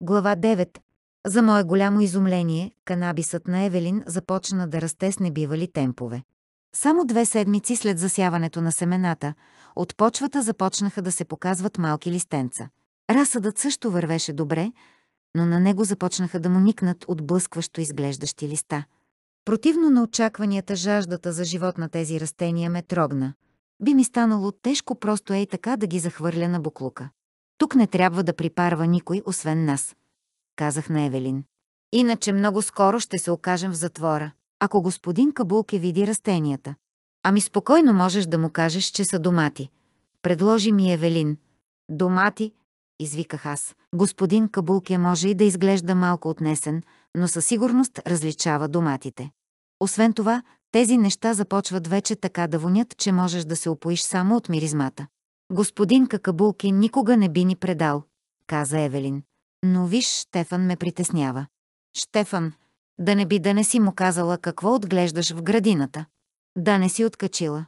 Глава 9. За мое голямо изумление, канабисът на Евелин започна да расте с небивали темпове. Само две седмици след засяването на семената, от почвата започнаха да се показват малки листенца. Расъдът също вървеше добре, но на него започнаха да му никнат от блъскващо изглеждащи листа. Противно на очакванията, жаждата за живот на тези растения ме трогна. Би ми станало тежко просто ей така да ги захвърля на буклука. Тук не трябва да припарва никой, освен нас, казах на Евелин. Иначе много скоро ще се окажем в затвора, ако господин Кабулке види растенията. Ами спокойно можеш да му кажеш, че са домати. Предложи ми Евелин. Домати, извиках аз. Господин Кабулке може и да изглежда малко отнесен, но със сигурност различава доматите. Освен това, тези неща започват вече така да вонят, че можеш да се опоиш само от миризмата. Господин Какабулки никога не би ни предал, каза Евелин. Но виж, Штефан ме притеснява. Штефан, да не би да не си му казала какво отглеждаш в градината. Да не си откачила.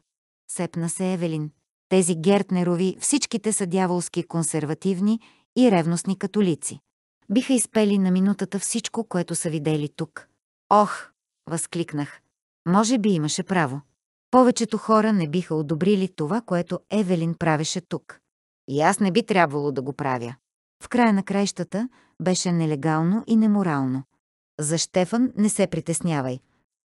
Сепна се Евелин. Тези гертнерови всичките са дяволски консервативни и ревностни католици. Биха изпели на минутата всичко, което са видели тук. Ох, възкликнах. Може би имаше право. Повечето хора не биха одобрили това, което Евелин правеше тук. И аз не би трябвало да го правя. В края на краищата беше нелегално и неморално. За Штефан не се притеснявай,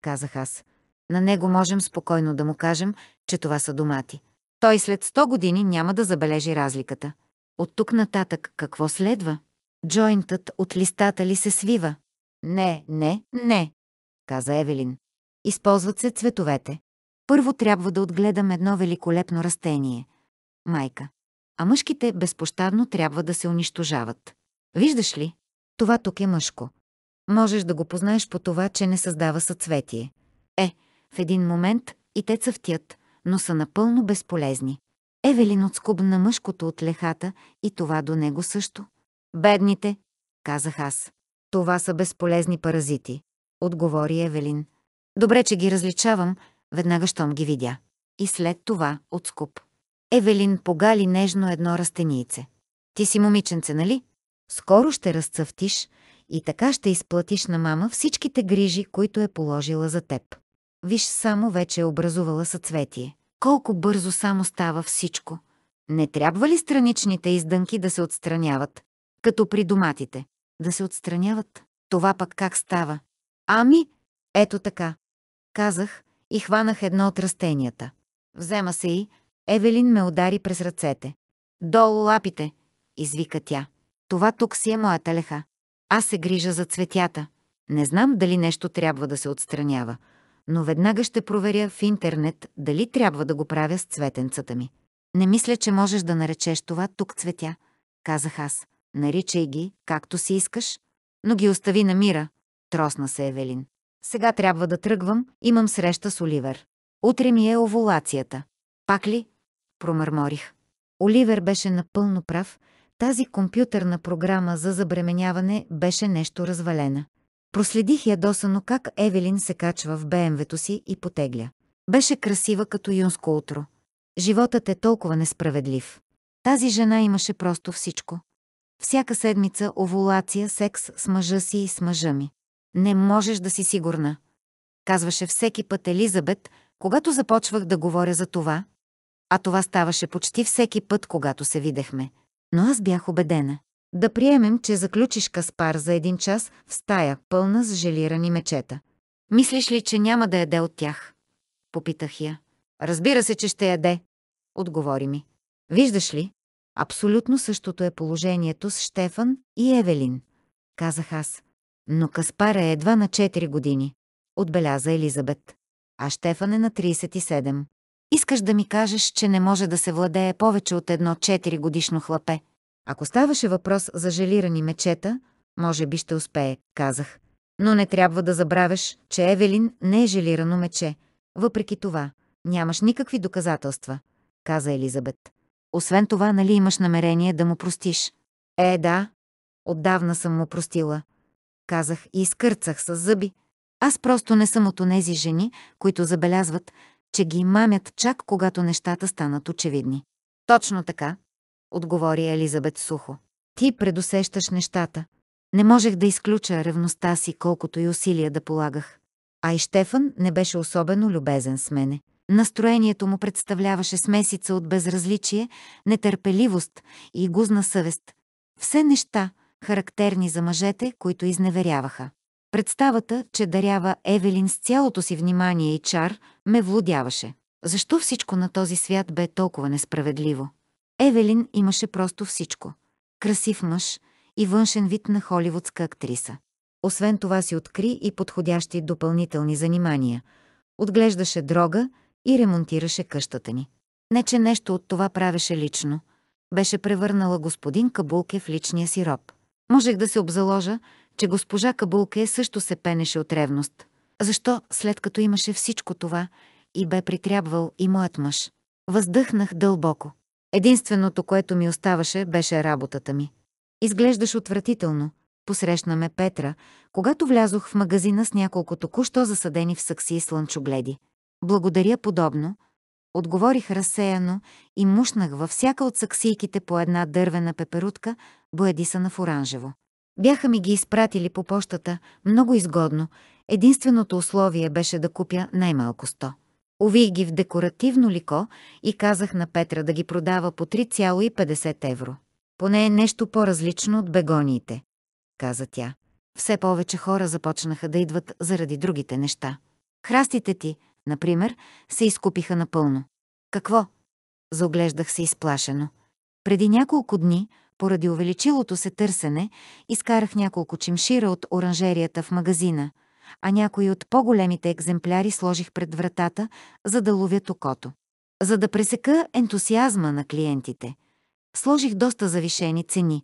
казах аз. На него можем спокойно да му кажем, че това са домати. Той след 100 години няма да забележи разликата. От тук нататък какво следва? Джойнтът от листата ли се свива? Не, не, не, каза Евелин. Използват се цветовете. Първо трябва да отгледам едно великолепно растение. Майка. А мъжките безпощадно трябва да се унищожават. Виждаш ли? Това тук е мъжко. Можеш да го познаеш по това, че не създава съцветие. Е, в един момент и те цъфтят, но са напълно безполезни. Евелин отскубна мъжкото от лехата и това до него също. Бедните, казах аз. Това са безполезни паразити, отговори Евелин. Добре, че ги различавам, веднага щом ги видя. И след това от скуп. Евелин погали нежно едно растенице. Ти си момиченце, нали? Скоро ще разцъфтиш и така ще изплатиш на мама всичките грижи, които е положила за теб. Виж само вече е образувала съцветие. Колко бързо само става всичко. Не трябва ли страничните издънки да се отстраняват? Като при доматите. Да се отстраняват? Това пък как става? Ами, ето така. Казах, и хванах едно от растенията. Взема се и, Евелин ме удари през ръцете. Долу лапите, извика тя. Това тук си е моята леха. Аз се грижа за цветята. Не знам дали нещо трябва да се отстранява, но веднага ще проверя в интернет дали трябва да го правя с цветенцата ми. Не мисля, че можеш да наречеш това тук цветя, казах аз. Наричай ги, както си искаш, но ги остави на мира, тросна се Евелин. Сега трябва да тръгвам, имам среща с Оливер. Утре ми е оволацията. Пак ли? Промърморих. Оливер беше напълно прав. Тази компютърна програма за забременяване беше нещо развалена. Проследих ядосано как Евелин се качва в БМВ-то си и потегля. Беше красива като юнско утро. Животът е толкова несправедлив. Тази жена имаше просто всичко. Всяка седмица овулация, секс с мъжа си и с мъжа ми. Не можеш да си сигурна. Казваше всеки път Елизабет, когато започвах да говоря за това. А това ставаше почти всеки път, когато се видехме. Но аз бях убедена. Да приемем, че заключиш Каспар за един час в стая, пълна с желирани мечета. Мислиш ли, че няма да яде от тях? Попитах я. Разбира се, че ще яде. Отговори ми. Виждаш ли? Абсолютно същото е положението с Штефан и Евелин. Казах аз. Но Каспар е едва на 4 години, отбеляза Елизабет. А Штефан е на 37. Искаш да ми кажеш, че не може да се владее повече от едно 4 годишно хлапе. Ако ставаше въпрос за желирани мечета, може би ще успее, казах. Но не трябва да забравяш, че Евелин не е желирано мече. Въпреки това, нямаш никакви доказателства, каза Елизабет. Освен това, нали имаш намерение да му простиш? Е, да. Отдавна съм му простила казах и изкърцах с зъби. Аз просто не съм от онези жени, които забелязват, че ги мамят чак когато нещата станат очевидни. Точно така, отговори Елизабет сухо. Ти предусещаш нещата. Не можех да изключа ревността си, колкото и усилия да полагах. А и Штефан не беше особено любезен с мене. Настроението му представляваше смесица от безразличие, нетърпеливост и гузна съвест. Все неща, характерни за мъжете, които изневеряваха. Представата, че дарява Евелин с цялото си внимание и чар, ме владяваше. Защо всичко на този свят бе толкова несправедливо? Евелин имаше просто всичко. Красив мъж и външен вид на холивудска актриса. Освен това си откри и подходящи допълнителни занимания. Отглеждаше дрога и ремонтираше къщата ни. Не, че нещо от това правеше лично. Беше превърнала господин Кабулке в личния си роб. Можех да се обзаложа, че госпожа Кабулке също се пенеше от ревност. Защо, след като имаше всичко това, и бе притрябвал и моят мъж? Въздъхнах дълбоко. Единственото, което ми оставаше, беше работата ми. Изглеждаш отвратително. Посрещна ме Петра, когато влязох в магазина с няколко току-що засадени в сакси и слънчогледи. Благодаря подобно, Отговорих разсеяно и мушнах във всяка от саксийките по една дървена пеперутка, боядисана в оранжево. Бяха ми ги изпратили по пощата, много изгодно. Единственото условие беше да купя най-малко сто. Увих ги в декоративно лико и казах на Петра да ги продава по 3,50 евро. Поне е нещо по-различно от бегониите, каза тя. Все повече хора започнаха да идват заради другите неща. Храстите ти, например, се изкупиха напълно. Какво? Заоглеждах се изплашено. Преди няколко дни, поради увеличилото се търсене, изкарах няколко чимшира от оранжерията в магазина, а някои от по-големите екземпляри сложих пред вратата, за да ловя токото. За да пресека ентусиазма на клиентите, сложих доста завишени цени,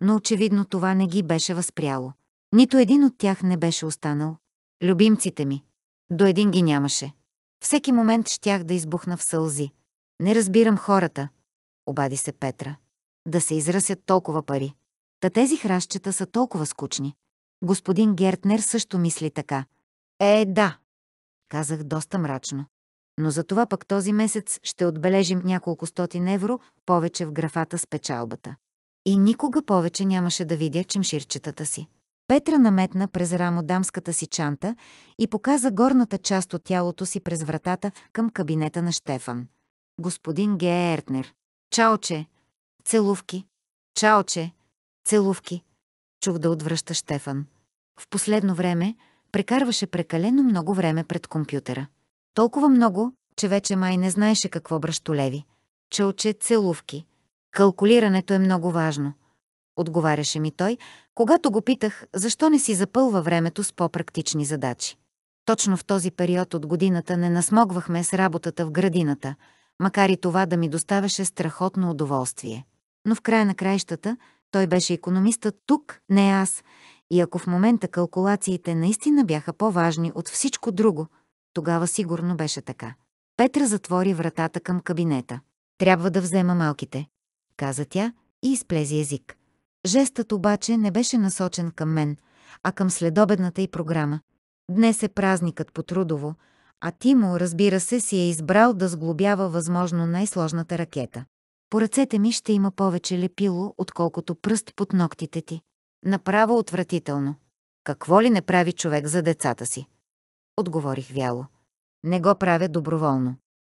но очевидно това не ги беше възпряло. Нито един от тях не беше останал. Любимците ми. До един ги нямаше. Всеки момент щях да избухна в сълзи. Не разбирам хората, обади се Петра. Да се израсят толкова пари. Та тези хращчета са толкова скучни. Господин Гертнер също мисли така. Е, да, казах доста мрачно. Но за това пък този месец ще отбележим няколко стотин евро повече в графата с печалбата. И никога повече нямаше да видя чемширчетата си. Петра наметна през рамо дамската си чанта и показа горната част от тялото си през вратата към кабинета на Штефан. Господин Ге Ертнер. Чаоче! Целувки! Чаоче! Целувки! Чух да отвръща Штефан. В последно време прекарваше прекалено много време пред компютъра. Толкова много, че вече май не знаеше какво бръщолеви. Чаоче целувки. Калкулирането е много важно отговаряше ми той, когато го питах, защо не си запълва времето с по-практични задачи. Точно в този период от годината не насмогвахме с работата в градината, макар и това да ми доставяше страхотно удоволствие. Но в края на краищата той беше економистът тук, не аз, и ако в момента калкулациите наистина бяха по-важни от всичко друго, тогава сигурно беше така. Петра затвори вратата към кабинета. Трябва да взема малките, каза тя и изплези език. Жестът обаче не беше насочен към мен, а към следобедната й програма. Днес е празникът по трудово, а Тимо, разбира се, си е избрал да сглобява възможно най-сложната ракета. По ръцете ми ще има повече лепило, отколкото пръст под ногтите ти. Направо отвратително. Какво ли не прави човек за децата си? Отговорих вяло. Не го правя доброволно.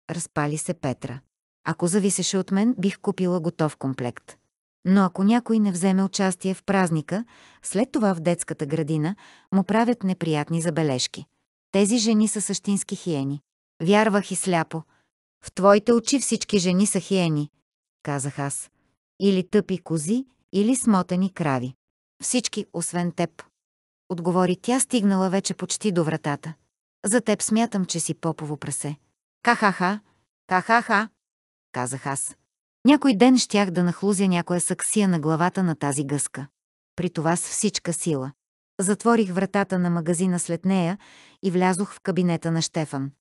Разпали се Петра. Ако зависеше от мен, бих купила готов комплект. Но ако някой не вземе участие в празника, след това в детската градина му правят неприятни забележки. Тези жени са същински хиени. Вярвах и сляпо. В твоите очи всички жени са хиени, казах аз. Или тъпи кози, или смотани крави. Всички, освен теб. Отговори тя, стигнала вече почти до вратата. За теб смятам, че си попово прасе. Ха-ха-ха, ха-ха-ха, казах аз. Някой ден щях да нахлузя някоя саксия на главата на тази гъска. При това с всичка сила. Затворих вратата на магазина след нея и влязох в кабинета на Штефан.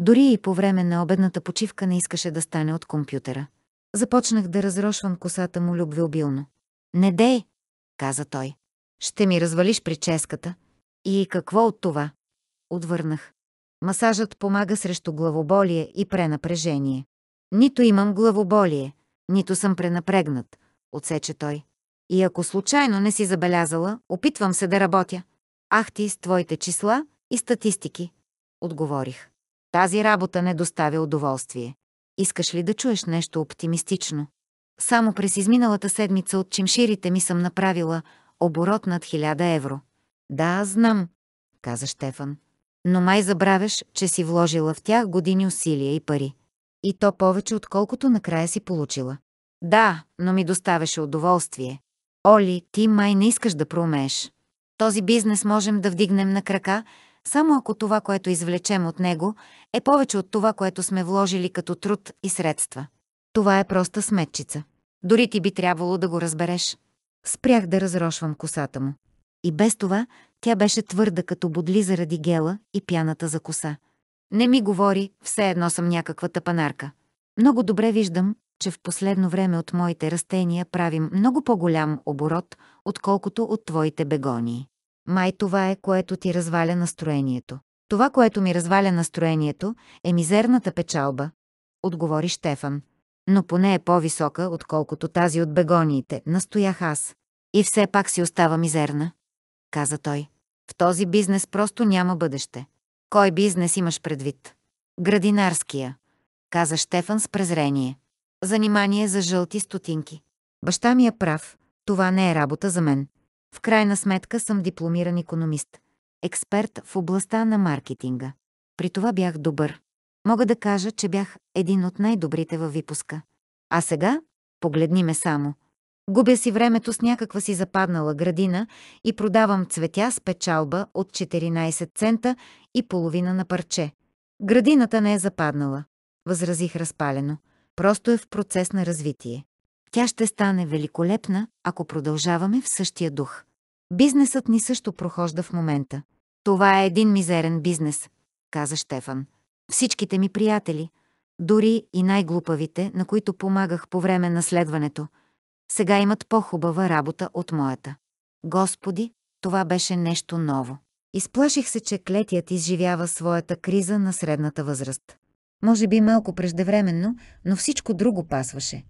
Дори и по време на обедната почивка не искаше да стане от компютъра. Започнах да разрошвам косата му любвеобилно. «Не дей!» каза той. «Ще ми развалиш прическата». «И какво от това?» Отвърнах. Масажът помага срещу главоболие и пренапрежение. Нито имам главоболие, нито съм пренапрегнат, отсече той. И ако случайно не си забелязала, опитвам се да работя. Ах ти с твоите числа и статистики, отговорих. Тази работа не доставя удоволствие. Искаш ли да чуеш нещо оптимистично? Само през изминалата седмица от чимширите ми съм направила оборот над 1000 евро. Да, знам, каза Штефан. Но май забравяш, че си вложила в тях години усилия и пари. И то повече, отколкото накрая си получила. Да, но ми доставяше удоволствие. Оли, ти май не искаш да проумееш. Този бизнес можем да вдигнем на крака, само ако това, което извлечем от него, е повече от това, което сме вложили като труд и средства. Това е проста сметчица. Дори ти би трябвало да го разбереш. Спрях да разрошвам косата му. И без това тя беше твърда като бодли заради гела и пяната за коса. Не ми говори, все едно съм някаква тъпанарка. Много добре виждам, че в последно време от моите растения правим много по-голям оборот, отколкото от твоите бегонии. Май това е, което ти разваля настроението. Това, което ми разваля настроението, е мизерната печалба, отговори Штефан. Но поне е по-висока, отколкото тази от бегониите, настоях аз. И все пак си остава мизерна, каза той. В този бизнес просто няма бъдеще. Кой бизнес имаш предвид? Градинарския, каза Штефан с презрение. Занимание за жълти стотинки. Баща ми е прав, това не е работа за мен. В крайна сметка съм дипломиран економист, експерт в областта на маркетинга. При това бях добър. Мога да кажа, че бях един от най-добрите във випуска. А сега, погледни ме само. Губя си времето с някаква си западнала градина и продавам цветя с печалба от 14 цента и половина на парче. Градината не е западнала, възразих разпалено. Просто е в процес на развитие. Тя ще стане великолепна, ако продължаваме в същия дух. Бизнесът ни също прохожда в момента. Това е един мизерен бизнес, каза Штефан. Всичките ми приятели, дори и най-глупавите, на които помагах по време на следването, сега имат по-хубава работа от моята. Господи, това беше нещо ново. Изплаших се, че клетият изживява своята криза на средната възраст. Може би малко преждевременно, но всичко друго пасваше.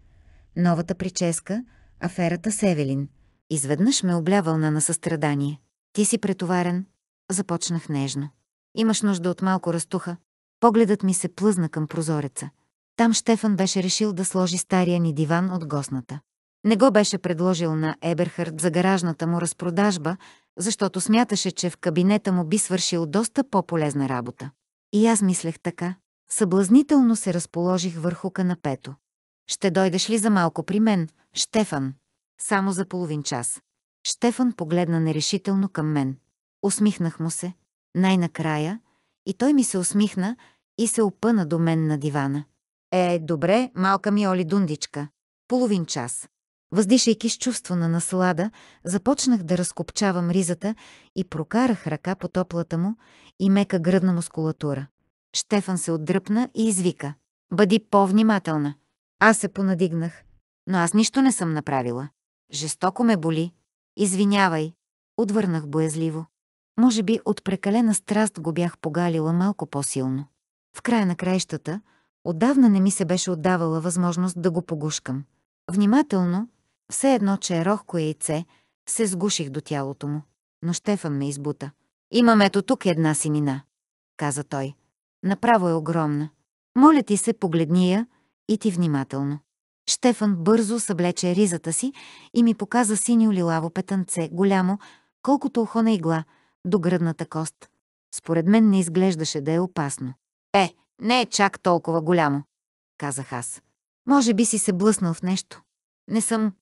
Новата прическа, аферата Севелин. Изведнъж ме облявална на състрадание. Ти си претоварен. Започнах нежно. Имаш нужда от малко растуха. Погледът ми се плъзна към прозореца. Там Штефан беше решил да сложи стария ни диван от госната. Не го беше предложил на Еберхард за гаражната му разпродажба, защото смяташе, че в кабинета му би свършил доста по-полезна работа. И аз мислех така. Съблазнително се разположих върху канапето. Ще дойдеш ли за малко при мен, Штефан? Само за половин час. Штефан погледна нерешително към мен. Усмихнах му се. Най-накрая. И той ми се усмихна и се опъна до мен на дивана. Е, добре, малка ми Оли Дундичка. Половин час. Въздишайки с чувство на наслада, започнах да разкопчавам ризата и прокарах ръка по топлата му и мека гръдна мускулатура. Штефан се отдръпна и извика. «Бъди по-внимателна!» Аз се понадигнах. Но аз нищо не съм направила. Жестоко ме боли. Извинявай. Отвърнах боязливо. Може би от прекалена страст го бях погалила малко по-силно. В края на краищата, отдавна не ми се беше отдавала възможност да го погушкам. Внимателно, все едно, че е рохко яйце, се сгуших до тялото му, но Штефан ме избута. Имам ето тук е една синина, каза той. Направо е огромна. Моля ти се, погледни я и ти внимателно. Штефан бързо съблече ризата си и ми показа синьо-лилаво петънце, голямо, колкото ухо на игла, до гръдната кост. Според мен не изглеждаше да е опасно. Е, не е чак толкова голямо, казах аз. Може би си се блъснал в нещо. Не съм,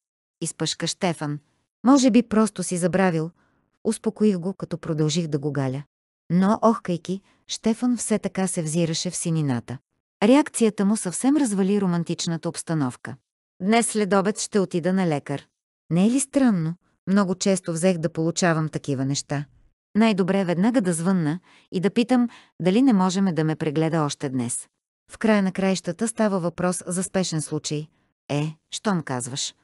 изпъшка Штефан. Може би просто си забравил. Успокоих го, като продължих да го галя. Но, охкайки, Штефан все така се взираше в синината. Реакцията му съвсем развали романтичната обстановка. Днес след обед ще отида на лекар. Не е ли странно? Много често взех да получавам такива неща. Най-добре е веднага да звънна и да питам дали не можем да ме прегледа още днес. В края на краищата става въпрос за спешен случай. Е, щом казваш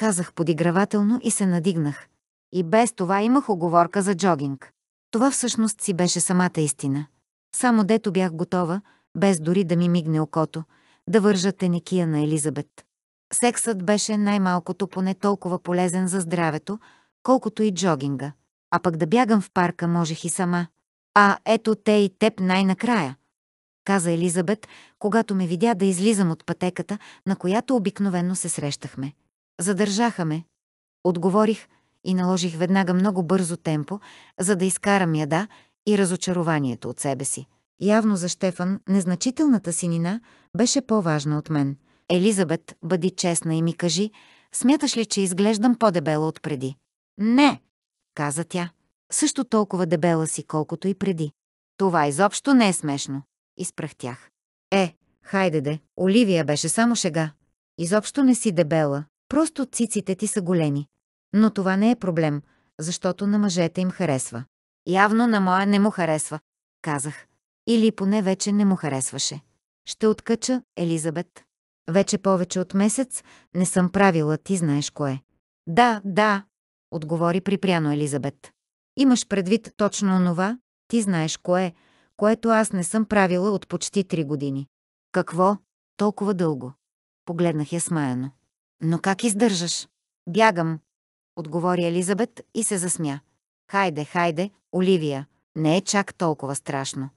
казах подигравателно и се надигнах. И без това имах оговорка за джогинг. Това всъщност си беше самата истина. Само дето бях готова, без дори да ми мигне окото, да вържа тенекия на Елизабет. Сексът беше най-малкото поне толкова полезен за здравето, колкото и джогинга. А пък да бягам в парка можех и сама. А ето те и теб най-накрая, каза Елизабет, когато ме видя да излизам от пътеката, на която обикновено се срещахме. Задържаха ме. Отговорих и наложих веднага много бързо темпо, за да изкарам яда и разочарованието от себе си. Явно за Штефан незначителната синина беше по-важна от мен. Елизабет, бъди честна и ми кажи, смяташ ли, че изглеждам по-дебела от преди? Не, каза тя. Също толкова дебела си, колкото и преди. Това изобщо не е смешно. Изпрах тях. Е, хайде де, Оливия беше само шега. Изобщо не си дебела, Просто циците ти са големи. Но това не е проблем, защото на мъжете им харесва. Явно на моя не му харесва, казах. Или поне вече не му харесваше. Ще откача, Елизабет. Вече повече от месец не съм правила, ти знаеш кое. Да, да, отговори припряно Елизабет. Имаш предвид точно онова, ти знаеш кое, което аз не съм правила от почти три години. Какво? Толкова дълго. Погледнах я смаяно. Но как издържаш? Бягам, отговори Елизабет и се засмя. Хайде, хайде, Оливия, не е чак толкова страшно.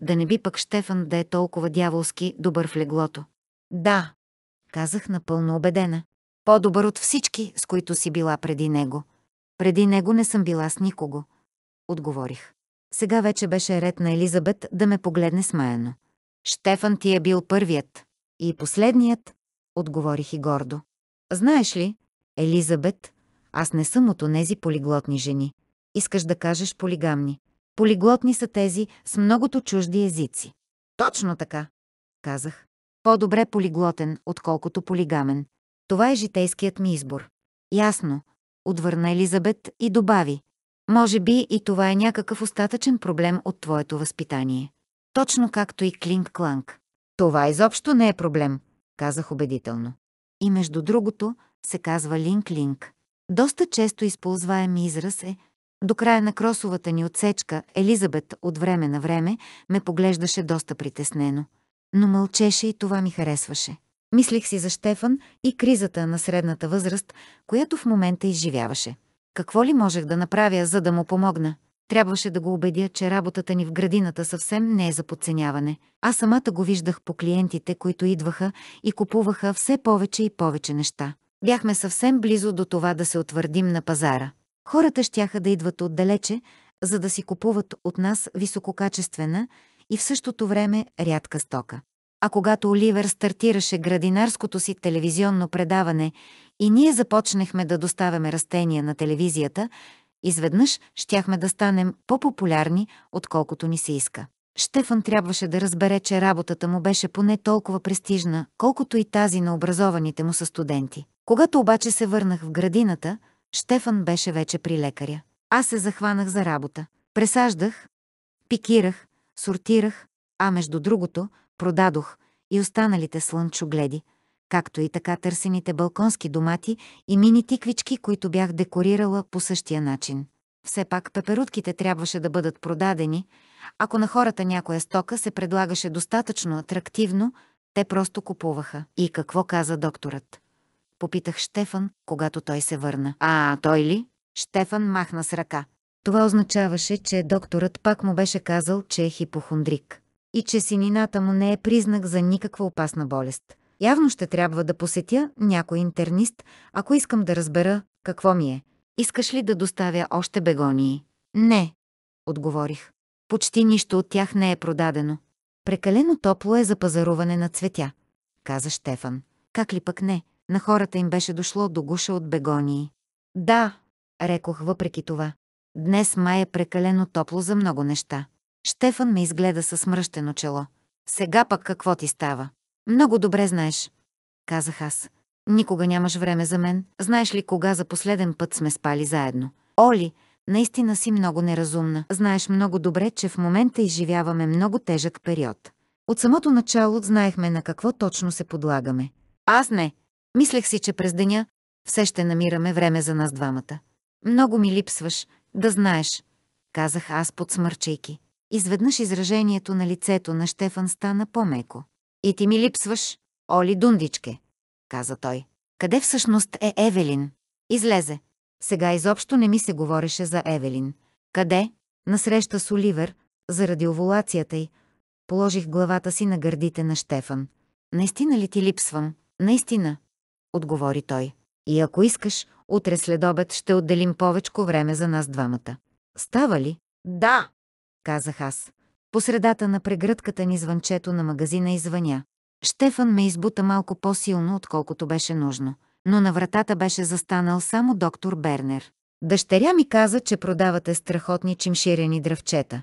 Да не би пък Штефан да е толкова дяволски добър в леглото. Да, казах напълно убедена. По-добър от всички, с които си била преди него. Преди него не съм била с никого. Отговорих. Сега вече беше ред на Елизабет да ме погледне смаяно. Штефан ти е бил първият. И последният, отговорих и гордо. Знаеш ли, Елизабет, аз не съм от онези полиглотни жени. Искаш да кажеш полигамни. Полиглотни са тези с многото чужди езици. Точно така, казах. По-добре полиглотен, отколкото полигамен. Това е житейският ми избор. Ясно, отвърна Елизабет и добави. Може би и това е някакъв остатъчен проблем от твоето възпитание. Точно както и Клинг Кланг. Това изобщо не е проблем, казах убедително и между другото се казва линк-линк. Доста често използваем израз е до края на кросовата ни отсечка Елизабет от време на време ме поглеждаше доста притеснено. Но мълчеше и това ми харесваше. Мислих си за Штефан и кризата на средната възраст, която в момента изживяваше. Какво ли можех да направя, за да му помогна? трябваше да го убедя, че работата ни в градината съвсем не е за подценяване. Аз самата го виждах по клиентите, които идваха и купуваха все повече и повече неща. Бяхме съвсем близо до това да се утвърдим на пазара. Хората щяха да идват отдалече, за да си купуват от нас висококачествена и в същото време рядка стока. А когато Оливер стартираше градинарското си телевизионно предаване и ние започнахме да доставяме растения на телевизията, Изведнъж щяхме да станем по-популярни, отколкото ни се иска. Штефан трябваше да разбере, че работата му беше поне толкова престижна, колкото и тази на образованите му са студенти. Когато обаче се върнах в градината, Штефан беше вече при лекаря. Аз се захванах за работа. Пресаждах, пикирах, сортирах, а между другото продадох и останалите слънчогледи – както и така търсените балконски домати и мини тиквички, които бях декорирала по същия начин. Все пак пеперутките трябваше да бъдат продадени. Ако на хората някоя стока се предлагаше достатъчно атрактивно, те просто купуваха. И какво каза докторът? Попитах Штефан, когато той се върна. А, той ли? Штефан махна с ръка. Това означаваше, че докторът пак му беше казал, че е хипохондрик и че синината му не е признак за никаква опасна болест. Явно ще трябва да посетя някой интернист, ако искам да разбера какво ми е. Искаш ли да доставя още бегонии? Не, отговорих. Почти нищо от тях не е продадено. Прекалено топло е за пазаруване на цветя, каза Штефан. Как ли пък не? На хората им беше дошло до гуша от бегонии. Да, рекох въпреки това. Днес май е прекалено топло за много неща. Штефан ме изгледа със мръщено чело. Сега пък какво ти става? Много добре знаеш, казах аз. Никога нямаш време за мен. Знаеш ли кога за последен път сме спали заедно? Оли, наистина си много неразумна. Знаеш много добре, че в момента изживяваме много тежък период. От самото начало знаехме на какво точно се подлагаме. Аз не. Мислех си, че през деня все ще намираме време за нас двамата. Много ми липсваш, да знаеш, казах аз подсмърчайки. Изведнъж изражението на лицето на Штефан стана по-меко. И ти ми липсваш, Оли Дундичке, каза той. Къде всъщност е Евелин? Излезе. Сега изобщо не ми се говореше за Евелин. Къде? Насреща с Оливер, заради оволацията й. Положих главата си на гърдите на Штефан. Наистина ли ти липсвам? Наистина, отговори той. И ако искаш, утре след обед ще отделим повечко време за нас двамата. Става ли? Да, казах аз. По средата на прегръдката ни звънчето на магазина извъня. Штефан ме избута малко по-силно, отколкото беше нужно, но на вратата беше застанал само доктор Бернер. Дъщеря ми каза, че продавате страхотни чимширени дръвчета,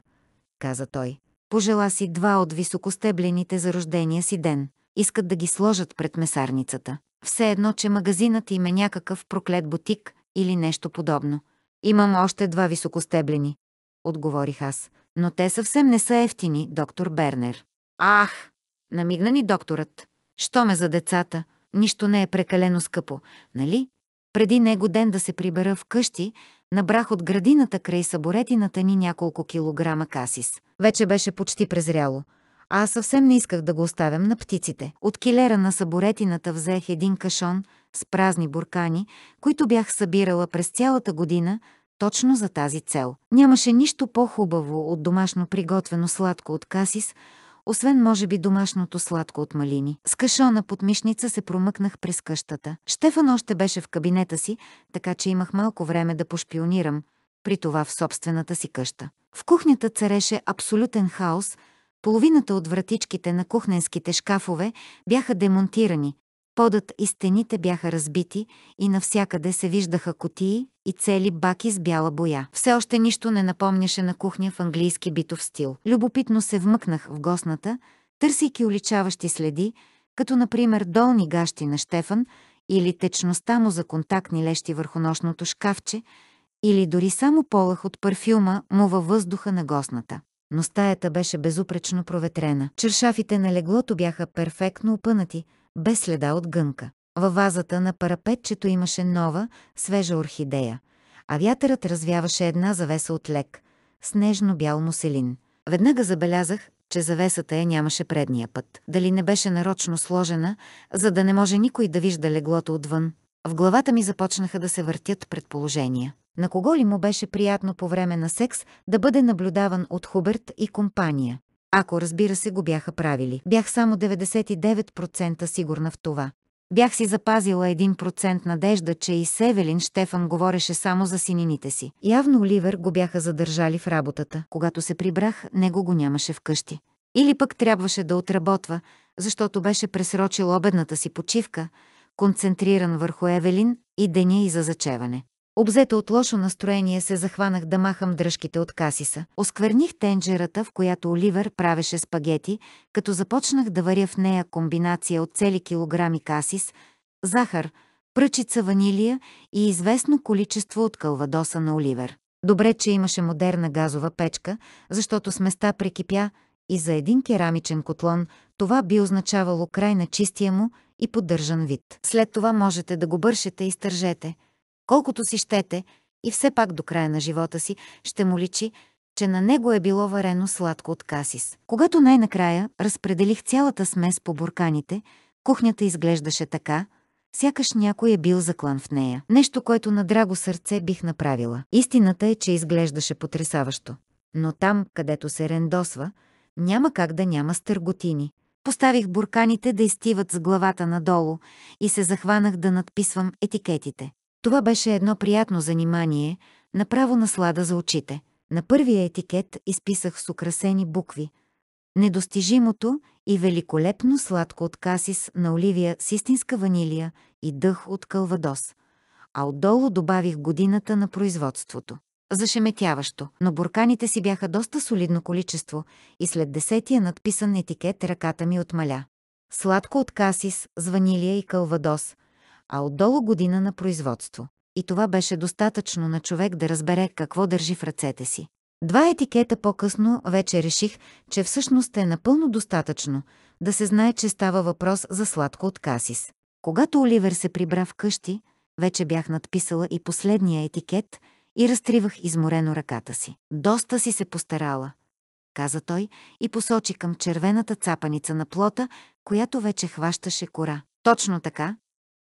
каза той. Пожела си два от високостеблените за рождения си ден. Искат да ги сложат пред месарницата. Все едно, че магазинът им е някакъв проклет бутик или нещо подобно. Имам още два високостеблени, отговорих аз. Но те съвсем не са ефтини, доктор Бернер. Ах! Намигна ни докторът. Що ме за децата? Нищо не е прекалено скъпо, нали? Преди него ден да се прибера в къщи, набрах от градината край саборетината ни няколко килограма касис. Вече беше почти презряло. А аз съвсем не исках да го оставям на птиците. От килера на саборетината взех един кашон с празни буркани, които бях събирала през цялата година, точно за тази цел. Нямаше нищо по-хубаво от домашно приготвено сладко от касис, освен може би домашното сладко от малини. С кашона под мишница се промъкнах през къщата. Штефан още беше в кабинета си, така че имах малко време да пошпионирам, при това в собствената си къща. В кухнята цареше абсолютен хаос, половината от вратичките на кухненските шкафове бяха демонтирани, Подът и стените бяха разбити и навсякъде се виждаха котии и цели баки с бяла боя. Все още нищо не напомняше на кухня в английски битов стил. Любопитно се вмъкнах в госната, търсейки уличаващи следи, като например долни гащи на Штефан или течността му за контактни лещи върху нощното шкафче, или дори само полах от парфюма му във въздуха на госната. Но стаята беше безупречно проветрена. Чершафите на леглото бяха перфектно опънати – без следа от гънка. Във вазата на парапетчето имаше нова, свежа орхидея, а вятърът развяваше една завеса от лек, снежно бял муселин. Веднага забелязах, че завесата я нямаше предния път. Дали не беше нарочно сложена, за да не може никой да вижда леглото отвън. В главата ми започнаха да се въртят предположения. На кого ли му беше приятно по време на секс да бъде наблюдаван от Хуберт и компания? Ако разбира се го бяха правили. Бях само 99% сигурна в това. Бях си запазила 1% надежда, че и Севелин Штефан говореше само за синините си. Явно Оливер го бяха задържали в работата. Когато се прибрах, него го нямаше вкъщи. Или пък трябваше да отработва, защото беше пресрочил обедната си почивка, концентриран върху Евелин и деня и за зачеване. Обзета от лошо настроение се захванах да махам дръжките от касиса. Оскверних тенджерата, в която Оливер правеше спагети, като започнах да варя в нея комбинация от цели килограми касис, захар, пръчица ванилия и известно количество от кълвадоса на Оливер. Добре, че имаше модерна газова печка, защото сместа прекипя и за един керамичен котлон това би означавало край на чистия му и поддържан вид. След това можете да го бършете и стържете – колкото си щете, и все пак до края на живота си ще му личи, че на него е било варено сладко от касис. Когато най-накрая разпределих цялата смес по бурканите, кухнята изглеждаше така, сякаш някой е бил заклан в нея. Нещо, което на драго сърце бих направила. Истината е, че изглеждаше потрясаващо. Но там, където се рендосва, няма как да няма стърготини. Поставих бурканите да изтиват с главата надолу и се захванах да надписвам етикетите. Това беше едно приятно занимание, направо наслада за очите. На първия етикет изписах с украсени букви «Недостижимото и великолепно сладко от касис на оливия с истинска ванилия и дъх от калвадос», а отдолу добавих годината на производството. Зашеметяващо, но бурканите си бяха доста солидно количество и след десетия надписан етикет ръката ми отмаля. Сладко от касис, с ванилия и калвадос – а отдолу година на производство. И това беше достатъчно на човек да разбере какво държи в ръцете си. Два етикета по-късно вече реших, че всъщност е напълно достатъчно да се знае, че става въпрос за сладко от касис. Когато Оливер се прибра в къщи, вече бях надписала и последния етикет и разтривах изморено ръката си. Доста си се постарала, каза той и посочи към червената цапаница на плота, която вече хващаше кора. Точно така,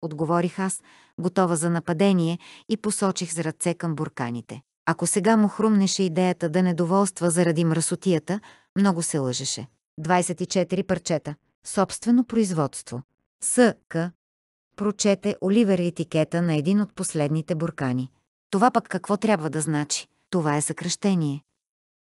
отговорих аз, готова за нападение и посочих с ръце към бурканите. Ако сега му хрумнеше идеята да недоволства заради мръсотията, много се лъжеше. 24 парчета. Собствено производство. С.К. Прочете Оливер етикета на един от последните буркани. Това пък какво трябва да значи? Това е съкръщение.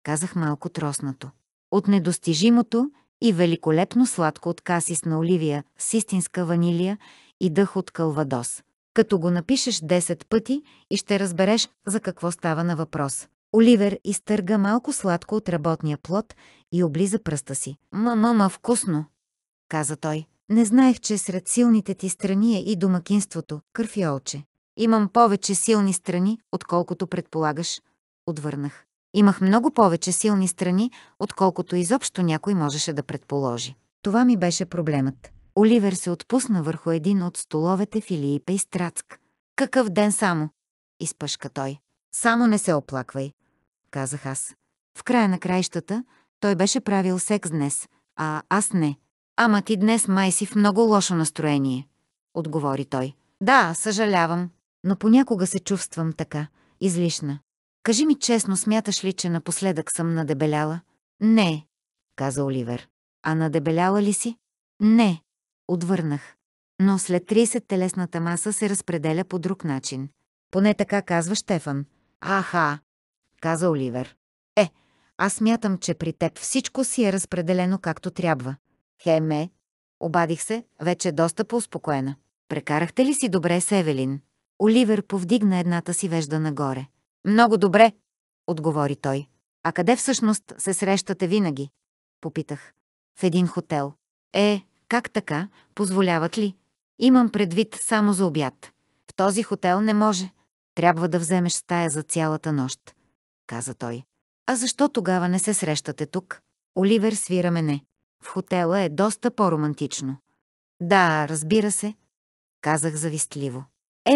Казах малко троснато. От недостижимото и великолепно сладко от касис на Оливия с истинска ванилия и дъх от калвадос. Като го напишеш 10 пъти и ще разбереш за какво става на въпрос. Оливер изтърга малко сладко от работния плод и облиза пръста си. «Мама, вкусно!» каза той. «Не знаех, че сред силните ти страни е и домакинството, кърфиолче. Имам повече силни страни, отколкото предполагаш», отвърнах. Имах много повече силни страни, отколкото изобщо някой можеше да предположи. Това ми беше проблемът. Оливер се отпусна върху един от столовете Филиипа и Страцк. «Какъв ден само?» – изпъшка той. «Само не се оплаквай», казах аз. В края на краищата той беше правил секс днес, а аз не. «Ама ти днес май си в много лошо настроение», отговори той. «Да, съжалявам, но понякога се чувствам така, излишна. Кажи ми честно, смяташ ли, че напоследък съм надебеляла?» «Не», каза Оливер. «А надебеляла ли си?» «Не», отвърнах. Но след 30 телесната маса се разпределя по друг начин. Поне така казва Штефан. Аха, каза Оливер. Е, аз мятам, че при теб всичко си е разпределено както трябва. Хеме, обадих се, вече доста по-успокоена. Прекарахте ли си добре с Евелин? Оливер повдигна едната си вежда нагоре. Много добре, отговори той. А къде всъщност се срещате винаги? Попитах. В един хотел. Е, как така? Позволяват ли? Имам предвид само за обяд. В този хотел не може. Трябва да вземеш стая за цялата нощ, каза той. А защо тогава не се срещате тук? Оливер свира мене. В хотела е доста по-романтично. Да, разбира се, казах завистливо.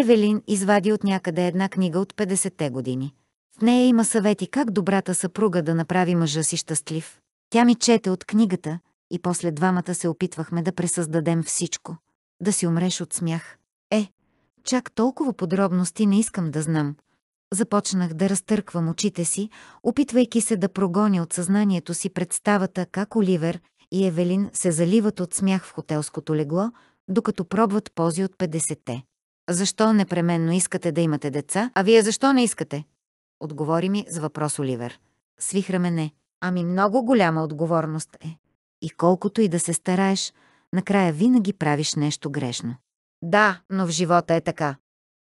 Евелин извади от някъде една книга от 50-те години. В нея има съвети как добрата съпруга да направи мъжа си щастлив. Тя ми чете от книгата, и после двамата се опитвахме да пресъздадем всичко. Да си умреш от смях. Е, чак толкова подробности не искам да знам. Започнах да разтърквам очите си, опитвайки се да прогоня от съзнанието си представата как Оливер и Евелин се заливат от смях в хотелското легло, докато пробват пози от 50-те. «Защо непременно искате да имате деца, а вие защо не искате?» Отговори ми с въпрос Оливер. Свихра мене. Ами много голяма отговорност е. И колкото и да се стараеш, накрая винаги правиш нещо грешно. Да, но в живота е така,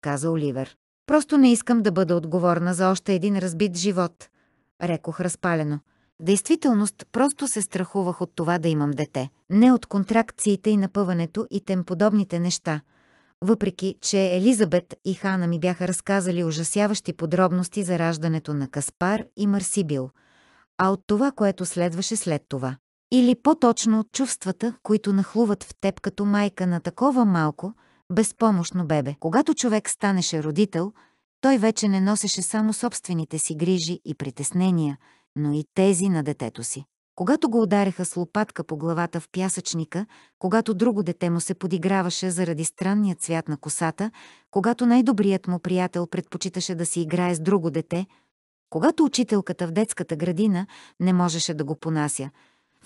каза Оливер. Просто не искам да бъда отговорна за още един разбит живот, рекох разпалено. Действителност, просто се страхувах от това да имам дете, не от контракциите и напъването и тем подобните неща, въпреки че Елизабет и Хана ми бяха разказали ужасяващи подробности за раждането на Каспар и Марсибил, а от това, което следваше след това. Или по-точно от чувствата, които нахлуват в теб като майка на такова малко, безпомощно бебе. Когато човек станеше родител, той вече не носеше само собствените си грижи и притеснения, но и тези на детето си. Когато го удареха с лопатка по главата в пясъчника, когато друго дете му се подиграваше заради странния цвят на косата, когато най-добрият му приятел предпочиташе да си играе с друго дете, когато учителката в детската градина не можеше да го понася –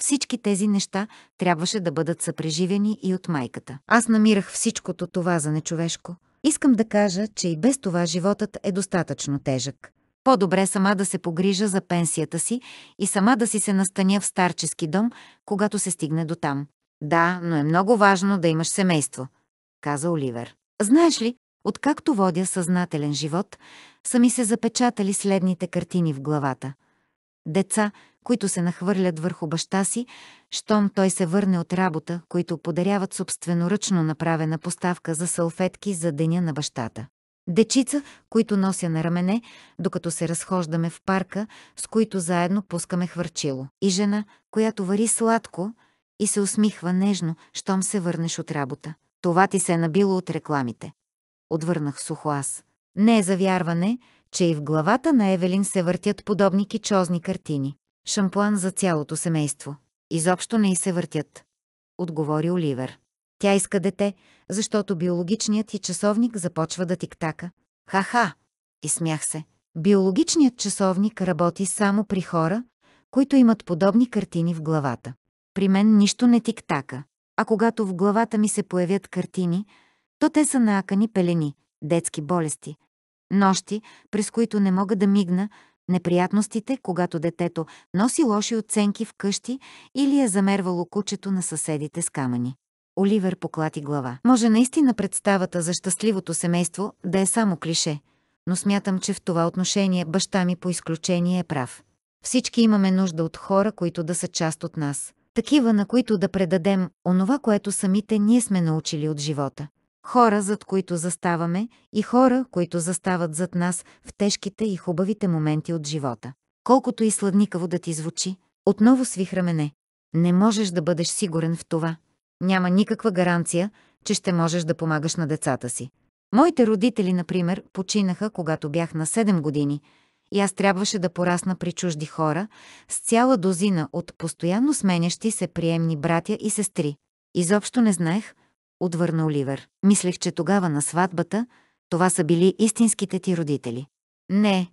всички тези неща трябваше да бъдат съпреживени и от майката. Аз намирах всичкото това за нечовешко. Искам да кажа, че и без това животът е достатъчно тежък. По-добре сама да се погрижа за пенсията си и сама да си се настаня в старчески дом, когато се стигне до там. Да, но е много важно да имаш семейство, каза Оливер. Знаеш ли, откакто водя съзнателен живот, са ми се запечатали следните картини в главата – Деца, които се нахвърлят върху баща си, щом той се върне от работа, които подаряват собственоръчно направена поставка за салфетки за деня на бащата. Дечица, които нося на рамене, докато се разхождаме в парка, с които заедно пускаме хвърчило. И жена, която вари сладко и се усмихва нежно, щом се върнеш от работа. Това ти се е набило от рекламите. Отвърнах сухо аз. Не е за вярване, че и в главата на Евелин се въртят подобни кичозни картини. Шампуан за цялото семейство. Изобщо не и се въртят. Отговори Оливер. Тя иска дете, защото биологичният и часовник започва да тиктака. Ха-ха! И смях се. Биологичният часовник работи само при хора, които имат подобни картини в главата. При мен нищо не тиктака. А когато в главата ми се появят картини, то те са наакани пелени, детски болести, нощи, през които не мога да мигна, неприятностите, когато детето носи лоши оценки в къщи или е замервало кучето на съседите с камъни. Оливер поклати глава. Може наистина представата за щастливото семейство да е само клише, но смятам, че в това отношение баща ми по изключение е прав. Всички имаме нужда от хора, които да са част от нас. Такива, на които да предадем онова, което самите ние сме научили от живота. Хора, зад които заставаме, и хора, които застават зад нас в тежките и хубавите моменти от живота. Колкото и сладникаво да ти звучи, отново свихраме не. Не можеш да бъдеш сигурен в това. Няма никаква гаранция, че ще можеш да помагаш на децата си. Моите родители, например, починаха, когато бях на 7 години, и аз трябваше да порасна при чужди хора с цяла дозина от постоянно сменящи се приемни братя и сестри. Изобщо не знаех, отвърна Оливер. Мислех, че тогава на сватбата това са били истинските ти родители. Не,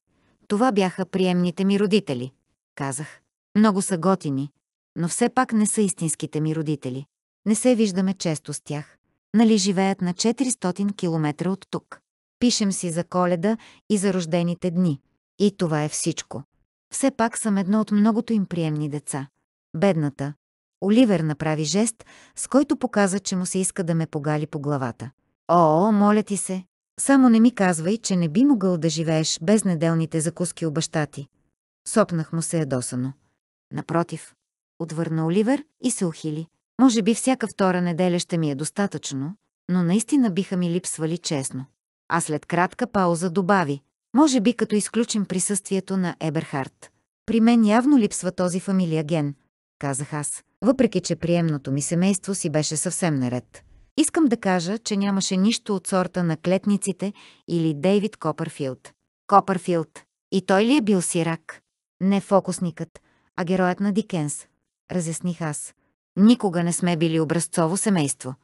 това бяха приемните ми родители, казах. Много са готини, но все пак не са истинските ми родители. Не се виждаме често с тях. Нали живеят на 400 км от тук. Пишем си за коледа и за рождените дни. И това е всичко. Все пак съм едно от многото им приемни деца. Бедната, Оливер направи жест, с който показа, че му се иска да ме погали по главата. О, моля ти се, само не ми казвай, че не би могъл да живееш без неделните закуски у баща ти. Сопнах му се ядосано. Напротив, отвърна Оливер и се ухили. Може би всяка втора неделя ще ми е достатъчно, но наистина биха ми липсвали честно. А след кратка пауза добави, може би като изключим присъствието на Еберхард. При мен явно липсва този фамилия ген, казах аз, въпреки че приемното ми семейство си беше съвсем наред. Искам да кажа, че нямаше нищо от сорта на клетниците или Дейвид Копърфилд. Копърфилд. И той ли е бил сирак? Не фокусникът, а героят на Дикенс, разясних аз. Никога не сме били образцово семейство,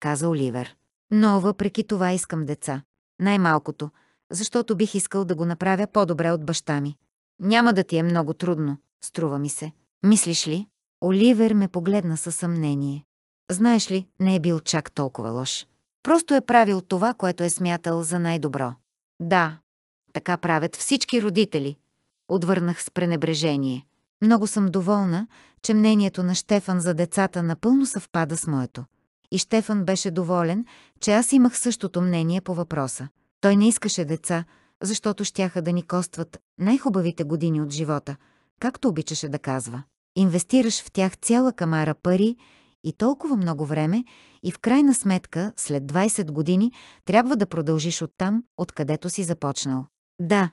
каза Оливер. Но въпреки това искам деца. Най-малкото, защото бих искал да го направя по-добре от баща ми. Няма да ти е много трудно, струва ми се. Мислиш ли? Оливер ме погледна със съмнение. Знаеш ли, не е бил чак толкова лош. Просто е правил това, което е смятал за най-добро. Да, така правят всички родители. Отвърнах с пренебрежение. Много съм доволна, че мнението на Штефан за децата напълно съвпада с моето. И Штефан беше доволен, че аз имах същото мнение по въпроса. Той не искаше деца, защото щяха да ни костват най-хубавите години от живота, както обичаше да казва инвестираш в тях цяла камара пари и толкова много време и в крайна сметка след 20 години трябва да продължиш оттам, откъдето си започнал. Да,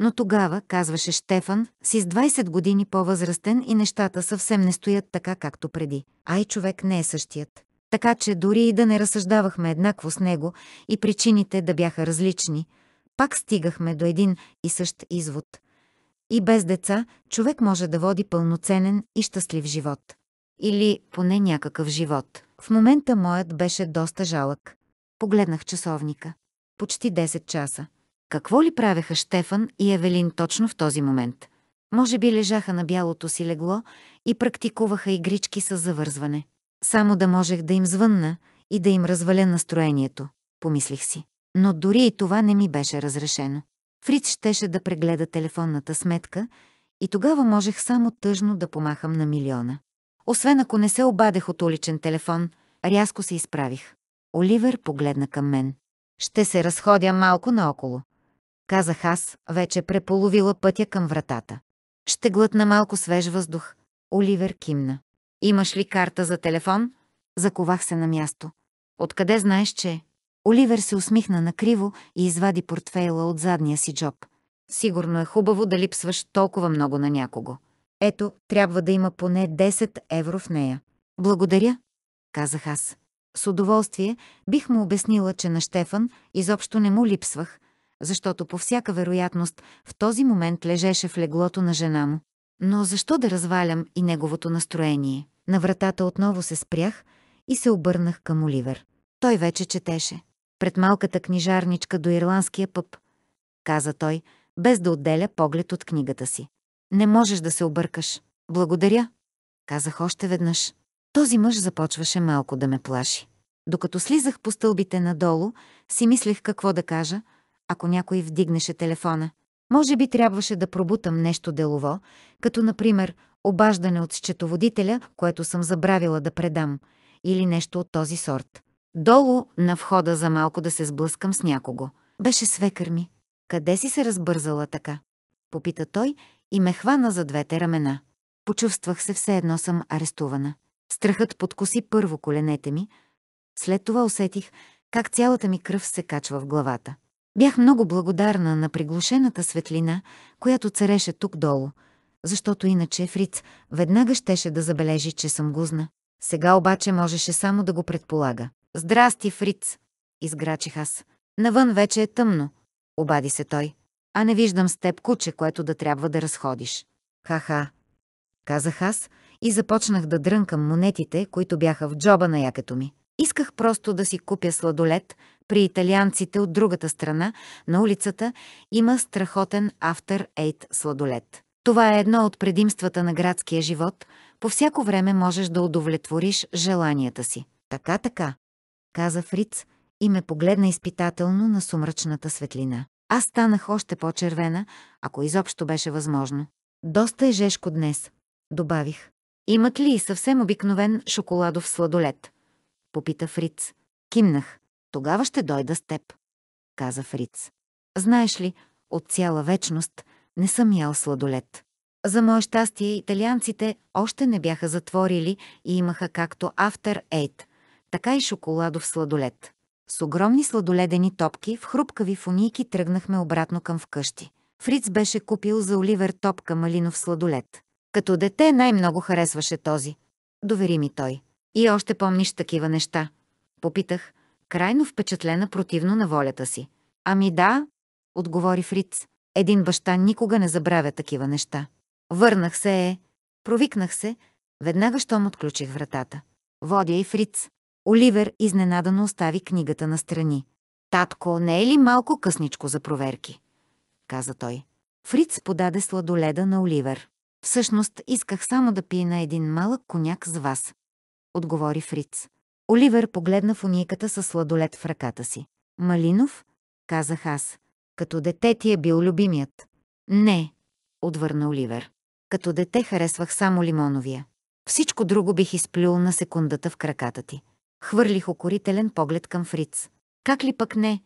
но тогава, казваше Штефан, си с 20 години по-възрастен и нещата съвсем не стоят така, както преди. Ай, човек не е същият. Така че дори и да не разсъждавахме еднакво с него и причините да бяха различни, пак стигахме до един и същ извод, и без деца човек може да води пълноценен и щастлив живот. Или поне някакъв живот. В момента моят беше доста жалък. Погледнах часовника. Почти 10 часа. Какво ли правеха Штефан и Евелин точно в този момент? Може би лежаха на бялото си легло и практикуваха игрички с завързване. Само да можех да им звънна и да им разваля настроението, помислих си. Но дори и това не ми беше разрешено. Фриц щеше да прегледа телефонната сметка и тогава можех само тъжно да помахам на милиона. Освен ако не се обадех от уличен телефон, рязко се изправих. Оливер погледна към мен. «Ще се разходя малко наоколо», казах аз, вече преполовила пътя към вратата. Ще глътна малко свеж въздух. Оливер кимна. Имаш ли карта за телефон? Заковах се на място. Откъде знаеш, че Оливер се усмихна накриво и извади портфейла от задния си джоб. Сигурно е хубаво да липсваш толкова много на някого. Ето, трябва да има поне 10 евро в нея. Благодаря, казах аз. С удоволствие бих му обяснила, че на Штефан изобщо не му липсвах, защото по всяка вероятност в този момент лежеше в леглото на жена му. Но защо да развалям и неговото настроение? На вратата отново се спрях и се обърнах към Оливер. Той вече четеше пред малката книжарничка до ирландския пъп, каза той, без да отделя поглед от книгата си. Не можеш да се объркаш. Благодаря, казах още веднъж. Този мъж започваше малко да ме плаши. Докато слизах по стълбите надолу, си мислех какво да кажа, ако някой вдигнеше телефона. Може би трябваше да пробутам нещо делово, като например обаждане от счетоводителя, което съм забравила да предам, или нещо от този сорт. Долу, на входа за малко да се сблъскам с някого. Беше свекър ми. Къде си се разбързала така? Попита той и ме хвана за двете рамена. Почувствах се все едно съм арестувана. Страхът подкоси първо коленете ми, след това усетих как цялата ми кръв се качва в главата. Бях много благодарна на приглушената светлина, която цареше тук долу, защото иначе Фриц веднага щеше да забележи, че съм гузна. Сега обаче можеше само да го предполага. Здрасти, Фриц! Изграчих аз. Навън вече е тъмно, обади се той. А не виждам с теб куче, което да трябва да разходиш. Ха-ха, казах аз и започнах да дрънкам монетите, които бяха в джоба на якето ми. Исках просто да си купя сладолет. При италианците от другата страна, на улицата, има страхотен After Eight сладолет. Това е едно от предимствата на градския живот. По всяко време можеш да удовлетвориш желанията си. Така, така каза Фриц и ме погледна изпитателно на сумрачната светлина. Аз станах още по-червена, ако изобщо беше възможно. Доста е жешко днес, добавих. Имат ли и съвсем обикновен шоколадов сладолет? Попита Фриц. Кимнах. Тогава ще дойда с теб, каза Фриц. Знаеш ли, от цяла вечност не съм ял сладолет. За мое щастие, италианците още не бяха затворили и имаха както After Eight – така и шоколадов сладолед. С огромни сладоледени топки в хрупкави фунийки тръгнахме обратно към вкъщи. Фриц беше купил за Оливер топка малинов сладолед. Като дете най-много харесваше този. Довери ми той. И още помниш такива неща. Попитах, крайно впечатлена противно на волята си. Ами да, отговори Фриц. Един баща никога не забравя такива неща. Върнах се е. Провикнах се, веднага щом отключих вратата. Водя и Фриц. Оливер изненадано остави книгата на страни. «Татко, не е ли малко късничко за проверки?» каза той. Фриц подаде сладоледа на Оливер. Всъщност исках само да пие на един малък коняк с вас, отговори Фриц. Оливер погледна фуниката със сладолед в ръката си. Малинов? казах аз. Като дете ти е бил любимият. Не, отвърна Оливер. Като дете харесвах само лимоновия. Всичко друго бих изплюл на секундата в краката ти. Хвърлих окорителен поглед към Фриц. Как ли пък не?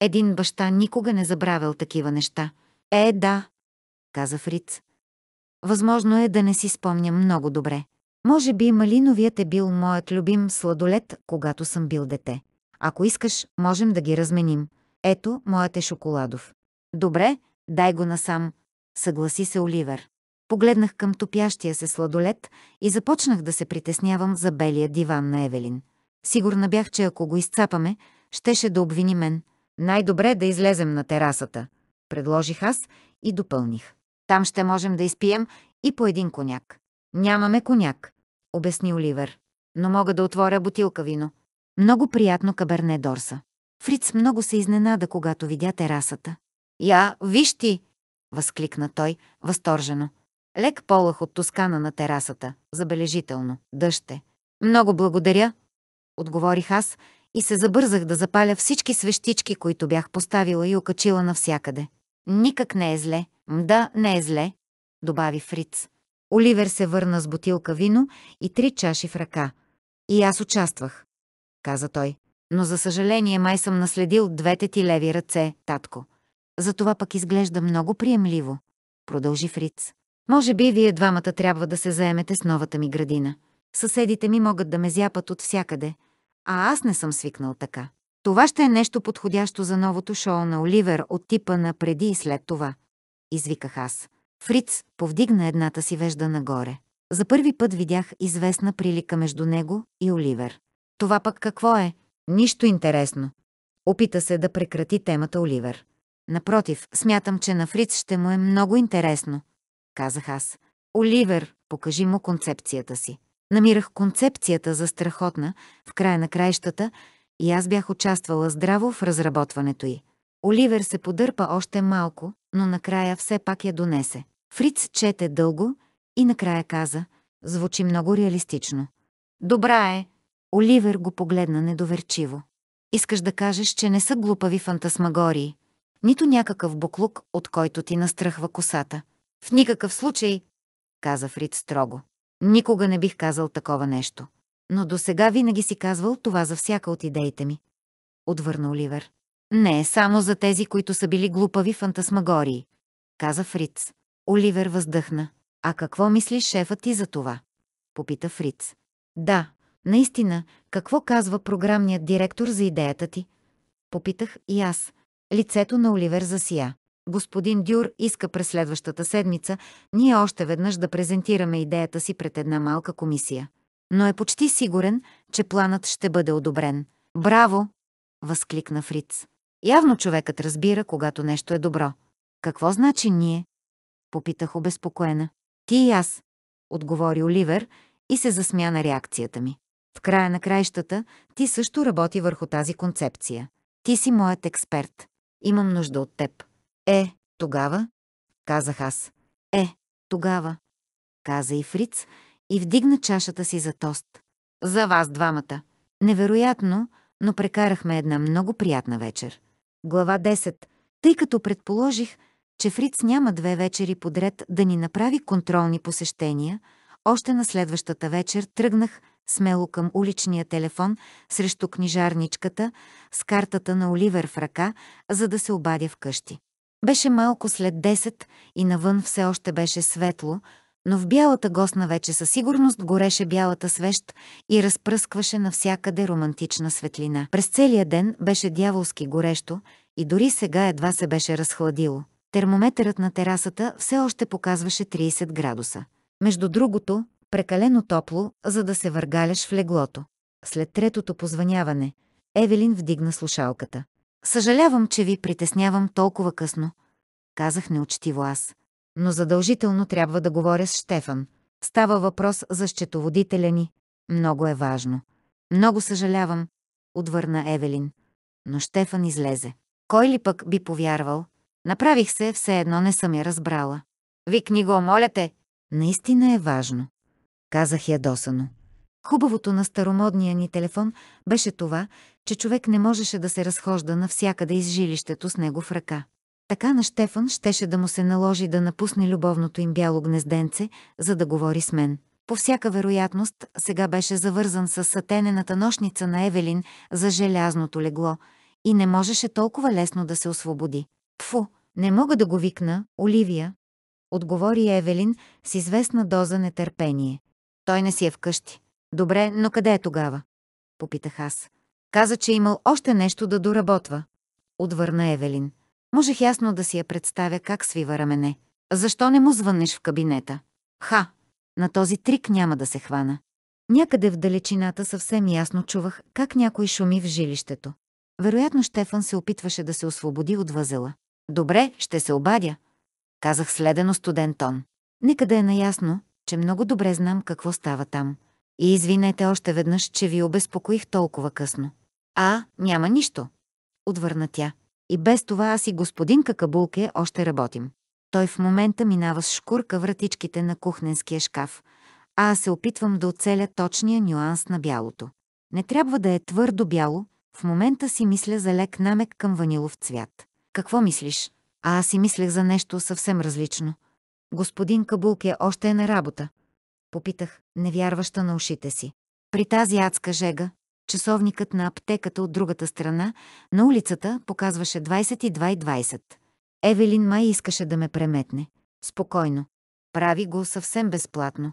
Един баща никога не забравял такива неща. Е, да, каза Фриц. Възможно е да не си спомня много добре. Може би малиновият е бил моят любим сладолет, когато съм бил дете. Ако искаш, можем да ги разменим. Ето, моят е шоколадов. Добре, дай го насам, съгласи се Оливер. Погледнах към топящия се сладолет и започнах да се притеснявам за белия диван на Евелин. Сигурна бях, че ако го изцапаме, щеше да обвини мен. Най-добре е да излезем на терасата, предложих аз и допълних. Там ще можем да изпием и по един коняк. Нямаме коняк, обясни Оливер, но мога да отворя бутилка вино. Много приятно каберне Дорса. Фриц много се изненада, когато видя терасата. Я, виж ти! възкликна той, възторжено. Лек полах от тускана на терасата, забележително, дъще. Много благодаря, отговорих аз и се забързах да запаля всички свещички, които бях поставила и окачила навсякъде. Никак не е зле. Мда, не е зле, добави Фриц. Оливер се върна с бутилка вино и три чаши в ръка. И аз участвах, каза той. Но за съжаление май съм наследил двете ти леви ръце, татко. Затова пък изглежда много приемливо, продължи Фриц. Може би вие двамата трябва да се заемете с новата ми градина. Съседите ми могат да ме зяпат от всякъде, а аз не съм свикнал така. Това ще е нещо подходящо за новото шоу на Оливер от типа на преди и след това. Извиках аз. Фриц повдигна едната си вежда нагоре. За първи път видях известна прилика между него и Оливер. Това пък какво е? Нищо интересно. Опита се да прекрати темата Оливер. Напротив, смятам, че на Фриц ще му е много интересно. Казах аз. Оливер, покажи му концепцията си. Намирах концепцията за страхотна в края на краищата и аз бях участвала здраво в разработването й. Оливер се подърпа още малко, но накрая все пак я донесе. Фриц чете дълго и накрая каза, звучи много реалистично. Добра е. Оливер го погледна недоверчиво. Искаш да кажеш, че не са глупави фантасмагории, нито някакъв буклук, от който ти настръхва косата. В никакъв случай, каза Фриц строго. Никога не бих казал такова нещо. Но до сега винаги си казвал това за всяка от идеите ми. Отвърна Оливер. Не е само за тези, които са били глупави фантасмагории. Каза Фриц. Оливер въздъхна. А какво мислиш шефът ти за това? Попита Фриц. Да, наистина, какво казва програмният директор за идеята ти? Попитах и аз. Лицето на Оливер засия господин Дюр иска през следващата седмица ние още веднъж да презентираме идеята си пред една малка комисия. Но е почти сигурен, че планът ще бъде одобрен. Браво! възкликна Фриц. Явно човекът разбира, когато нещо е добро. Какво значи ние? Попитах обезпокоена. Ти и аз, отговори Оливер и се засмя на реакцията ми. В края на краищата ти също работи върху тази концепция. Ти си моят експерт. Имам нужда от теб. Е, тогава, казах аз. Е, тогава, каза и Фриц и вдигна чашата си за тост. За вас двамата. Невероятно, но прекарахме една много приятна вечер. Глава 10. Тъй като предположих, че Фриц няма две вечери подред да ни направи контролни посещения, още на следващата вечер тръгнах смело към уличния телефон срещу книжарничката с картата на Оливер в ръка, за да се обадя вкъщи. Беше малко след 10 и навън все още беше светло, но в бялата госна вече със сигурност гореше бялата свещ и разпръскваше навсякъде романтична светлина. През целия ден беше дяволски горещо и дори сега едва се беше разхладило. Термометърът на терасата все още показваше 30 градуса. Между другото, прекалено топло, за да се въргаляш в леглото. След третото позваняване, Евелин вдигна слушалката. Съжалявам, че ви притеснявам толкова късно, казах неучтиво аз. Но задължително трябва да говоря с Штефан. Става въпрос за счетоводителя ни. Много е важно. Много съжалявам, отвърна Евелин. Но Штефан излезе. Кой ли пък би повярвал? Направих се, все едно не съм я разбрала. Викни го, моля те! Наистина е важно, казах ядосано. Хубавото на старомодния ни телефон беше това, че човек не можеше да се разхожда навсякъде из жилището с него в ръка. Така на Штефан щеше да му се наложи да напусне любовното им бяло гнезденце, за да говори с мен. По всяка вероятност, сега беше завързан с сатенената нощница на Евелин за желязното легло и не можеше толкова лесно да се освободи. Пфу, не мога да го викна, Оливия, отговори Евелин с известна доза нетърпение. Той не си е вкъщи. Добре, но къде е тогава? Попитах аз. Каза, че е имал още нещо да доработва. Отвърна Евелин. Можех ясно да си я представя как свива рамене. Защо не му звъннеш в кабинета? Ха! На този трик няма да се хвана. Някъде в далечината съвсем ясно чувах как някой шуми в жилището. Вероятно Штефан се опитваше да се освободи от възела. Добре, ще се обадя, казах следено студен тон. Нека да е наясно, че много добре знам какво става там. И извинете още веднъж, че ви обезпокоих толкова късно. А, няма нищо. Отвърна тя. И без това аз и господин Какабулке още работим. Той в момента минава с шкурка вратичките на кухненския шкаф, а аз се опитвам да оцеля точния нюанс на бялото. Не трябва да е твърдо бяло, в момента си мисля за лек намек към ванилов цвят. Какво мислиш? А аз си мислех за нещо съвсем различно. Господин Кабулке още е на работа, Попитах, невярваща на ушите си. При тази адска жега, часовникът на аптеката от другата страна, на улицата, показваше 22.20. Евелин май искаше да ме преметне. Спокойно. Прави го съвсем безплатно,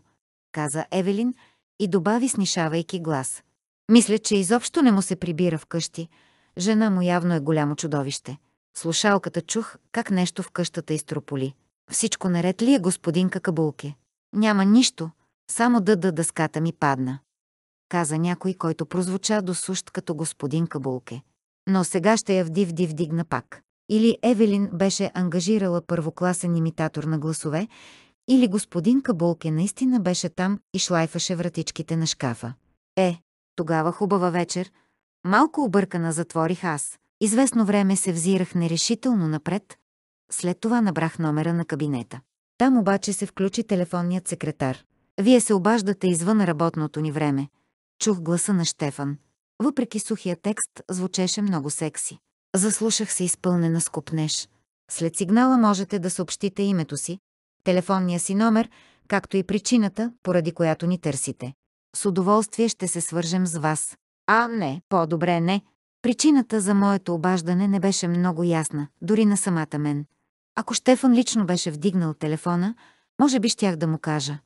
каза Евелин и добави снишавайки глас. Мисля, че изобщо не му се прибира вкъщи. Жена му явно е голямо чудовище. Слушалката чух как нещо в къщата изтрополи. Всичко наред ли е господин Какабулке? Няма нищо, само да да дъската ми падна. Каза някой, който прозвуча до сущ като господин Кабулке. Но сега ще я вдив-див дигна пак. Или Евелин беше ангажирала първокласен имитатор на гласове, или господин Кабулке наистина беше там и шлайфаше вратичките на шкафа. Е, тогава хубава вечер. Малко объркана затворих аз. Известно време се взирах нерешително напред. След това набрах номера на кабинета. Там обаче се включи телефонният секретар. Вие се обаждате извън работното ни време. Чух гласа на Штефан. Въпреки сухия текст, звучеше много секси. Заслушах се изпълнена с След сигнала можете да съобщите името си, телефонния си номер, както и причината, поради която ни търсите. С удоволствие ще се свържем с вас. А, не, по-добре не. Причината за моето обаждане не беше много ясна, дори на самата мен. Ако Штефан лично беше вдигнал телефона, може би щях да му кажа.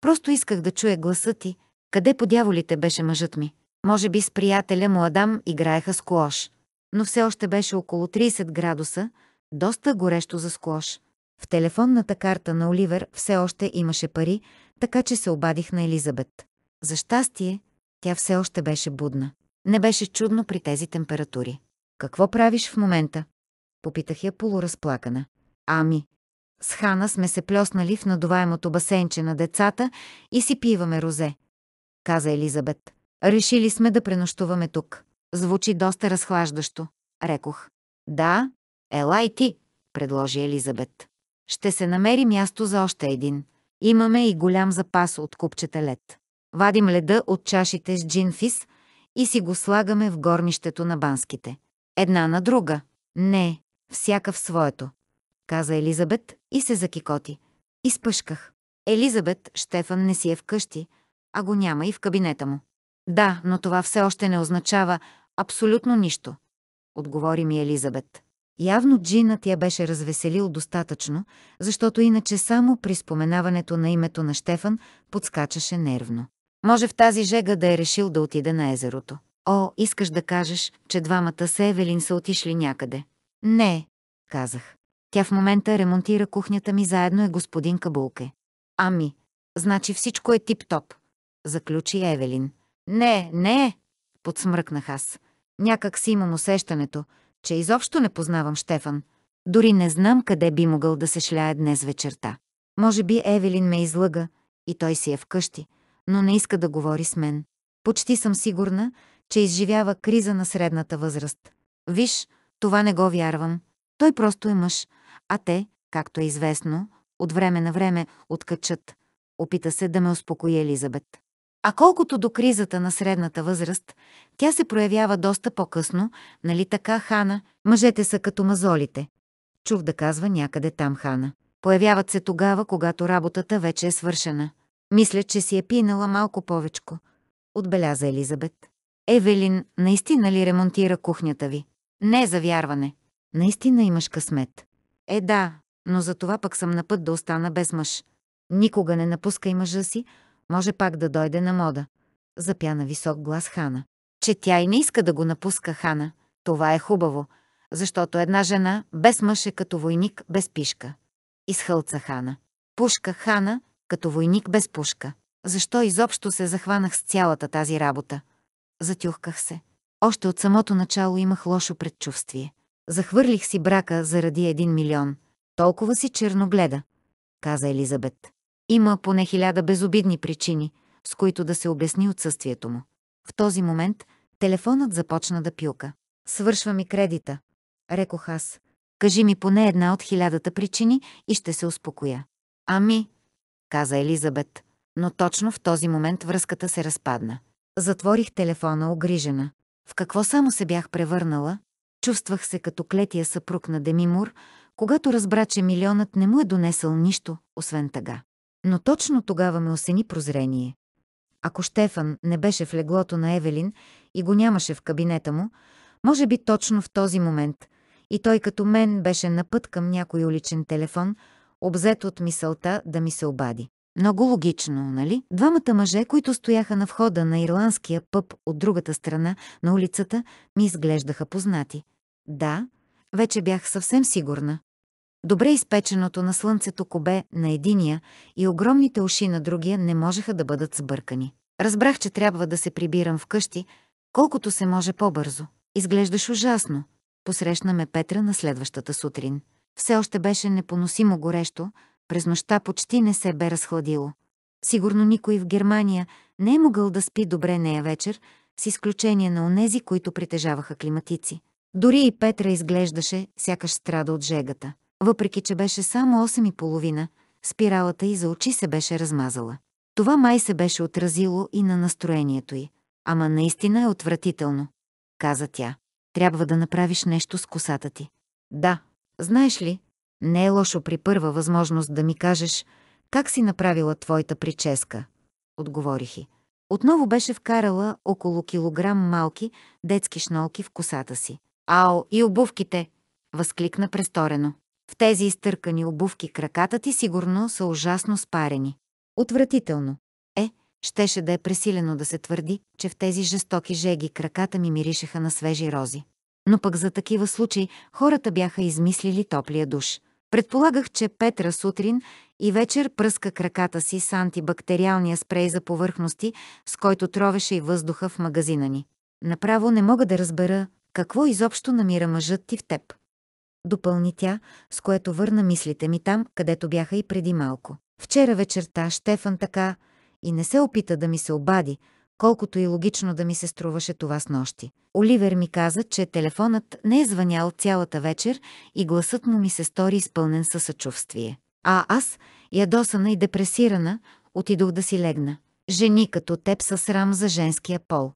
Просто исках да чуя гласа ти. Къде по дяволите беше мъжът ми? Може би с приятеля му Адам играеха с клош. Но все още беше около 30 градуса, доста горещо за склош. В телефонната карта на Оливер все още имаше пари, така че се обадих на Елизабет. За щастие, тя все още беше будна. Не беше чудно при тези температури. Какво правиш в момента? Попитах я полуразплакана. Ами, с Хана сме се плеснали в надуваемото басенче на децата и си пиваме розе, каза Елизабет. Решили сме да пренощуваме тук. Звучи доста разхлаждащо, рекох. Да, ела и ти, предложи Елизабет. Ще се намери място за още един. Имаме и голям запас от купчета лед. Вадим леда от чашите с джинфис и си го слагаме в горнището на банските. Една на друга. Не, всяка в своето каза Елизабет и се закикоти. Изпъшках. Елизабет, Штефан не си е вкъщи, а го няма и в кабинета му. Да, но това все още не означава абсолютно нищо, отговори ми Елизабет. Явно джинът я беше развеселил достатъчно, защото иначе само при споменаването на името на Штефан подскачаше нервно. Може в тази жега да е решил да отиде на езерото. О, искаш да кажеш, че двамата с Евелин са отишли някъде. Не, казах. Тя в момента ремонтира кухнята ми заедно е господин Кабулке. Ами, значи всичко е тип-топ, заключи Евелин. Не, не, подсмръкнах аз. Някак си имам усещането, че изобщо не познавам Штефан. Дори не знам къде би могъл да се шляе днес вечерта. Може би Евелин ме излъга и той си е вкъщи, но не иска да говори с мен. Почти съм сигурна, че изживява криза на средната възраст. Виж, това не го вярвам. Той просто е мъж, а те, както е известно, от време на време откачат. Опита се да ме успокои Елизабет. А колкото до кризата на средната възраст, тя се проявява доста по-късно, нали така, Хана? Мъжете са като мазолите. Чух да казва някъде там Хана. Появяват се тогава, когато работата вече е свършена. Мисля, че си е пинала малко повечко, отбеляза Елизабет. Евелин, наистина ли ремонтира кухнята ви? Не за вярване. Наистина имаш късмет. Е да, но за това пък съм на път да остана без мъж. Никога не напускай мъжа си, може пак да дойде на мода. Запя на висок глас Хана. Че тя и не иска да го напуска Хана. Това е хубаво, защото една жена без мъж е като войник без пишка. Изхълца Хана. Пушка Хана, като войник без пушка. Защо изобщо се захванах с цялата тази работа? Затюхках се. Още от самото начало имах лошо предчувствие. Захвърлих си брака заради един милион. Толкова си черногледа, каза Елизабет. Има поне хиляда безобидни причини, с които да се обясни отсъствието му. В този момент телефонът започна да пилка. Свършва ми кредита, рекох аз. Кажи ми поне една от хилядата причини и ще се успокоя. Ами, каза Елизабет, но точно в този момент връзката се разпадна. Затворих телефона огрижена. В какво само се бях превърнала, Чувствах се като клетия съпруг на Демимур, когато разбра, че милионът не му е донесъл нищо, освен тъга. Но точно тогава ме осени прозрение. Ако Штефан не беше в леглото на Евелин и го нямаше в кабинета му, може би точно в този момент и той като мен беше на път към някой уличен телефон, обзет от мисълта да ми се обади. Много логично, нали? Двамата мъже, които стояха на входа на ирландския пъп от другата страна на улицата, ми изглеждаха познати. Да, вече бях съвсем сигурна. Добре изпеченото на слънцето кобе на единия и огромните уши на другия не можеха да бъдат сбъркани. Разбрах, че трябва да се прибирам вкъщи, колкото се може по-бързо. Изглеждаш ужасно. Посрещна ме Петра на следващата сутрин. Все още беше непоносимо горещо, през нощта почти не се бе разхладило. Сигурно никой в Германия не е могъл да спи добре нея вечер, с изключение на онези, които притежаваха климатици. Дори и Петра изглеждаше, сякаш страда от жегата. Въпреки, че беше само 8 и половина, спиралата й за очи се беше размазала. Това май се беше отразило и на настроението й. Ама наистина е отвратително, каза тя. Трябва да направиш нещо с косата ти. Да, знаеш ли, не е лошо при първа възможност да ми кажеш как си направила твоята прическа, отговорих и. Отново беше вкарала около килограм малки детски шнолки в косата си. Ао, и обувките! възкликна престорено. В тези изтъркани обувки краката ти сигурно са ужасно спарени. Отвратително. Е, щеше да е пресилено да се твърди, че в тези жестоки жеги краката ми миришеха на свежи рози. Но пък за такива случаи хората бяха измислили топлия душ. Предполагах, че Петра сутрин и вечер пръска краката си с антибактериалния спрей за повърхности, с който тровеше и въздуха в магазина ни. Направо не мога да разбера какво изобщо намира мъжът ти в теб. Допълни тя, с което върна мислите ми там, където бяха и преди малко. Вчера вечерта Штефан така и не се опита да ми се обади, колкото и логично да ми се струваше това с нощи. Оливер ми каза, че телефонът не е звънял цялата вечер и гласът му ми се стори изпълнен със съчувствие. А аз, ядосана и депресирана, отидох да си легна. Жени като теб са срам за женския пол,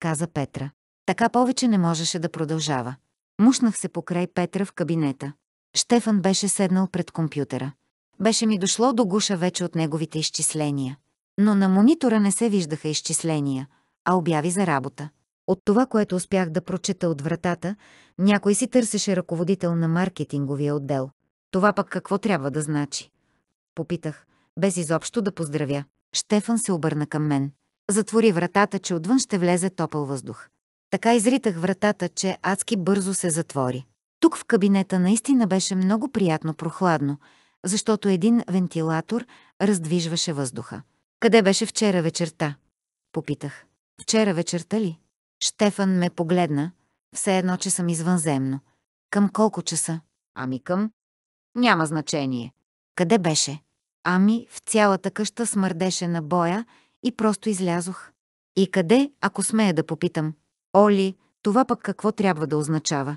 каза Петра. Така повече не можеше да продължава. Мушнах се покрай Петра в кабинета. Штефан беше седнал пред компютъра. Беше ми дошло до гуша вече от неговите изчисления но на монитора не се виждаха изчисления, а обяви за работа. От това, което успях да прочета от вратата, някой си търсеше ръководител на маркетинговия отдел. Това пък какво трябва да значи? Попитах, без изобщо да поздравя. Штефан се обърна към мен. Затвори вратата, че отвън ще влезе топъл въздух. Така изритах вратата, че адски бързо се затвори. Тук в кабинета наистина беше много приятно прохладно, защото един вентилатор раздвижваше въздуха. Къде беше вчера вечерта? Попитах. Вчера вечерта ли? Штефан ме погледна, все едно, че съм извънземно. Към колко часа? Ами към? Няма значение. Къде беше? Ами, в цялата къща смърдеше на боя и просто излязох. И къде, ако смея да попитам? Оли, това пък какво трябва да означава?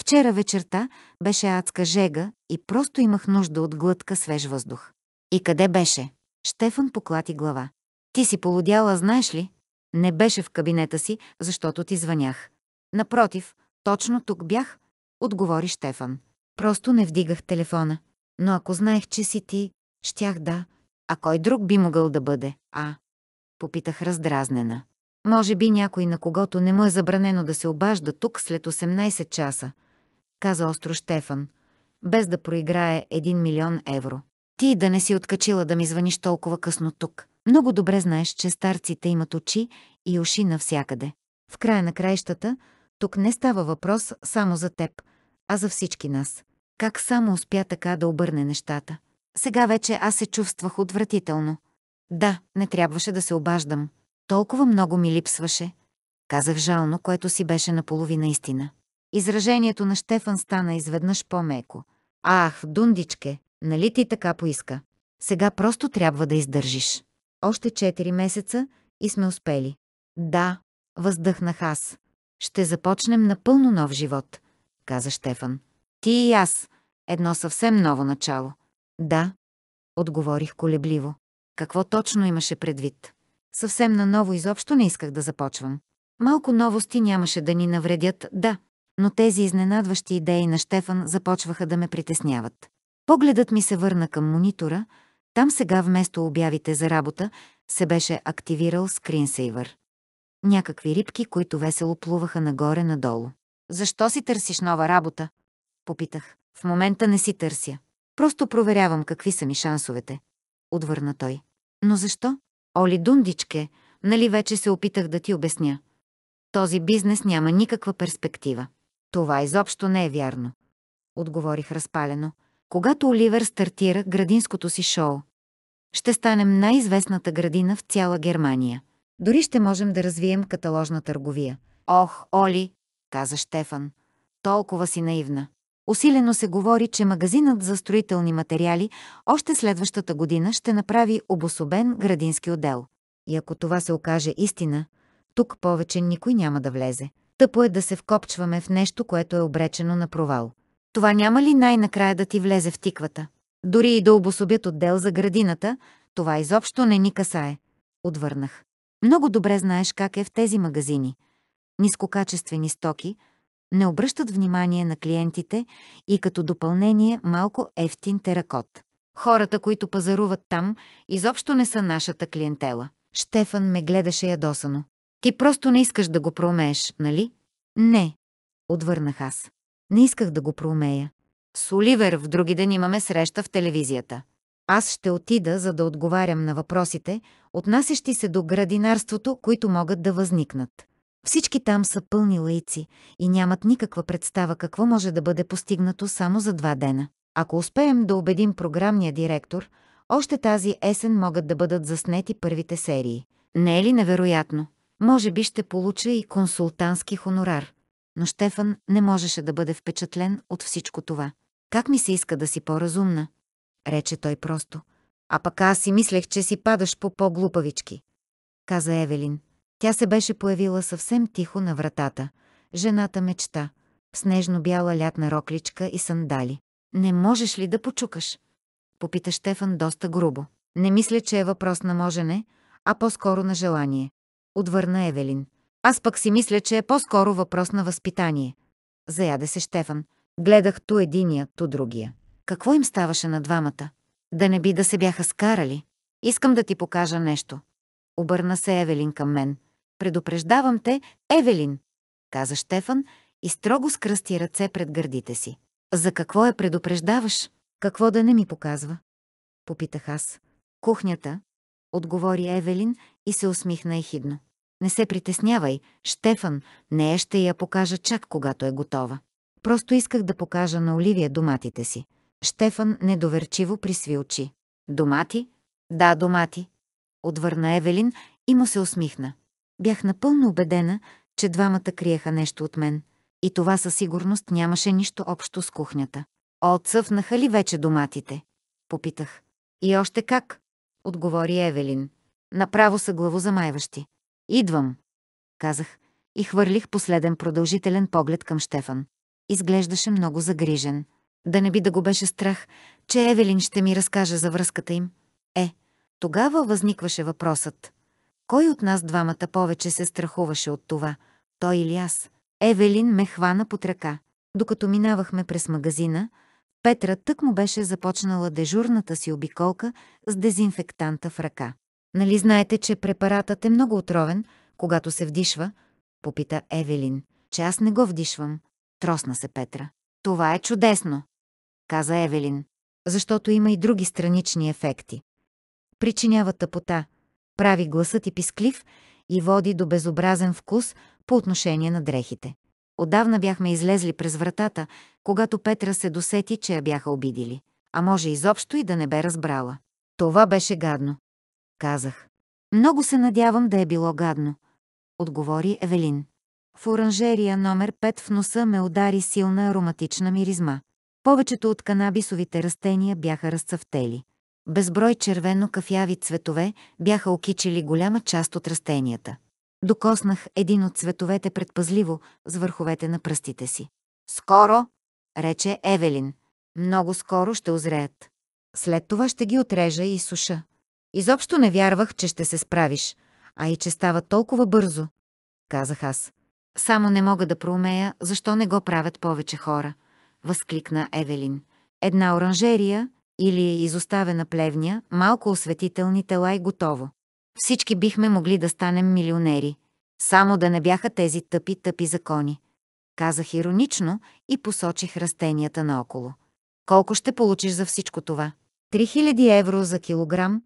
Вчера вечерта беше адска жега и просто имах нужда от глътка свеж въздух. И къде беше? Штефан поклати глава. Ти си полудяла, знаеш ли? Не беше в кабинета си, защото ти звънях. Напротив, точно тук бях, отговори Штефан. Просто не вдигах телефона. Но ако знаех, че си ти, щях да. А кой друг би могъл да бъде, а? Попитах раздразнена. Може би някой, на когото не му е забранено да се обажда тук след 18 часа, каза остро Штефан, без да проиграе 1 милион евро. Ти да не си откачила да ми звъниш толкова късно тук. Много добре знаеш, че старците имат очи и уши навсякъде. В края на краищата, тук не става въпрос само за теб, а за всички нас. Как само успя така да обърне нещата? Сега вече аз се чувствах отвратително. Да, не трябваше да се обаждам. Толкова много ми липсваше. Казах жално, което си беше наполовина истина. Изражението на Штефан стана изведнъж по-меко. Ах, дундичке, Нали ти така поиска? Сега просто трябва да издържиш. Още 4 месеца и сме успели. Да, въздъхнах аз. Ще започнем напълно нов живот, каза Штефан. Ти и аз. Едно съвсем ново начало. Да, отговорих колебливо. Какво точно имаше предвид? Съвсем наново изобщо не исках да започвам. Малко новости нямаше да ни навредят, да, но тези изненадващи идеи на Штефан започваха да ме притесняват. Погледът ми се върна към монитора, там сега вместо обявите за работа се беше активирал скринсейвър. Някакви рибки, които весело плуваха нагоре-надолу. «Защо си търсиш нова работа?» – попитах. «В момента не си търся. Просто проверявам какви са ми шансовете», – отвърна той. «Но защо? Оли Дундичке, нали вече се опитах да ти обясня. Този бизнес няма никаква перспектива. Това изобщо не е вярно», – отговорих разпалено – когато Оливер стартира градинското си шоу. Ще станем най-известната градина в цяла Германия. Дори ще можем да развием каталожна търговия. Ох, Оли, каза Штефан, толкова си наивна. Усилено се говори, че магазинът за строителни материали още следващата година ще направи обособен градински отдел. И ако това се окаже истина, тук повече никой няма да влезе. Тъпо е да се вкопчваме в нещо, което е обречено на провал. Това няма ли най-накрая да ти влезе в тиквата? Дори и да обособят отдел за градината, това изобщо не ни касае. Отвърнах. Много добре знаеш как е в тези магазини. Нискокачествени стоки не обръщат внимание на клиентите и като допълнение малко ефтин теракот. Хората, които пазаруват там, изобщо не са нашата клиентела. Штефан ме гледаше ядосано. Ти просто не искаш да го промееш, нали? Не, отвърнах аз. Не исках да го проумея. С Оливер в други ден имаме среща в телевизията. Аз ще отида, за да отговарям на въпросите, отнасящи се до градинарството, които могат да възникнат. Всички там са пълни лаици и нямат никаква представа какво може да бъде постигнато само за два дена. Ако успеем да убедим програмния директор, още тази есен могат да бъдат заснети първите серии. Не е ли невероятно? Може би ще получа и консултантски хонорар но Штефан не можеше да бъде впечатлен от всичко това. Как ми се иска да си по-разумна? Рече той просто. А пък аз си мислех, че си падаш по по-глупавички. Каза Евелин. Тя се беше появила съвсем тихо на вратата. Жената мечта. снежно бяла лятна рокличка и сандали. Не можеш ли да почукаш? Попита Штефан доста грубо. Не мисля, че е въпрос на можене, а по-скоро на желание. Отвърна Евелин. Аз пък си мисля, че е по-скоро въпрос на възпитание. Заяде се Штефан. Гледах ту единия, ту другия. Какво им ставаше на двамата? Да не би да се бяха скарали. Искам да ти покажа нещо. Обърна се Евелин към мен. Предупреждавам те, Евелин, каза Штефан и строго скръсти ръце пред гърдите си. За какво я предупреждаваш? Какво да не ми показва? Попитах аз. Кухнята, отговори Евелин и се усмихна ехидно. Не се притеснявай, Штефан, е ще я покажа чак когато е готова. Просто исках да покажа на Оливия доматите си. Штефан недоверчиво присви очи. Домати? Да, домати. Отвърна Евелин и му се усмихна. Бях напълно убедена, че двамата криеха нещо от мен. И това със сигурност нямаше нищо общо с кухнята. Отсъфнаха ли вече доматите? Попитах. И още как? Отговори Евелин. Направо са главозамайващи. Идвам, казах и хвърлих последен продължителен поглед към Штефан. Изглеждаше много загрижен. Да не би да го беше страх, че Евелин ще ми разкаже за връзката им. Е, тогава възникваше въпросът. Кой от нас двамата повече се страхуваше от това? Той или аз? Евелин ме хвана под ръка. Докато минавахме през магазина, Петра тък му беше започнала дежурната си обиколка с дезинфектанта в ръка. Нали знаете, че препаратът е много отровен, когато се вдишва? Попита Евелин, че аз не го вдишвам. Тросна се Петра. Това е чудесно, каза Евелин, защото има и други странични ефекти. Причинява тъпота, прави гласът и писклив и води до безобразен вкус по отношение на дрехите. Отдавна бяхме излезли през вратата, когато Петра се досети, че я бяха обидили. А може изобщо и да не бе разбрала. Това беше гадно казах. Много се надявам да е било гадно, отговори Евелин. В оранжерия номер 5 в носа ме удари силна ароматична миризма. Повечето от канабисовите растения бяха разцъфтели. Безброй червено-кафяви цветове бяха окичили голяма част от растенията. Докоснах един от цветовете предпазливо с върховете на пръстите си. «Скоро!» — рече Евелин. «Много скоро ще озреят. След това ще ги отрежа и суша. Изобщо не вярвах, че ще се справиш, а и че става толкова бързо, казах аз. Само не мога да проумея, защо не го правят повече хора, възкликна Евелин. Една оранжерия или изоставена плевня, малко осветителни тела и готово. Всички бихме могли да станем милионери. Само да не бяха тези тъпи-тъпи закони. Казах иронично и посочих растенията наоколо. Колко ще получиш за всичко това? 3000 евро за килограм,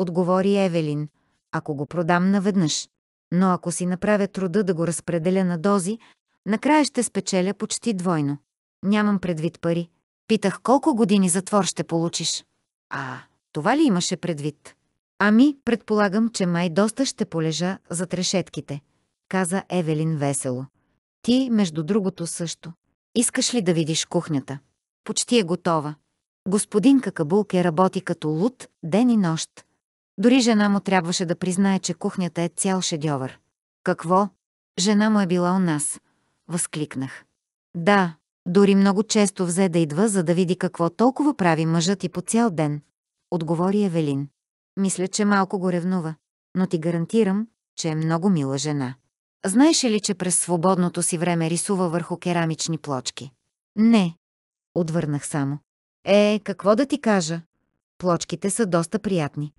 отговори Евелин, ако го продам наведнъж. Но ако си направя труда да го разпределя на дози, накрая ще спечеля почти двойно. Нямам предвид пари. Питах колко години затвор ще получиш. А, това ли имаше предвид? Ами, предполагам, че май доста ще полежа зад решетките, каза Евелин весело. Ти, между другото, също. Искаш ли да видиш кухнята? Почти е готова. Господин Какабулке работи като луд ден и нощ. Дори жена му трябваше да признае, че кухнята е цял шедьовър. Какво? Жена му е била у нас. Възкликнах. Да, дори много често взе да идва, за да види какво толкова прави мъжът и по цял ден. Отговори Евелин. Мисля, че малко го ревнува, но ти гарантирам, че е много мила жена. Знаеше ли, че през свободното си време рисува върху керамични плочки? Не, отвърнах само. Е, какво да ти кажа? Плочките са доста приятни.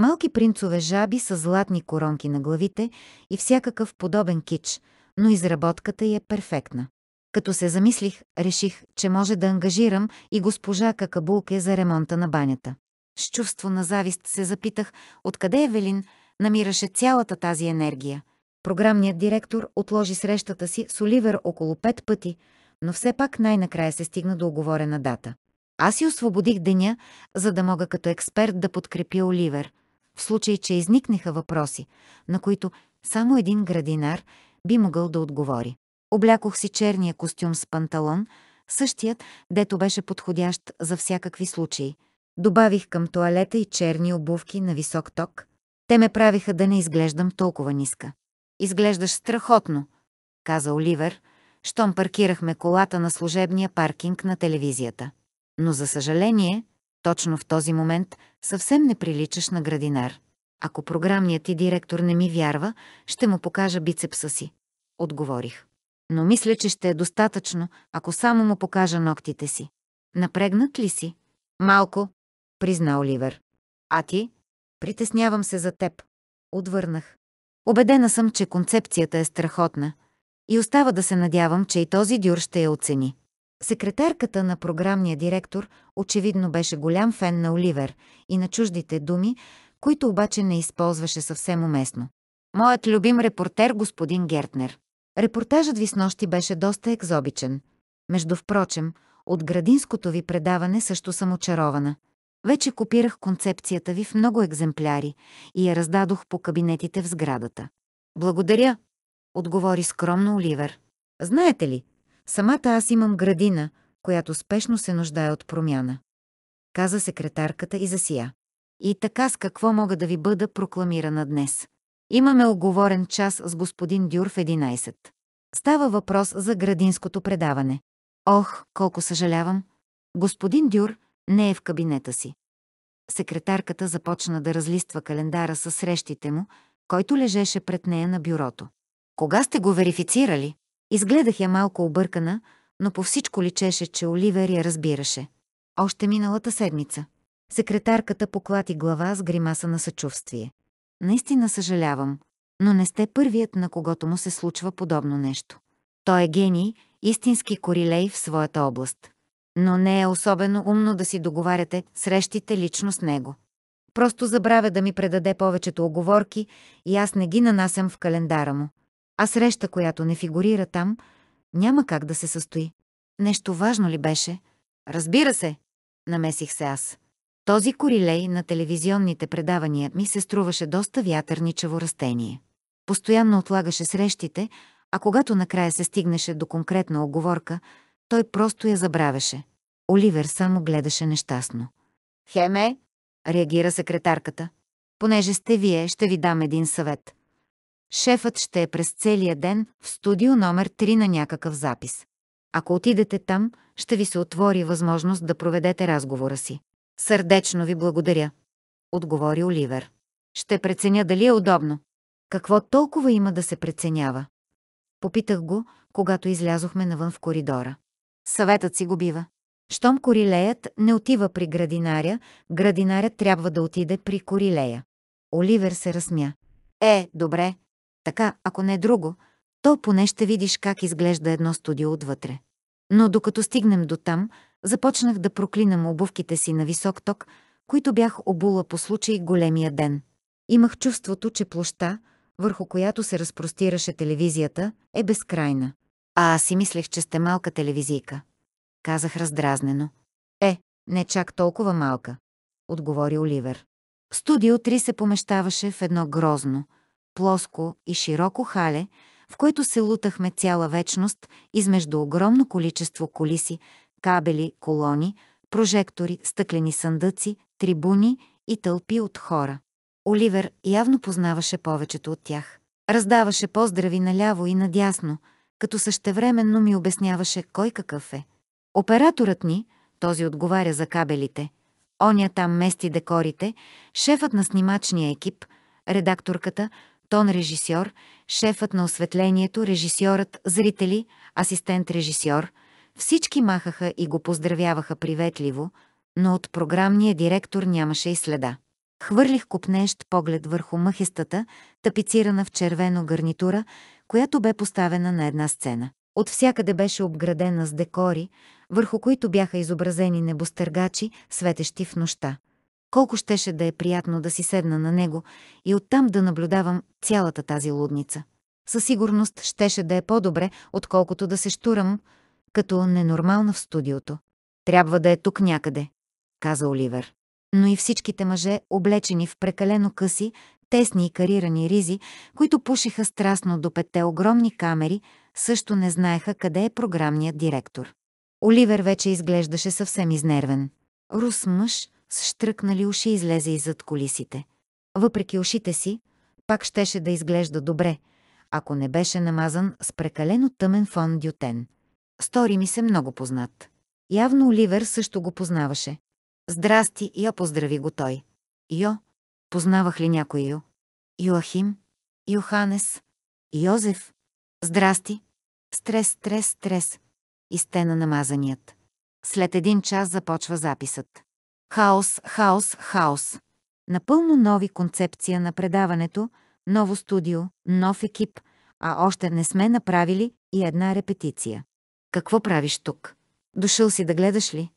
Малки принцове жаби с златни коронки на главите и всякакъв подобен кич, но изработката й е перфектна. Като се замислих, реших, че може да ангажирам и госпожа Какабулке за ремонта на банята. С чувство на завист се запитах, откъде Евелин намираше цялата тази енергия. Програмният директор отложи срещата си с Оливер около пет пъти, но все пак най-накрая се стигна до оговорена дата. Аз си освободих деня, за да мога като експерт да подкрепя Оливер – в случай, че изникнаха въпроси, на които само един градинар би могъл да отговори. Облякох си черния костюм с панталон, същият, дето беше подходящ за всякакви случаи. Добавих към туалета и черни обувки на висок ток. Те ме правиха да не изглеждам толкова ниска. «Изглеждаш страхотно», каза Оливер, щом паркирахме колата на служебния паркинг на телевизията. Но за съжаление, точно в този момент съвсем не приличаш на градинар. Ако програмният ти директор не ми вярва, ще му покажа бицепса си. Отговорих. Но мисля, че ще е достатъчно, ако само му покажа ногтите си. Напрегнат ли си? Малко, призна Оливер. А ти? Притеснявам се за теб. Отвърнах. Обедена съм, че концепцията е страхотна. И остава да се надявам, че и този дюр ще я оцени. Секретарката на програмния директор очевидно беше голям фен на Оливер и на чуждите думи, които обаче не използваше съвсем уместно. Моят любим репортер господин Гертнер. Репортажът ви с нощи беше доста екзобичен. Между впрочем, от градинското ви предаване също съм очарована. Вече копирах концепцията ви в много екземпляри и я раздадох по кабинетите в сградата. Благодаря, отговори скромно Оливер. Знаете ли, Самата аз имам градина, която спешно се нуждае от промяна. Каза секретарката и засия. И така с какво мога да ви бъда прокламирана днес? Имаме оговорен час с господин Дюр в 11. Става въпрос за градинското предаване. Ох, колко съжалявам. Господин Дюр не е в кабинета си. Секретарката започна да разлиства календара със срещите му, който лежеше пред нея на бюрото. Кога сте го верифицирали? Изгледах я малко объркана, но по всичко личеше, че Оливер я разбираше. Още миналата седмица. Секретарката поклати глава с гримаса на съчувствие. Наистина съжалявам, но не сте първият, на когото му се случва подобно нещо. Той е гений, истински корилей в своята област. Но не е особено умно да си договаряте срещите лично с него. Просто забравя да ми предаде повечето оговорки и аз не ги нанасям в календара му а среща, която не фигурира там, няма как да се състои. Нещо важно ли беше? Разбира се, намесих се аз. Този корилей на телевизионните предавания ми се струваше доста вятърничево растение. Постоянно отлагаше срещите, а когато накрая се стигнеше до конкретна оговорка, той просто я забравяше. Оливер само гледаше нещастно. «Хеме!» реагира секретарката. «Понеже сте вие, ще ви дам един съвет. Шефът ще е през целия ден в студио номер 3 на някакъв запис. Ако отидете там, ще ви се отвори възможност да проведете разговора си. Сърдечно ви благодаря, отговори Оливер. Ще преценя дали е удобно. Какво толкова има да се преценява? Попитах го, когато излязохме навън в коридора. Съветът си го бива. Щом корилеят не отива при градинаря, градинарят трябва да отиде при корилея. Оливер се разсмя. Е, добре, така, ако не е друго, то поне ще видиш как изглежда едно студио отвътре. Но докато стигнем до там, започнах да проклинам обувките си на висок ток, които бях обула по случай големия ден. Имах чувството, че площа, върху която се разпростираше телевизията, е безкрайна. А аз си мислех, че сте малка телевизийка. Казах раздразнено. Е, не чак толкова малка, отговори Оливер. Студио 3 се помещаваше в едно грозно – плоско и широко хале, в което се лутахме цяла вечност измежду огромно количество колиси, кабели, колони, прожектори, стъклени съндъци, трибуни и тълпи от хора. Оливер явно познаваше повечето от тях. Раздаваше поздрави наляво и надясно, като същевременно ми обясняваше кой какъв е. Операторът ни, този отговаря за кабелите, оня там мести декорите, шефът на снимачния екип, редакторката, тон режисьор, шефът на осветлението, режисьорът, зрители, асистент режисьор, всички махаха и го поздравяваха приветливо, но от програмния директор нямаше и следа. Хвърлих купнещ поглед върху мъхистата, тапицирана в червено гарнитура, която бе поставена на една сцена. От всякъде беше обградена с декори, върху които бяха изобразени небостъргачи, светещи в нощта. Колко щеше да е приятно да си седна на него и оттам да наблюдавам цялата тази лудница. Със сигурност щеше да е по-добре, отколкото да се штурам, като ненормална в студиото. Трябва да е тук някъде, каза Оливер. Но и всичките мъже, облечени в прекалено къси, тесни и карирани ризи, които пушиха страстно до петте огромни камери, също не знаеха къде е програмният директор. Оливер вече изглеждаше съвсем изнервен. Рус мъж, с штръкнали уши излезе иззад колисите. Въпреки ушите си, пак щеше да изглежда добре, ако не беше намазан с прекалено тъмен фон дютен. Стори ми се много познат. Явно Оливер също го познаваше. Здрасти, я поздрави го той. Йо, познавах ли някой Йо? Йоахим? Йоханес? Йозеф? Здрасти. Стрес, стрес, стрес. Истена намазаният. След един час започва записът. Хаос, хаос, хаос. Напълно нови концепция на предаването, ново студио, нов екип, а още не сме направили и една репетиция. Какво правиш тук? Дошъл си да гледаш ли?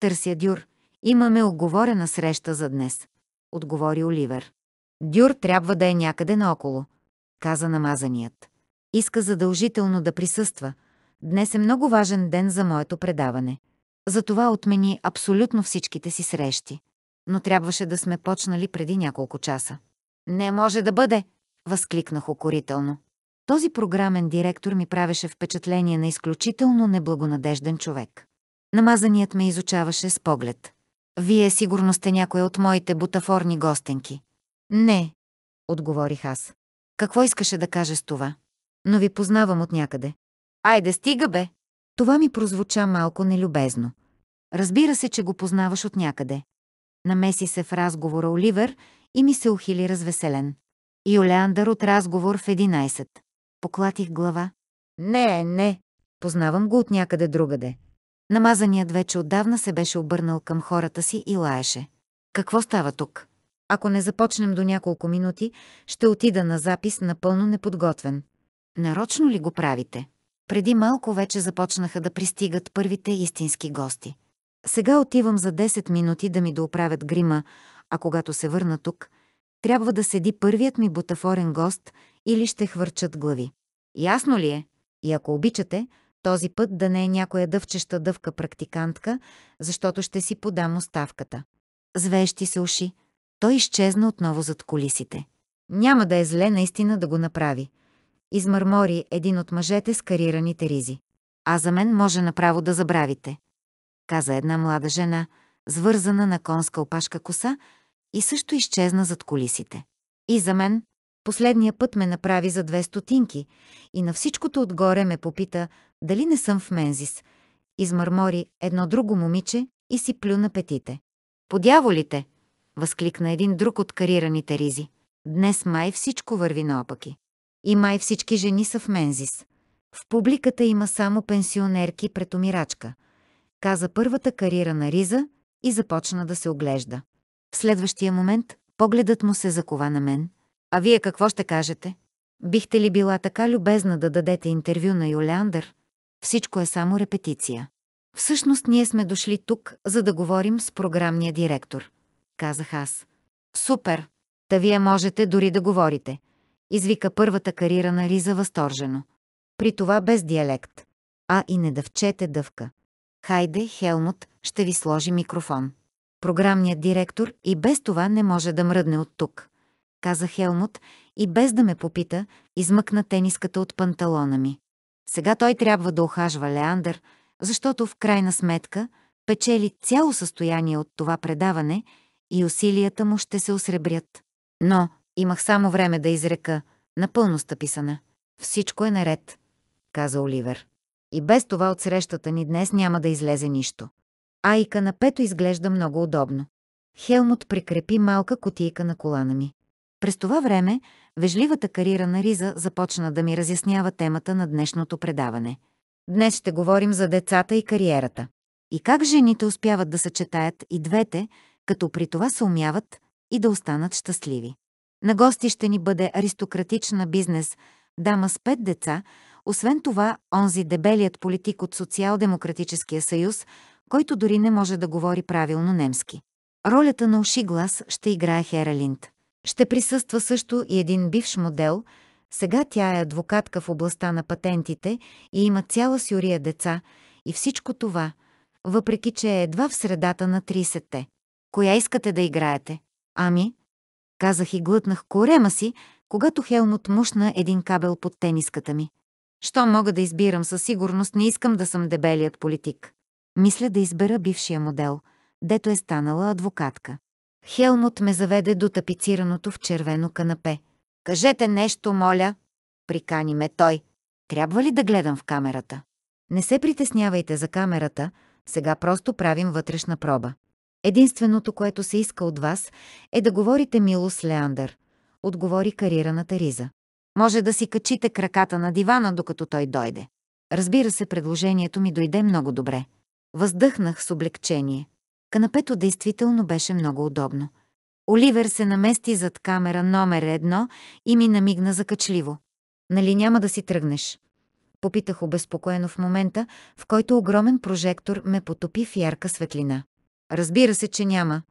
Търся Дюр. Имаме оговорена среща за днес. Отговори Оливер. Дюр трябва да е някъде наоколо, каза намазаният. Иска задължително да присъства. Днес е много важен ден за моето предаване. Затова отмени абсолютно всичките си срещи. Но трябваше да сме почнали преди няколко часа. Не може да бъде, възкликнах укорително. Този програмен директор ми правеше впечатление на изключително неблагонадежден човек. Намазаният ме изучаваше с поглед. Вие сигурно сте някоя от моите бутафорни гостенки. Не, отговорих аз. Какво искаше да каже с това? Но ви познавам от някъде. Айде, стига бе, това ми прозвуча малко нелюбезно. Разбира се, че го познаваш от някъде. Намеси се в разговора Оливер и ми се ухили развеселен. И Олеандър от разговор в 11. Поклатих глава. Не, не, познавам го от някъде другаде. Намазаният вече отдавна се беше обърнал към хората си и лаеше. Какво става тук? Ако не започнем до няколко минути, ще отида на запис напълно неподготвен. Нарочно ли го правите? Преди малко вече започнаха да пристигат първите истински гости. Сега отивам за 10 минути да ми доуправят грима, а когато се върна тук, трябва да седи първият ми бутафорен гост или ще хвърчат глави. Ясно ли е? И ако обичате, този път да не е някоя дъвчеща дъвка практикантка, защото ще си подам оставката. Звещи се уши. Той изчезна отново зад колисите. Няма да е зле наистина да го направи измърмори един от мъжете с карираните ризи. А за мен може направо да забравите. Каза една млада жена, свързана на конска опашка коса и също изчезна зад колисите. И за мен, последния път ме направи за две стотинки и на всичкото отгоре ме попита дали не съм в Мензис. Измърмори едно друго момиче и си плю на петите. Подяволите! възкликна един друг от карираните ризи. Днес май всичко върви наопаки. И май всички жени са в Мензис. В публиката има само пенсионерки пред умирачка. Каза първата кариера на Риза и започна да се оглежда. В следващия момент погледът му се закова на мен. А вие какво ще кажете? Бихте ли била така любезна да дадете интервю на Юлиандър? Всичко е само репетиция. Всъщност ние сме дошли тук, за да говорим с програмния директор. Казах аз. Супер! Та вие можете дори да говорите извика първата карирана Лиза възторжено. При това без диалект. А и не дъвчете дъвка. Хайде, Хелмут, ще ви сложи микрофон. Програмният директор и без това не може да мръдне от тук. Каза Хелмут и без да ме попита, измъкна тениската от панталона ми. Сега той трябва да охажва Леандър, защото в крайна сметка печели цяло състояние от това предаване и усилията му ще се осребрят. Но, Имах само време да изрека, напълно стъписана. Всичко е наред, каза Оливер. И без това от срещата ни днес няма да излезе нищо. Айка на пето изглежда много удобно. Хелмут прикрепи малка котийка на колана ми. През това време вежливата кариера на Риза започна да ми разяснява темата на днешното предаване. Днес ще говорим за децата и кариерата. И как жените успяват да съчетаят и двете, като при това се умяват и да останат щастливи. На гости ще ни бъде аристократична бизнес, дама с пет деца, освен това онзи дебелият политик от Социал-демократическия съюз, който дори не може да говори правилно немски. Ролята на уши глас ще играе Хералинд. Ще присъства също и един бивш модел, сега тя е адвокатка в областта на патентите и има цяла сюрия деца и всичко това, въпреки че е едва в средата на 30-те. Коя искате да играете? Ами, казах и глътнах корема си, когато Хелмут мушна един кабел под тениската ми. Що мога да избирам със сигурност, не искам да съм дебелият политик. Мисля да избера бившия модел, дето е станала адвокатка. Хелмут ме заведе до тапицираното в червено канапе. «Кажете нещо, моля!» Прикани ме той. «Трябва ли да гледам в камерата?» Не се притеснявайте за камерата, сега просто правим вътрешна проба. Единственото, което се иска от вас, е да говорите мило с Леандър, отговори карираната Риза. Може да си качите краката на дивана, докато той дойде. Разбира се, предложението ми дойде много добре. Въздъхнах с облегчение. Канапето действително беше много удобно. Оливер се намести зад камера номер едно и ми намигна закачливо. Нали няма да си тръгнеш? Попитах обезпокоено в момента, в който огромен прожектор ме потопи в ярка светлина. Разбира се, че няма.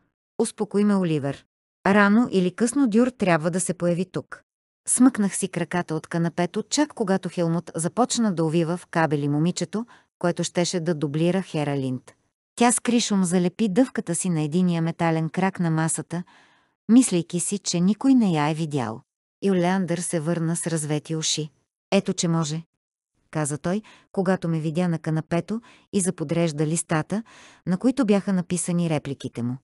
Успокои ме Оливер. Рано или късно Дюр трябва да се появи тук. Смъкнах си краката от канапето, чак когато Хелмут започна да увива в кабели момичето, което щеше да дублира Хера Линд. Тя с кришом залепи дъвката си на единия метален крак на масата, мислейки си, че никой не я е видял. Юлеандър се върна с развети уши. Ето, че може, каза той, когато ме видя на канапето и заподрежда листата, на които бяха написани репликите му.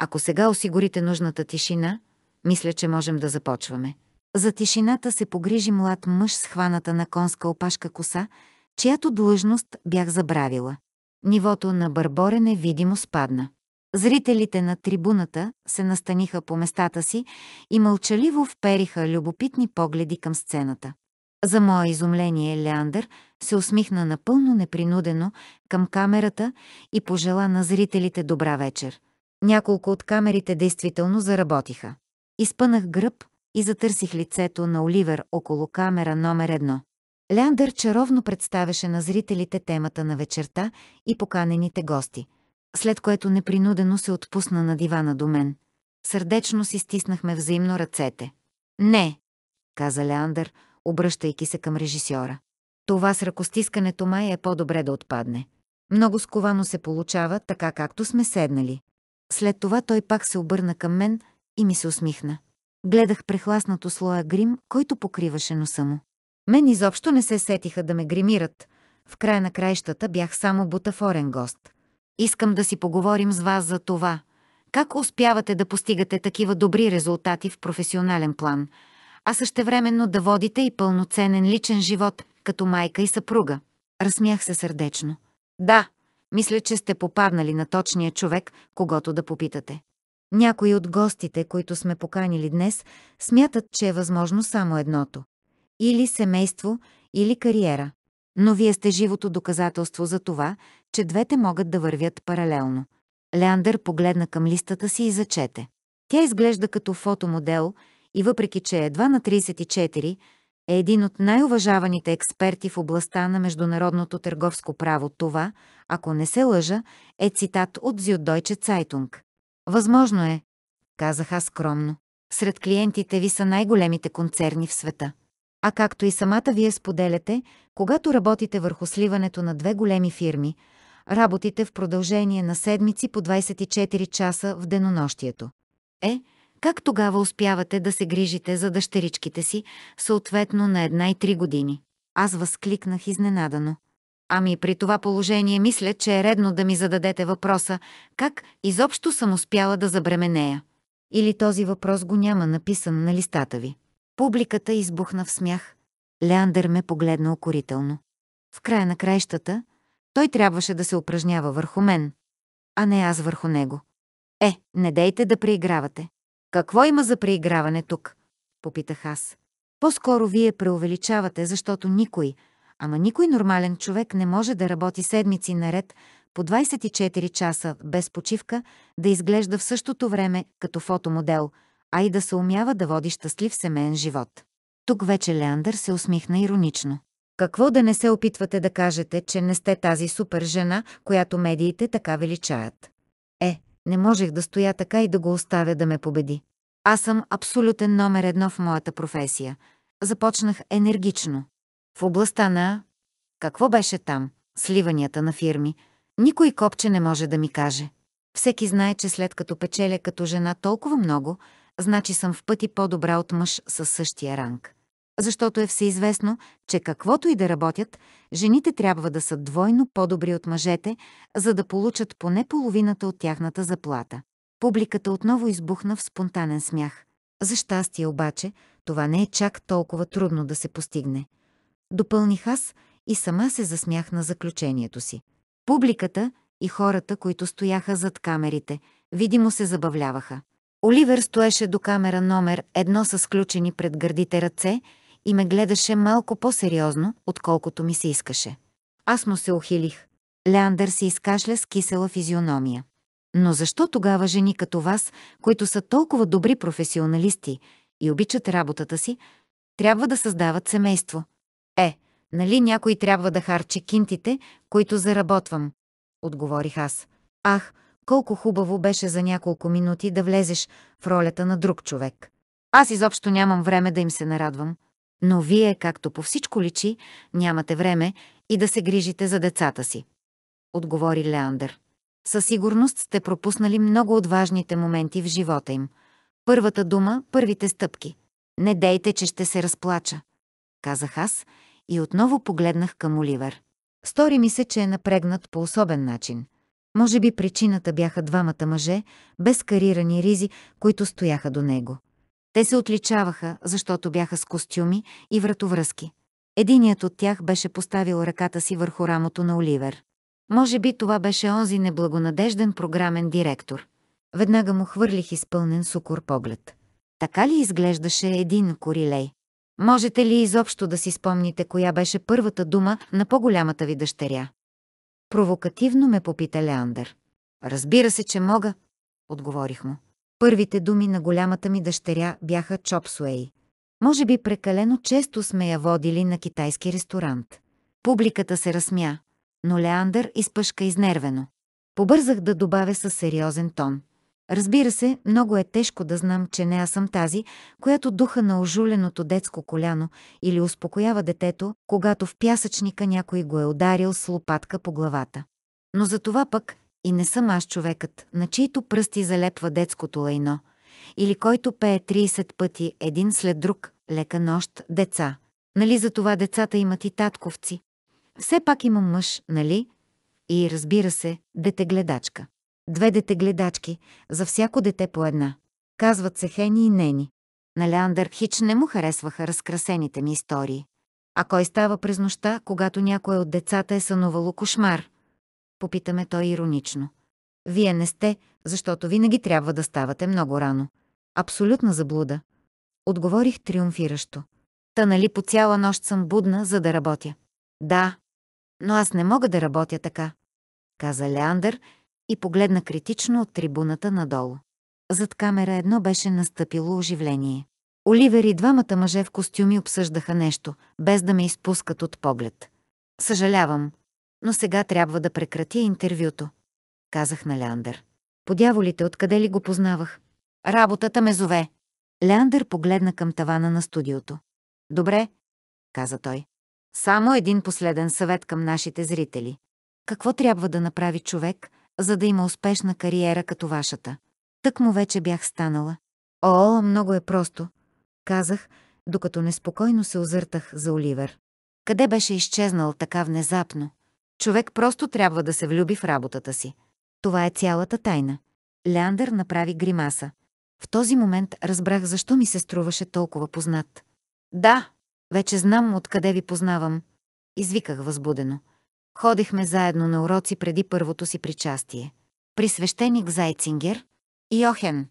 Ако сега осигурите нужната тишина, мисля, че можем да започваме. За тишината се погрижи млад мъж с хваната на конска опашка коса, чиято длъжност бях забравила. Нивото на бърборене видимо спадна. Зрителите на трибуната се настаниха по местата си и мълчаливо впериха любопитни погледи към сцената. За мое изумление Леандър се усмихна напълно непринудено към камерата и пожела на зрителите добра вечер. Няколко от камерите действително заработиха. Изпънах гръб и затърсих лицето на Оливер около камера номер едно. Леандър чаровно представяше на зрителите темата на вечерта и поканените гости, след което непринудено се отпусна на дивана до мен. Сърдечно си стиснахме взаимно ръцете. «Не», каза Леандър, обръщайки се към режисьора. Това с ръкостискането май е по-добре да отпадне. Много сковано се получава, така както сме седнали. След това той пак се обърна към мен и ми се усмихна. Гледах прехласнато слоя грим, който покриваше носа му. Мен изобщо не се сетиха да ме гримират. В края на краищата бях само бутафорен гост. Искам да си поговорим с вас за това. Как успявате да постигате такива добри резултати в професионален план – а същевременно да водите и пълноценен личен живот, като майка и съпруга. Разсмях се сърдечно. Да, мисля, че сте попаднали на точния човек, когато да попитате. Някои от гостите, които сме поканили днес, смятат, че е възможно само едното. Или семейство, или кариера. Но вие сте живото доказателство за това, че двете могат да вървят паралелно. Леандър погледна към листата си и зачете. Тя изглежда като фотомодел – и въпреки че едва на 34 е един от най-уважаваните експерти в областта на международното търговско право, това, ако не се лъжа, е цитат от Зюддойче Цайтунг. Възможно е, казах аз скромно. Сред клиентите ви са най-големите концерни в света. А както и самата вие споделяте, когато работите върху сливането на две големи фирми, работите в продължение на седмици по 24 часа в денонощието. Е, как тогава успявате да се грижите за дъщеричките си, съответно на една и три години? Аз възкликнах изненадано. Ами при това положение мисля, че е редно да ми зададете въпроса как изобщо съм успяла да забременея. Или този въпрос го няма написан на листата ви. Публиката избухна в смях. Леандър ме погледна окорително. В края на краищата, той трябваше да се упражнява върху мен, а не аз върху него. Е, не дейте да преигравате. Какво има за преиграване тук? Попитах аз. По-скоро вие преувеличавате, защото никой, ама никой нормален човек не може да работи седмици наред по 24 часа без почивка, да изглежда в същото време като фотомодел, а и да се умява да води щастлив семейен живот. Тук вече Леандър се усмихна иронично. Какво да не се опитвате да кажете, че не сте тази супер жена, която медиите така величаят? Е, не можех да стоя така и да го оставя да ме победи. Аз съм абсолютен номер едно в моята професия. Започнах енергично. В областта на... Какво беше там? Сливанията на фирми. Никой копче не може да ми каже. Всеки знае, че след като печеля като жена толкова много, значи съм в пъти по-добра от мъж със същия ранг. Защото е всеизвестно, че каквото и да работят, жените трябва да са двойно по-добри от мъжете, за да получат поне половината от тяхната заплата. Публиката отново избухна в спонтанен смях. За щастие обаче, това не е чак толкова трудно да се постигне. Допълних аз и сама се засмях на заключението си. Публиката и хората, които стояха зад камерите, видимо се забавляваха. Оливер стоеше до камера номер едно с включени пред гърдите ръце и ме гледаше малко по-сериозно, отколкото ми се искаше. Аз му се ухилих. Леандър се изкашля с кисела физиономия. Но защо тогава жени като вас, които са толкова добри професионалисти и обичат работата си, трябва да създават семейство? Е, нали някой трябва да харчи кинтите, които заработвам? Отговорих аз. Ах, колко хубаво беше за няколко минути да влезеш в ролята на друг човек. Аз изобщо нямам време да им се нарадвам. Но вие, както по всичко личи, нямате време и да се грижите за децата си. Отговори Леандър. Със сигурност сте пропуснали много от важните моменти в живота им. Първата дума, първите стъпки. Не дейте, че ще се разплача. Казах аз и отново погледнах към Оливер. Стори ми се, че е напрегнат по особен начин. Може би причината бяха двамата мъже, без карирани ризи, които стояха до него. Те се отличаваха, защото бяха с костюми и вратовръзки. Единият от тях беше поставил ръката си върху рамото на Оливер. Може би това беше онзи неблагонадежден програмен директор. Веднага му хвърлих изпълнен сукор поглед. Така ли изглеждаше един корилей? Можете ли изобщо да си спомните коя беше първата дума на по-голямата ви дъщеря? Провокативно ме попита Леандър. Разбира се, че мога, отговорих му. Първите думи на голямата ми дъщеря бяха чопсуей. Може би прекалено често сме я водили на китайски ресторант. Публиката се разсмя, но Леандър изпъшка изнервено. Побързах да добавя със сериозен тон. Разбира се, много е тежко да знам, че не аз съм тази, която духа на ожуленото детско коляно или успокоява детето, когато в пясъчника някой го е ударил с лопатка по главата. Но за това пък и не съм аз човекът, на чието пръсти залепва детското лайно, или който пее 30 пъти един след друг «Лека нощ, деца». Нали за това децата имат и татковци? Все пак имам мъж, нали? И разбира се, детегледачка. Две детегледачки, за всяко дете по една. Казват се Хени и Нени. На Леандър Хич не му харесваха разкрасените ми истории. А кой става през нощта, когато някое от децата е сънувало кошмар? Попитаме той иронично. Вие не сте, защото винаги трябва да ставате много рано. Абсолютна заблуда. Отговорих триумфиращо. Та нали по цяла нощ съм будна, за да работя? Да, но аз не мога да работя така, каза Леандър и погледна критично от трибуната надолу. Зад камера едно беше настъпило оживление. Оливер и двамата мъже в костюми обсъждаха нещо, без да ме изпускат от поглед. Съжалявам, но сега трябва да прекратя интервюто. Казах на Ляндър. Подяволите, откъде ли го познавах? Работата ме зове. Леандър погледна към тавана на студиото. Добре, каза той. Само един последен съвет към нашите зрители. Какво трябва да направи човек, за да има успешна кариера като вашата? Тък му вече бях станала. О, много е просто, казах, докато неспокойно се озъртах за Оливер. Къде беше изчезнал така внезапно? Човек просто трябва да се влюби в работата си. Това е цялата тайна. Леандър направи гримаса. В този момент разбрах защо ми се струваше толкова познат. Да, вече знам откъде ви познавам. Извиках възбудено. Ходихме заедно на уроци преди първото си причастие. При свещеник Зайцингер и Охен.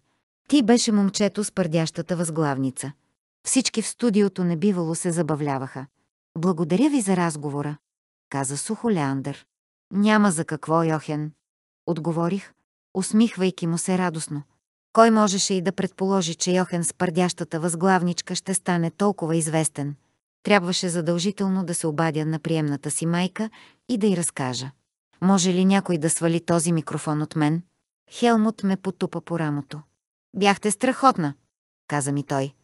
Ти беше момчето с пърдящата възглавница. Всички в студиото небивало се забавляваха. Благодаря ви за разговора каза сухо Леандър. Няма за какво, Йохен. Отговорих, усмихвайки му се радостно. Кой можеше и да предположи, че Йохен с пърдящата възглавничка ще стане толкова известен? Трябваше задължително да се обадя на приемната си майка и да й разкажа. Може ли някой да свали този микрофон от мен? Хелмут ме потупа по рамото. Бяхте страхотна, каза ми той.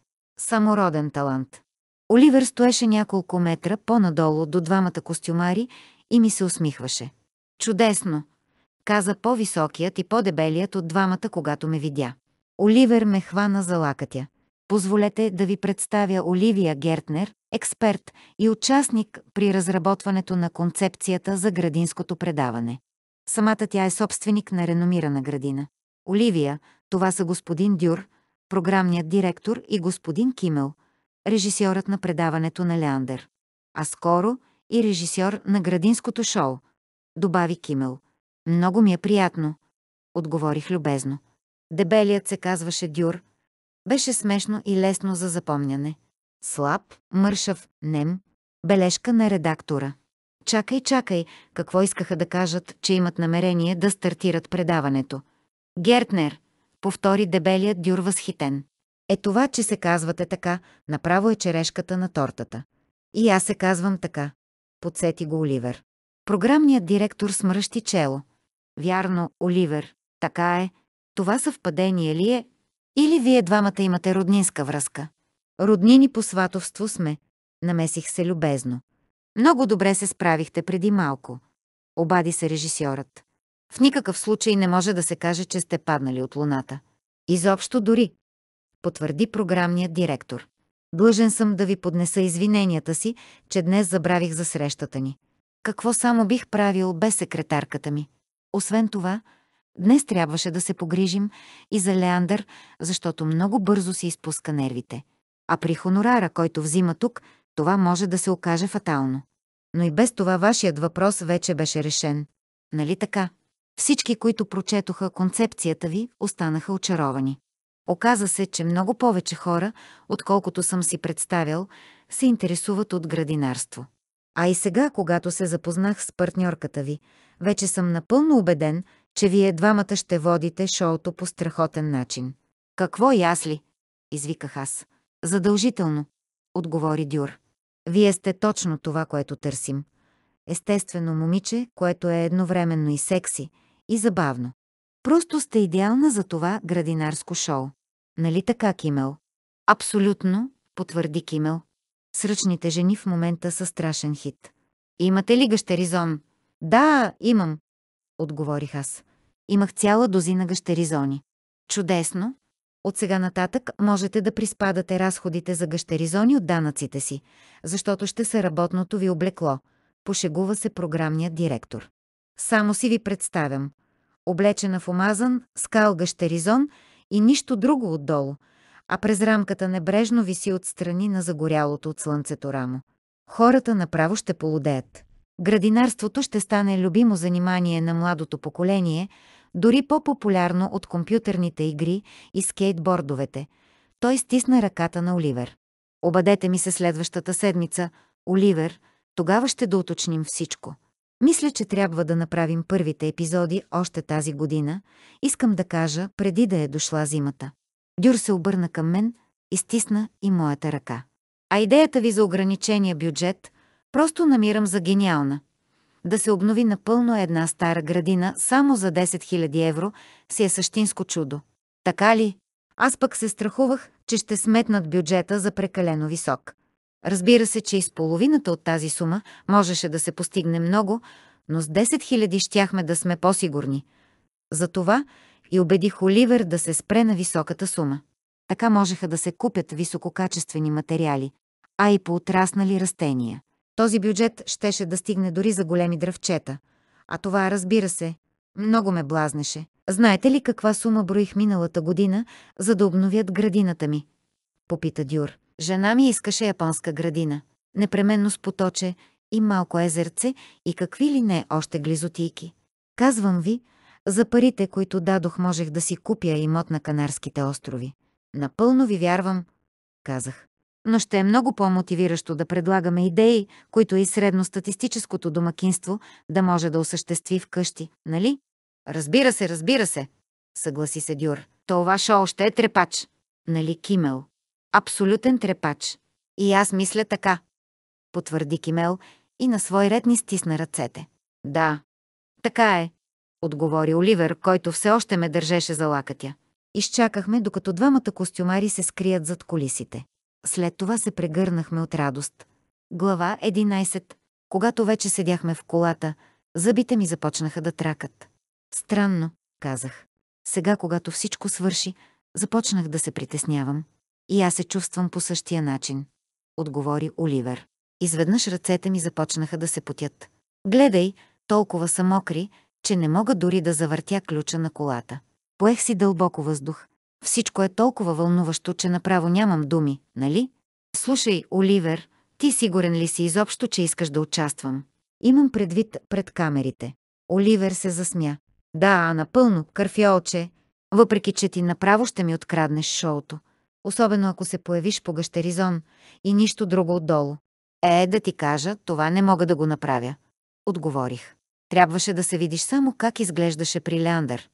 Самороден талант. Оливер стоеше няколко метра по-надолу до двамата костюмари и ми се усмихваше. Чудесно! каза по-високият и по-дебелият от двамата, когато ме видя. Оливер ме хвана за лакътя. Позволете да ви представя Оливия Гертнер, експерт и участник при разработването на концепцията за градинското предаване. Самата тя е собственик на реномирана градина. Оливия, това са господин Дюр, програмният директор и господин Кимел, режисьорът на предаването на Леандър. А скоро и режисьор на градинското шоу, добави Кимел. Много ми е приятно, отговорих любезно. Дебелият се казваше Дюр. Беше смешно и лесно за запомняне. Слаб, мършав, нем. Бележка на редактора. Чакай, чакай, какво искаха да кажат, че имат намерение да стартират предаването. Гертнер, повтори дебелият дюр възхитен. Е това, че се казвате така, направо е черешката на тортата. И аз се казвам така. Подсети го Оливер. Програмният директор смръщи чело. Вярно, Оливер, така е. Това съвпадение ли е? Или вие двамата имате роднинска връзка? Роднини по сватовство сме. Намесих се любезно. Много добре се справихте преди малко. Обади се режисьорът. В никакъв случай не може да се каже, че сте паднали от луната. Изобщо дори потвърди програмният директор. Длъжен съм да ви поднеса извиненията си, че днес забравих за срещата ни. Какво само бих правил без секретарката ми? Освен това, днес трябваше да се погрижим и за Леандър, защото много бързо си изпуска нервите. А при хонорара, който взима тук, това може да се окаже фатално. Но и без това вашият въпрос вече беше решен. Нали така? Всички, които прочетоха концепцията ви, останаха очаровани. Оказа се, че много повече хора, отколкото съм си представял, се интересуват от градинарство. А и сега, когато се запознах с партньорката ви, вече съм напълно убеден, че вие двамата ще водите шоуто по страхотен начин. Какво и аз ли? Извиках аз. Задължително, отговори Дюр. Вие сте точно това, което търсим. Естествено момиче, което е едновременно и секси, и забавно. Просто сте идеална за това градинарско шоу. Нали така, Кимел? Абсолютно, потвърди Кимел. Сръчните жени в момента са страшен хит. Имате ли гъщеризон? Да, имам, отговорих аз. Имах цяла дозина гъщеризони. Чудесно. От сега нататък можете да приспадате разходите за гъщеризони от данъците си, защото ще са работното ви облекло. Пошегува се програмният директор. Само си ви представям – облечена в омазан, скалгащ ризон и нищо друго отдолу, а през рамката небрежно виси отстрани на загорялото от слънцето рамо. Хората направо ще полудеят. Градинарството ще стане любимо занимание на младото поколение, дори по-популярно от компютърните игри и скейтбордовете. Той стисна ръката на Оливер. Обадете ми се следващата седмица, Оливер, тогава ще доуточним всичко. Мисля, че трябва да направим първите епизоди още тази година, искам да кажа, преди да е дошла зимата. Дюр се обърна към мен, изтисна и моята ръка. А идеята ви за ограничения бюджет просто намирам за гениална. Да се обнови напълно една стара градина само за 10 000 евро си е същинско чудо. Така ли? Аз пък се страхувах, че ще сметнат бюджета за прекалено висок. Разбира се, че и с половината от тази сума можеше да се постигне много, но с 10 000 щяхме да сме по-сигурни. Затова и убедих Оливер да се спре на високата сума. Така можеха да се купят висококачествени материали, а и по отраснали растения. Този бюджет щеше да стигне дори за големи дръвчета. А това, разбира се, много ме блазнеше. Знаете ли каква сума броих миналата година, за да обновят градината ми? Попита Дюр. Жена ми искаше японска градина. Непременно с поточе и малко езерце и какви ли не още глизотийки. Казвам ви, за парите, които дадох, можех да си купя имот на Канарските острови. Напълно ви вярвам, казах. Но ще е много по-мотивиращо да предлагаме идеи, които и средностатистическото домакинство да може да осъществи вкъщи, нали? Разбира се, разбира се, съгласи се Дюр. Това шоу ще е трепач. Нали, Кимел? Абсолютен трепач. И аз мисля така. Потвърди Кимел и на свой ред ни стисна ръцете. Да. Така е. Отговори Оливер, който все още ме държеше за лакътя. Изчакахме, докато двамата костюмари се скрият зад колисите. След това се прегърнахме от радост. Глава 11. Когато вече седяхме в колата, зъбите ми започнаха да тракат. Странно, казах. Сега, когато всичко свърши, започнах да се притеснявам. И аз се чувствам по същия начин, отговори Оливер. Изведнъж ръцете ми започнаха да се потят. Гледай, толкова са мокри, че не мога дори да завъртя ключа на колата. Поех си дълбоко въздух. Всичко е толкова вълнуващо, че направо нямам думи, нали? Слушай, Оливер, ти сигурен ли си изобщо, че искаш да участвам? Имам предвид пред камерите. Оливер се засмя. Да, напълно, кърфя въпреки че ти направо ще ми откраднеш шоуто особено ако се появиш по гъщеризон и нищо друго отдолу. Е, да ти кажа, това не мога да го направя. Отговорих. Трябваше да се видиш само как изглеждаше при Леандър,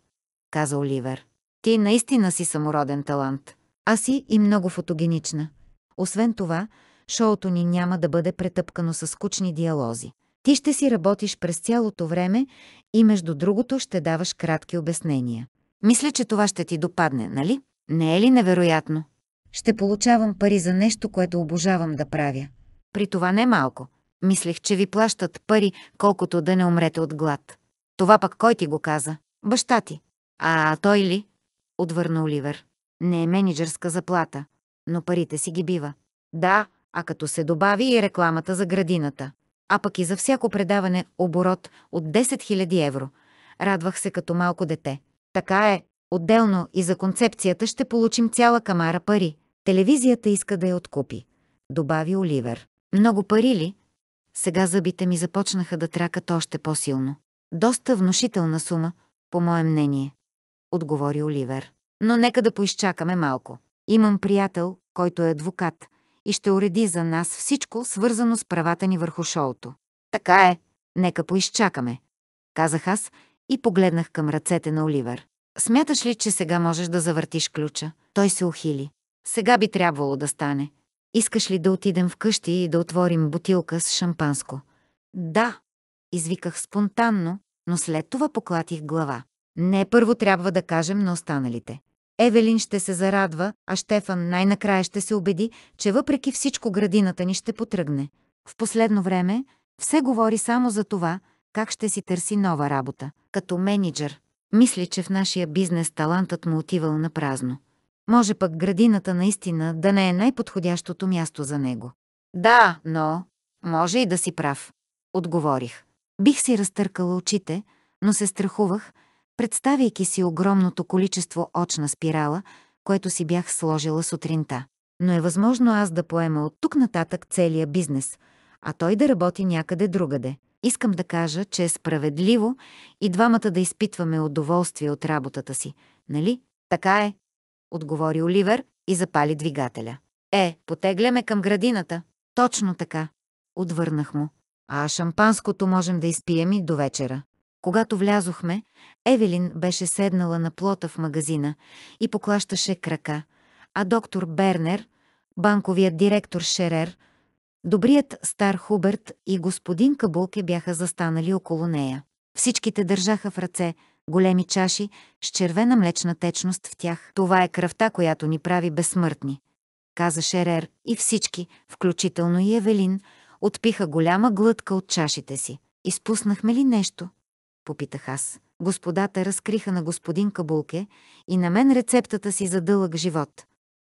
каза Оливер. Ти наистина си самороден талант. А си и много фотогенична. Освен това, шоуто ни няма да бъде претъпкано с скучни диалози. Ти ще си работиш през цялото време и между другото ще даваш кратки обяснения. Мисля, че това ще ти допадне, нали? Не е ли невероятно? Ще получавам пари за нещо, което обожавам да правя. При това не малко. Мислех, че ви плащат пари, колкото да не умрете от глад. Това пък кой ти го каза? Баща ти. А той ли? Отвърна Оливер. Не е менеджерска заплата, но парите си ги бива. Да, а като се добави и рекламата за градината. А пък и за всяко предаване оборот от 10 000 евро. Радвах се като малко дете. Така е, Отделно и за концепцията ще получим цяла камара пари. Телевизията иска да я откупи, добави Оливер. Много пари ли? Сега зъбите ми започнаха да тракат още по-силно. Доста внушителна сума, по мое мнение, отговори Оливер. Но нека да поизчакаме малко. Имам приятел, който е адвокат и ще уреди за нас всичко, свързано с правата ни върху шоуто. Така е, нека поизчакаме, казах аз и погледнах към ръцете на Оливер. Смяташ ли, че сега можеш да завъртиш ключа? Той се ухили. Сега би трябвало да стане. Искаш ли да отидем вкъщи и да отворим бутилка с шампанско? Да, извиках спонтанно, но след това поклатих глава. Не, първо трябва да кажем на останалите. Евелин ще се зарадва, а Штефан най-накрая ще се убеди, че въпреки всичко градината ни ще потръгне. В последно време все говори само за това, как ще си търси нова работа, като менеджер – мисля, че в нашия бизнес талантът му отивал на празно. Може пък градината наистина да не е най-подходящото място за него. Да, но може и да си прав. Отговорих. Бих си разтъркала очите, но се страхувах, представяйки си огромното количество очна спирала, което си бях сложила сутринта. Но е възможно аз да поема от тук нататък целия бизнес, а той да работи някъде другаде. Искам да кажа, че е справедливо и двамата да изпитваме удоволствие от работата си, нали? Така е, отговори Оливер и запали двигателя. Е, потегляме към градината. Точно така, отвърнах му. А шампанското можем да изпием и до вечера. Когато влязохме, Евелин беше седнала на плота в магазина и поклащаше крака, а доктор Бернер, банковият директор Шерер, Добрият стар Хуберт и господин Кабулке бяха застанали около нея. Всичките държаха в ръце големи чаши с червена млечна течност в тях. Това е кръвта, която ни прави безсмъртни, каза Шерер и всички, включително и Евелин, отпиха голяма глътка от чашите си. Изпуснахме ли нещо? Попитах аз. Господата разкриха на господин Кабулке и на мен рецептата си за дълъг живот.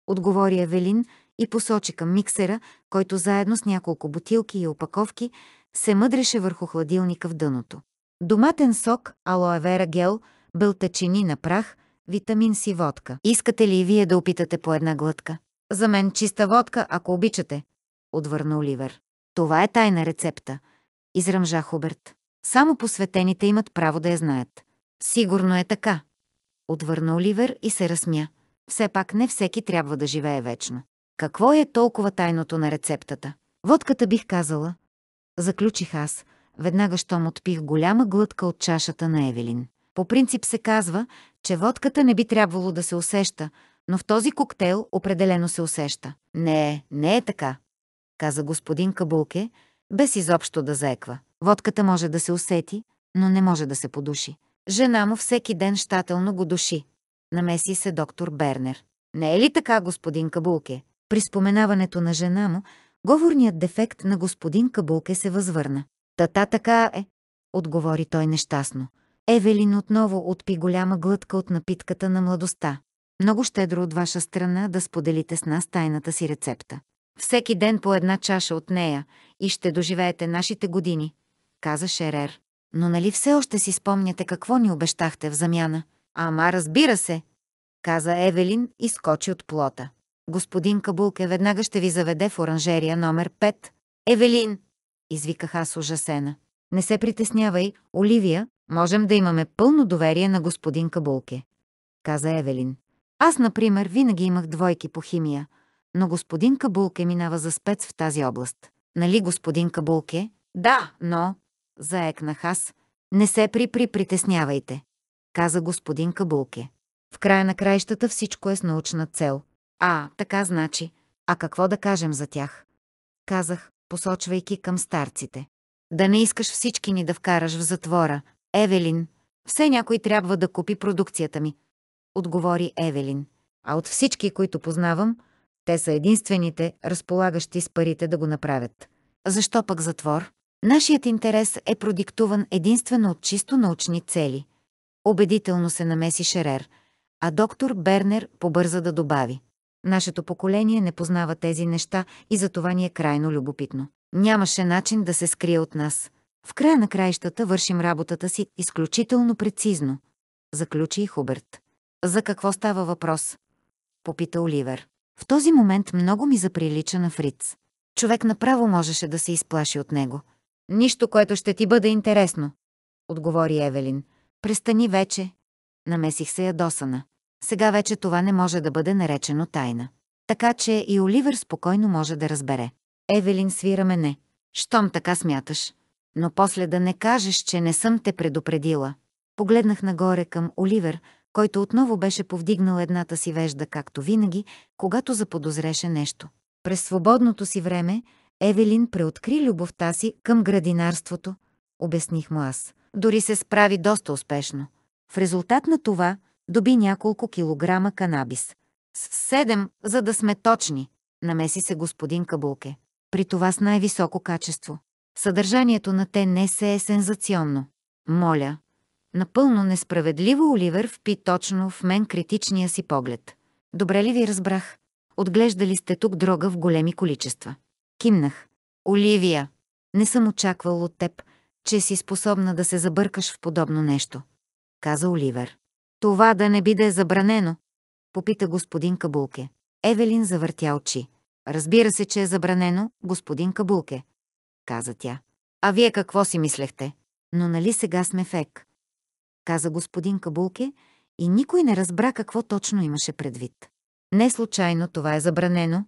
Отговори Евелин и посочи към миксера, който заедно с няколко бутилки и опаковки се мъдреше върху хладилника в дъното. Доматен сок, алоевера гел, бълтачини на прах, витамин си водка. Искате ли и вие да опитате по една глътка? За мен чиста водка, ако обичате, отвърна Оливер. Това е тайна рецепта, изръмжа Хуберт. Само посветените имат право да я знаят. Сигурно е така, отвърна Оливер и се разсмя. Все пак не всеки трябва да живее вечно. Какво е толкова тайното на рецептата? Водката бих казала. Заключих аз, веднага щом отпих голяма глътка от чашата на Евелин. По принцип се казва, че водката не би трябвало да се усеща, но в този коктейл определено се усеща. Не, не е така, каза господин Кабулке, без изобщо да заеква. Водката може да се усети, но не може да се подуши. Жена му всеки ден щателно го души. Намеси се доктор Бернер. Не е ли така, господин Кабулке? При споменаването на жена му, говорният дефект на господин Кабулке се възвърна. Тата така е, отговори той нещастно. Евелин отново отпи голяма глътка от напитката на младостта. Много щедро от ваша страна да споделите с нас тайната си рецепта. Всеки ден по една чаша от нея и ще доживеете нашите години, каза Шерер. Но нали все още си спомняте какво ни обещахте в замяна? Ама разбира се, каза Евелин и скочи от плота господин Кабулке веднага ще ви заведе в оранжерия номер 5. Евелин! Извиках аз ужасена. Не се притеснявай, Оливия, можем да имаме пълно доверие на господин Кабулке. Каза Евелин. Аз, например, винаги имах двойки по химия, но господин Кабулке минава за спец в тази област. Нали, господин Кабулке? Да, но... Заекнах аз. Не се припри, притеснявайте. Каза господин Кабулке. В края на краищата всичко е с научна цел – а, така значи. А какво да кажем за тях? Казах, посочвайки към старците. Да не искаш всички ни да вкараш в затвора. Евелин, все някой трябва да купи продукцията ми. Отговори Евелин. А от всички, които познавам, те са единствените, разполагащи с парите да го направят. Защо пък затвор? Нашият интерес е продиктуван единствено от чисто научни цели. Обедително се намеси Шерер, а доктор Бернер побърза да добави. Нашето поколение не познава тези неща и за това ни е крайно любопитно. Нямаше начин да се скрие от нас. В края на краищата вършим работата си изключително прецизно, заключи Хуберт. За какво става въпрос? Попита Оливер. В този момент много ми заприлича на Фриц. Човек направо можеше да се изплаши от него. Нищо, което ще ти бъде интересно, отговори Евелин. Престани вече. Намесих се ядосана. Сега вече това не може да бъде наречено тайна. Така че и Оливер спокойно може да разбере. Евелин свира мене. Щом така смяташ. Но после да не кажеш, че не съм те предупредила. Погледнах нагоре към Оливер, който отново беше повдигнал едната си вежда, както винаги, когато заподозреше нещо. През свободното си време Евелин преоткри любовта си към градинарството, обясних му аз. Дори се справи доста успешно. В резултат на това, доби няколко килограма канабис. С седем, за да сме точни, намеси се господин Кабулке. При това с най-високо качество. Съдържанието на те не се е сензационно. Моля. Напълно несправедливо Оливер впи точно в мен критичния си поглед. Добре ли ви разбрах? Отглеждали сте тук дрога в големи количества. Кимнах. Оливия, не съм очаквал от теб, че си способна да се забъркаш в подобно нещо, каза Оливер. Това да не биде забранено? Попита господин Кабулке. Евелин завъртя очи. Разбира се, че е забранено, господин Кабулке. Каза тя. А вие какво си мислехте? Но нали сега сме в Каза господин Кабулке и никой не разбра какво точно имаше предвид. Не случайно това е забранено,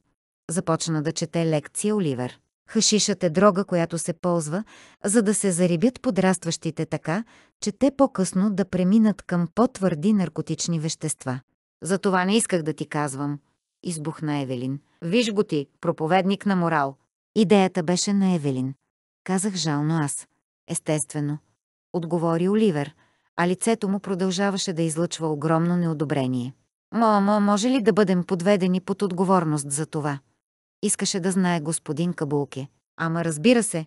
започна да чете лекция Оливер. Хашишът е дрога, която се ползва, за да се зарибят подрастващите така, че те по-късно да преминат към по-твърди наркотични вещества. За това не исках да ти казвам, избухна Евелин. Виж го ти, проповедник на морал. Идеята беше на Евелин. Казах жално аз. Естествено. Отговори Оливер, а лицето му продължаваше да излъчва огромно неодобрение. Мо, може ли да бъдем подведени под отговорност за това? искаше да знае господин Кабулки. Ама разбира се,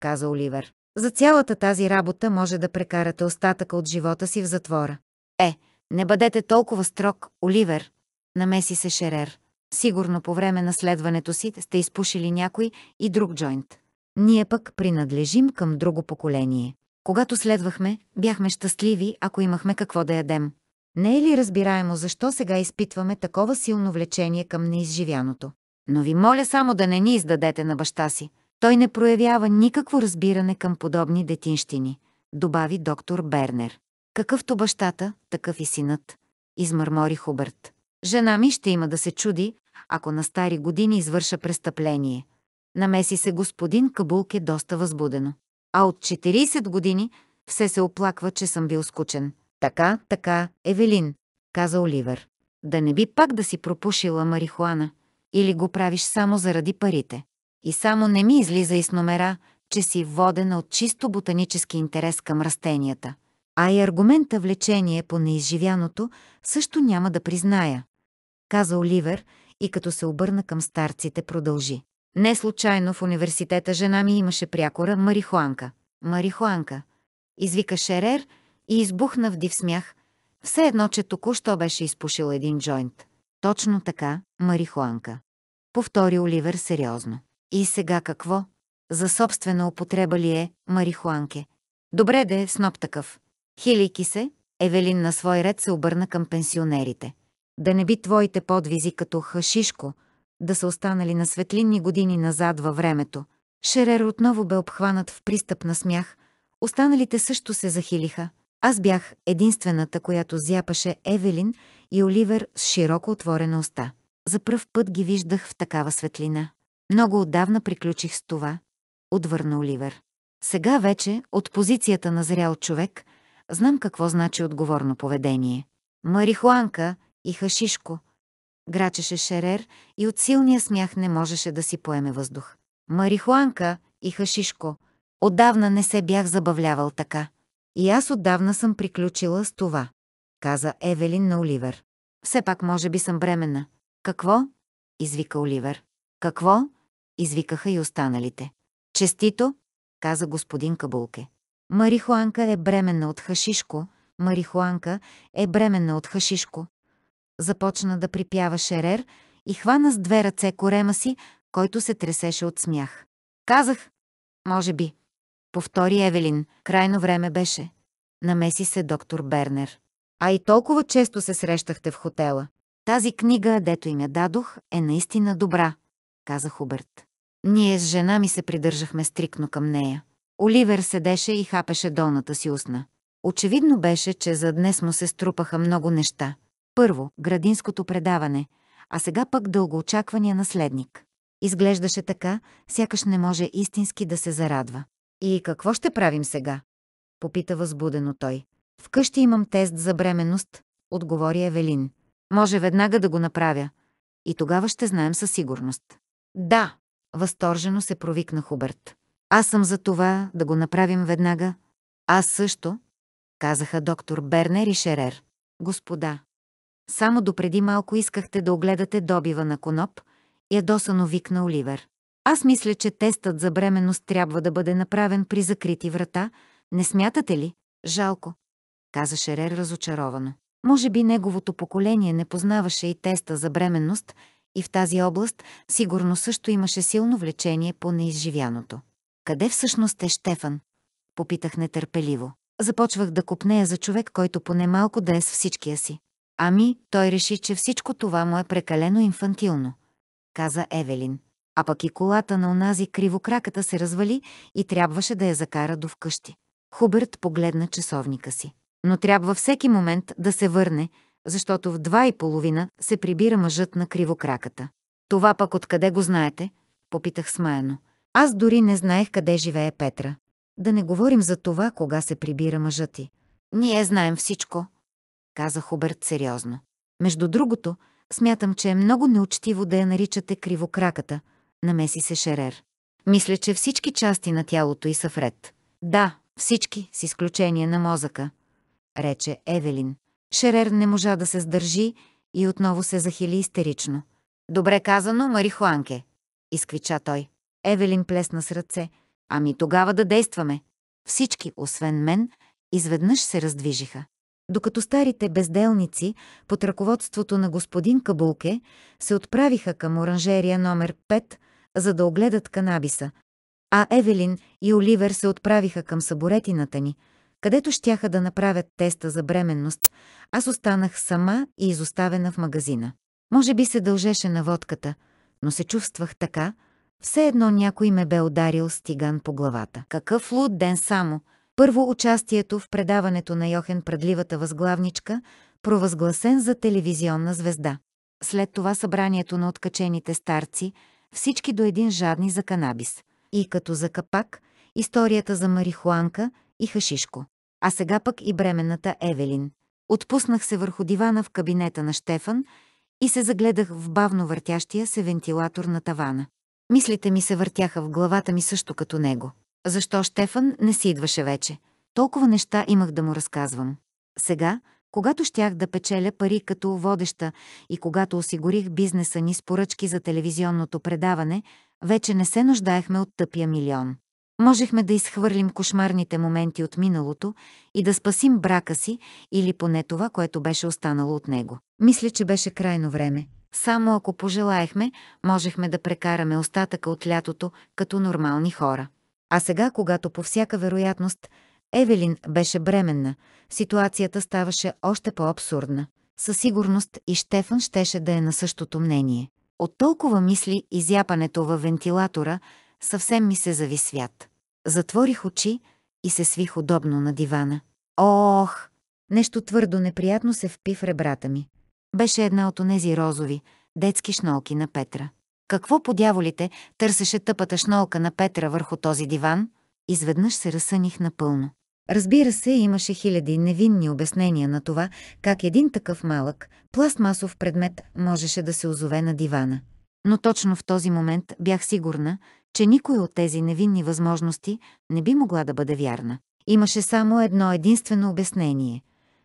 каза Оливер. За цялата тази работа може да прекарате остатъка от живота си в затвора. Е, не бъдете толкова строг, Оливер, намеси се Шерер. Сигурно по време на следването си сте изпушили някой и друг джойнт. Ние пък принадлежим към друго поколение. Когато следвахме, бяхме щастливи, ако имахме какво да ядем. Не е ли разбираемо защо сега изпитваме такова силно влечение към неизживяното? но ви моля само да не ни издадете на баща си. Той не проявява никакво разбиране към подобни детинщини, добави доктор Бернер. Какъвто бащата, такъв и синът, измърмори Хубърт. Жена ми ще има да се чуди, ако на стари години извърша престъпление. Намеси се господин Кабулке доста възбудено. А от 40 години все се оплаква, че съм бил скучен. Така, така, Евелин, каза Оливер. Да не би пак да си пропушила марихуана или го правиш само заради парите. И само не ми излиза из номера, че си водена от чисто ботанически интерес към растенията. А и аргумента влечение по неизживяното също няма да призная, каза Оливер и като се обърна към старците продължи. Не случайно в университета жена ми имаше прякора Марихуанка. Марихуанка. Извика Шерер и избухна в див смях, все едно, че току-що беше изпушил един джойнт. Точно така, марихуанка. Повтори Оливер сериозно. И сега какво? За собствена употреба ли е, марихуанке? Добре да е сноп такъв. Хилики се, Евелин на свой ред се обърна към пенсионерите. Да не би твоите подвизи като хашишко да са останали на светлинни години назад във времето. Шерер отново бе обхванат в пристъп на смях. Останалите също се захилиха. Аз бях единствената, която зяпаше Евелин и Оливер с широко отворена уста. За пръв път ги виждах в такава светлина. Много отдавна приключих с това, отвърна Оливер. Сега вече, от позицията на зрял човек, знам какво значи отговорно поведение. Марихуанка и хашишко. Грачеше Шерер и от силния смях не можеше да си поеме въздух. Марихуанка и хашишко. Отдавна не се бях забавлявал така. И аз отдавна съм приключила с това каза Евелин на Оливер. Все пак може би съм бременна. Какво? извика Оливер. Какво? извикаха и останалите. Честито, каза господин Кабулке. Марихуанка е бременна от Хашишко. Марихуанка е бременна от Хашишко. Започна да припява Шерер и хвана с две ръце корема си, който се тресеше от смях. Казах, може би. Повтори Евелин, крайно време беше. Намеси се доктор Бернер. А и толкова често се срещахте в хотела. Тази книга, дето им я дадох, е наистина добра, каза Хуберт. Ние с жена ми се придържахме стрикно към нея. Оливер седеше и хапеше долната си устна. Очевидно беше, че за днес му се струпаха много неща. Първо, градинското предаване, а сега пък дългоочаквания наследник. Изглеждаше така, сякаш не може истински да се зарадва. И какво ще правим сега? Попита възбудено той. Вкъщи имам тест за бременност, отговори Евелин. Може веднага да го направя. И тогава ще знаем със сигурност. Да, възторжено се провикна Хуберт. Аз съм за това да го направим веднага. Аз също, казаха доктор Бернер и Шерер. Господа, само допреди малко искахте да огледате добива на коноп, ядосано викна Оливер. Аз мисля, че тестът за бременност трябва да бъде направен при закрити врата. Не смятате ли? Жалко каза Шерер разочаровано. Може би неговото поколение не познаваше и теста за бременност, и в тази област сигурно също имаше силно влечение по неизживяното. Къде всъщност е Штефан? Попитах нетърпеливо. Започвах да купнея за човек, който поне малко да е с всичкия си. Ами, той реши, че всичко това му е прекалено инфантилно, каза Евелин. А пък и колата на онази кривокраката се развали и трябваше да я закара до вкъщи. Хуберт погледна часовника си но трябва всеки момент да се върне, защото в два и половина се прибира мъжът на кривокраката. Това пък откъде го знаете? Попитах смаяно. Аз дори не знаех къде живее Петра. Да не говорим за това, кога се прибира мъжът ти. Ние знаем всичко, каза Хуберт сериозно. Между другото, смятам, че е много неучтиво да я наричате кривокраката, намеси се Шерер. Мисля, че всички части на тялото и са вред. Да, всички, с изключение на мозъка, рече Евелин. Шерер не можа да се сдържи и отново се захили истерично. Добре казано, Марихуанке, изкрича той. Евелин плесна с ръце. Ами тогава да действаме. Всички, освен мен, изведнъж се раздвижиха. Докато старите безделници под ръководството на господин Кабулке се отправиха към оранжерия номер 5, за да огледат канабиса, а Евелин и Оливер се отправиха към саборетината ни – където щяха да направят теста за бременност, аз останах сама и изоставена в магазина. Може би се дължеше на водката, но се чувствах така, все едно някой ме бе ударил стиган по главата. Какъв луд ден само! Първо участието в предаването на Йохен Предливата възглавничка, провъзгласен за телевизионна звезда. След това събранието на откачените старци, всички до един жадни за канабис. И като за капак, историята за марихуанка и хашишко а сега пък и бременната Евелин. Отпуснах се върху дивана в кабинета на Штефан и се загледах в бавно въртящия се вентилатор на тавана. Мислите ми се въртяха в главата ми също като него. Защо Штефан не си идваше вече? Толкова неща имах да му разказвам. Сега, когато щях да печеля пари като водеща и когато осигурих бизнеса ни с поръчки за телевизионното предаване, вече не се нуждаехме от тъпия милион. Можехме да изхвърлим кошмарните моменти от миналото и да спасим брака си или поне това, което беше останало от него. Мисля, че беше крайно време. Само ако пожелаехме, можехме да прекараме остатъка от лятото като нормални хора. А сега, когато по всяка вероятност Евелин беше бременна, ситуацията ставаше още по-абсурдна. Със сигурност и Штефан щеше да е на същото мнение. От толкова мисли изяпането във вентилатора – Съвсем ми се зави свят. Затворих очи и се свих удобно на дивана. Ох! Нещо твърдо неприятно се впи в ребрата ми. Беше една от онези розови, детски шнолки на Петра. Какво по дяволите търсеше тъпата шнолка на Петра върху този диван? Изведнъж се разсъних напълно. Разбира се, имаше хиляди невинни обяснения на това, как един такъв малък, пластмасов предмет можеше да се озове на дивана. Но точно в този момент бях сигурна, че никой от тези невинни възможности не би могла да бъде вярна. Имаше само едно единствено обяснение.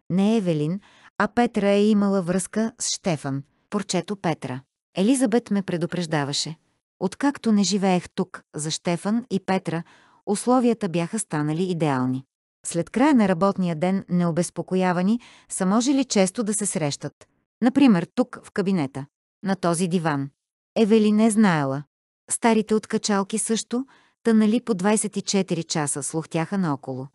Не е Евелин, а Петра е имала връзка с Штефан, порчето Петра. Елизабет ме предупреждаваше. Откакто не живеех тук, за Штефан и Петра, условията бяха станали идеални. След края на работния ден, необезпокоявани, са можели често да се срещат. Например, тук, в кабинета. На този диван. Евели не знаела, Старите откачалки също, та нали по 24 часа, слухтяха наоколо.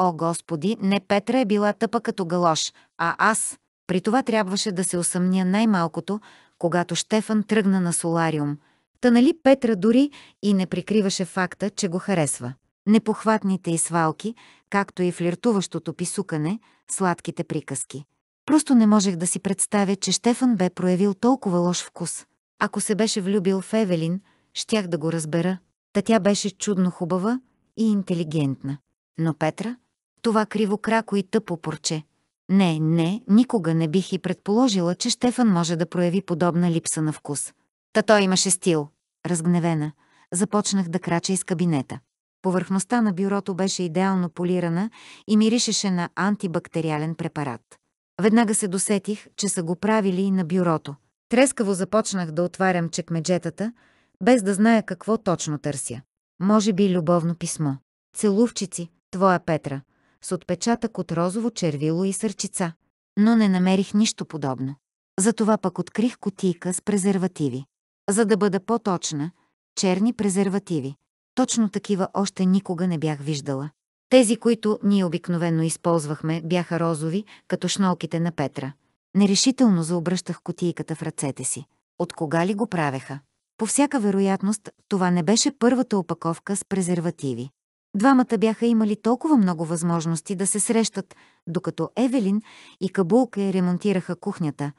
О, Господи, не Петра е била тъпа като галош, а аз. При това трябваше да се усъмня най-малкото, когато Штефан тръгна на солариум. Та нали Петра дори и не прикриваше факта, че го харесва. Непохватните и свалки, както и флиртуващото писукане, сладките приказки. Просто не можех да си представя, че Штефан бе проявил толкова лош вкус. Ако се беше влюбил в Евелин – щях да го разбера. Та тя беше чудно хубава и интелигентна. Но Петра, това криво крако и тъпо порче. Не, не, никога не бих и предположила, че Штефан може да прояви подобна липса на вкус. Та той имаше стил. Разгневена, започнах да крача из кабинета. Повърхността на бюрото беше идеално полирана и миришеше на антибактериален препарат. Веднага се досетих, че са го правили и на бюрото. Трескаво започнах да отварям чекмеджетата, без да зная какво точно търся. Може би любовно писмо. Целувчици, твоя Петра, с отпечатък от розово червило и сърчица. Но не намерих нищо подобно. Затова пък открих кутийка с презервативи. За да бъда по-точна, черни презервативи. Точно такива още никога не бях виждала. Тези, които ние обикновено използвахме, бяха розови, като шнолките на Петра. Нерешително заобръщах кутийката в ръцете си. От кога ли го правеха? По всяка вероятност, това не беше първата опаковка с презервативи. Двамата бяха имали толкова много възможности да се срещат, докато Евелин и Кабулка ремонтираха кухнята,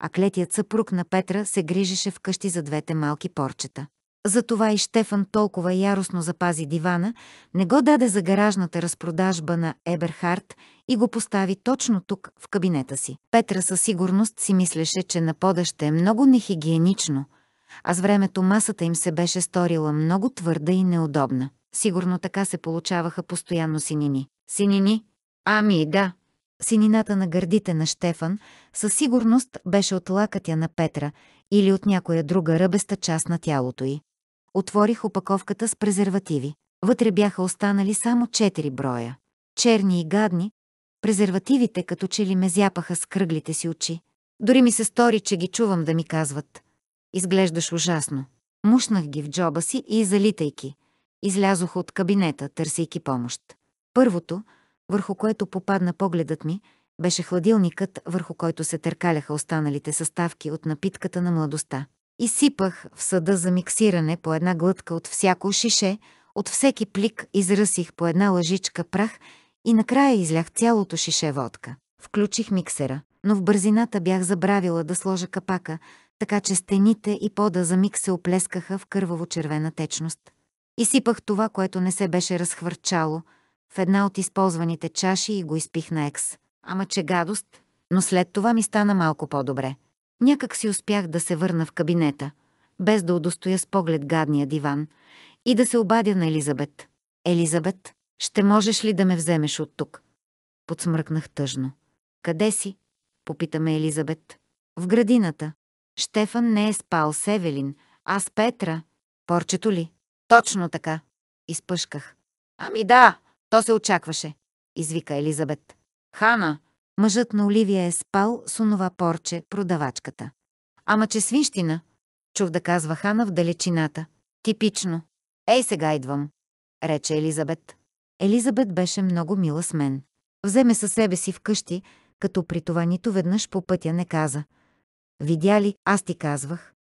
а клетият съпруг на Петра се грижеше вкъщи за двете малки порчета. Затова и Штефан толкова яростно запази дивана, не го даде за гаражната разпродажба на Еберхард и го постави точно тук, в кабинета си. Петра със сигурност си мислеше, че на пода ще е много нехигиенично – а с времето масата им се беше сторила много твърда и неудобна. Сигурно така се получаваха постоянно синини. Синини? Ами да. Синината на гърдите на Штефан със сигурност беше от лакътя на Петра или от някоя друга ръбеста част на тялото й. Отворих опаковката с презервативи. Вътре бяха останали само четири броя. Черни и гадни, презервативите като че ли ме зяпаха с кръглите си очи. Дори ми се стори, че ги чувам да ми казват. Изглеждаш ужасно. Мушнах ги в джоба си и, залитайки, излязох от кабинета, търсейки помощ. Първото, върху което попадна погледът ми, беше хладилникът, върху който се търкаляха останалите съставки от напитката на младостта. Изсипах в съда за миксиране по една глътка от всяко шише, от всеки плик изръсих по една лъжичка прах и накрая излях цялото шише водка. Включих миксера, но в бързината бях забравила да сложа капака, така че стените и пода за миг се оплескаха в кърваво-червена течност. Исипах това, което не се беше разхвърчало, в една от използваните чаши и го изпих на екс. Ама че гадост! Но след това ми стана малко по-добре. Някак си успях да се върна в кабинета, без да удостоя с поглед гадния диван, и да се обадя на Елизабет. Елизабет, ще можеш ли да ме вземеш от тук? Подсмръкнах тъжно. Къде си? Попитаме Елизабет. В градината, Штефан не е спал с Евелин, а с Петра. Порчето ли? Точно така. Изпъшках. Ами да, то се очакваше, извика Елизабет. Хана, мъжът на Оливия е спал с онова порче, продавачката. Ама че свинщина, чух да казва Хана в далечината. Типично. Ей, сега идвам, рече Елизабет. Елизабет беше много мила с мен. Вземе със себе си вкъщи, като при това нито веднъж по пътя не каза – Видя ли, аз ти казвах.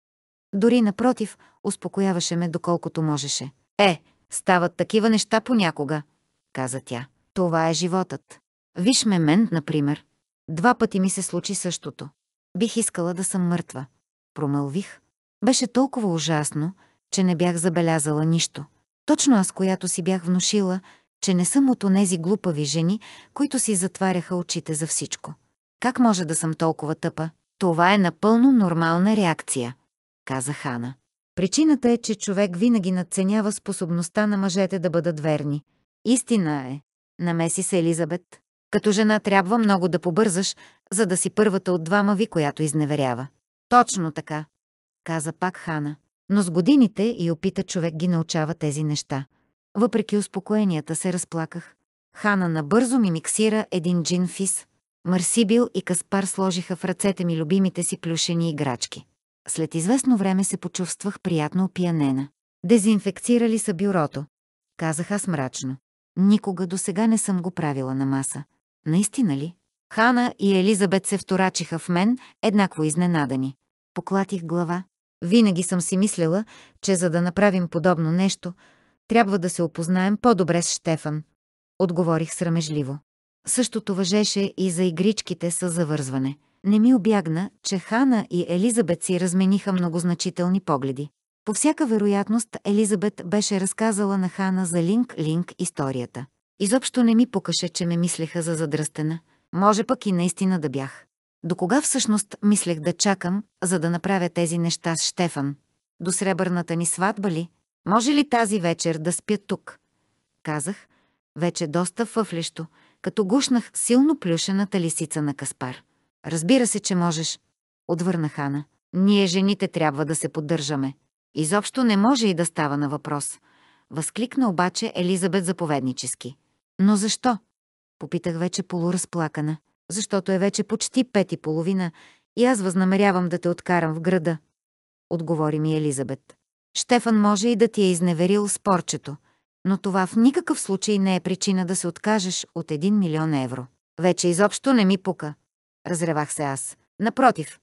Дори напротив, успокояваше ме доколкото можеше. Е, стават такива неща понякога, каза тя. Това е животът. Виж ме мен, например. Два пъти ми се случи същото. Бих искала да съм мъртва. Промълвих. Беше толкова ужасно, че не бях забелязала нищо. Точно аз, която си бях внушила, че не съм от онези глупави жени, които си затваряха очите за всичко. Как може да съм толкова тъпа, това е напълно нормална реакция, каза Хана. Причината е, че човек винаги надценява способността на мъжете да бъдат верни. Истина е, намеси се Елизабет. Като жена трябва много да побързаш, за да си първата от двама ви, която изневерява. Точно така, каза пак Хана. Но с годините и опита човек ги научава тези неща. Въпреки успокоенията се разплаках. Хана набързо ми миксира един джин фис. Марсибил и Каспар сложиха в ръцете ми любимите си плюшени играчки. След известно време се почувствах приятно опиянена. Дезинфекцирали са бюрото. Казах аз мрачно. Никога до сега не съм го правила на маса. Наистина ли? Хана и Елизабет се вторачиха в мен, еднакво изненадани. Поклатих глава. Винаги съм си мислела, че за да направим подобно нещо, трябва да се опознаем по-добре с Штефан. Отговорих срамежливо. Същото въжеше и за игричките с завързване. Не ми обягна, че Хана и Елизабет си размениха многозначителни погледи. По всяка вероятност Елизабет беше разказала на Хана за Линк-Линк историята. Изобщо не ми покаше, че ме мислеха за задръстена. Може пък и наистина да бях. До кога всъщност мислех да чакам, за да направя тези неща с Штефан? До сребърната ни сватба ли? Може ли тази вечер да спя тук? Казах, вече доста въвлещо, като гушнах силно плюшената лисица на Каспар. Разбира се, че можеш, отвърна Хана. Ние жените трябва да се поддържаме. Изобщо не може и да става на въпрос. Възкликна обаче Елизабет заповеднически. Но защо? Попитах вече полуразплакана. Защото е вече почти пет и половина и аз възнамерявам да те откарам в града. Отговори ми Елизабет. Штефан може и да ти е изневерил спорчето – но това в никакъв случай не е причина да се откажеш от 1 милион евро. Вече изобщо не ми пука. Разревах се аз. Напротив,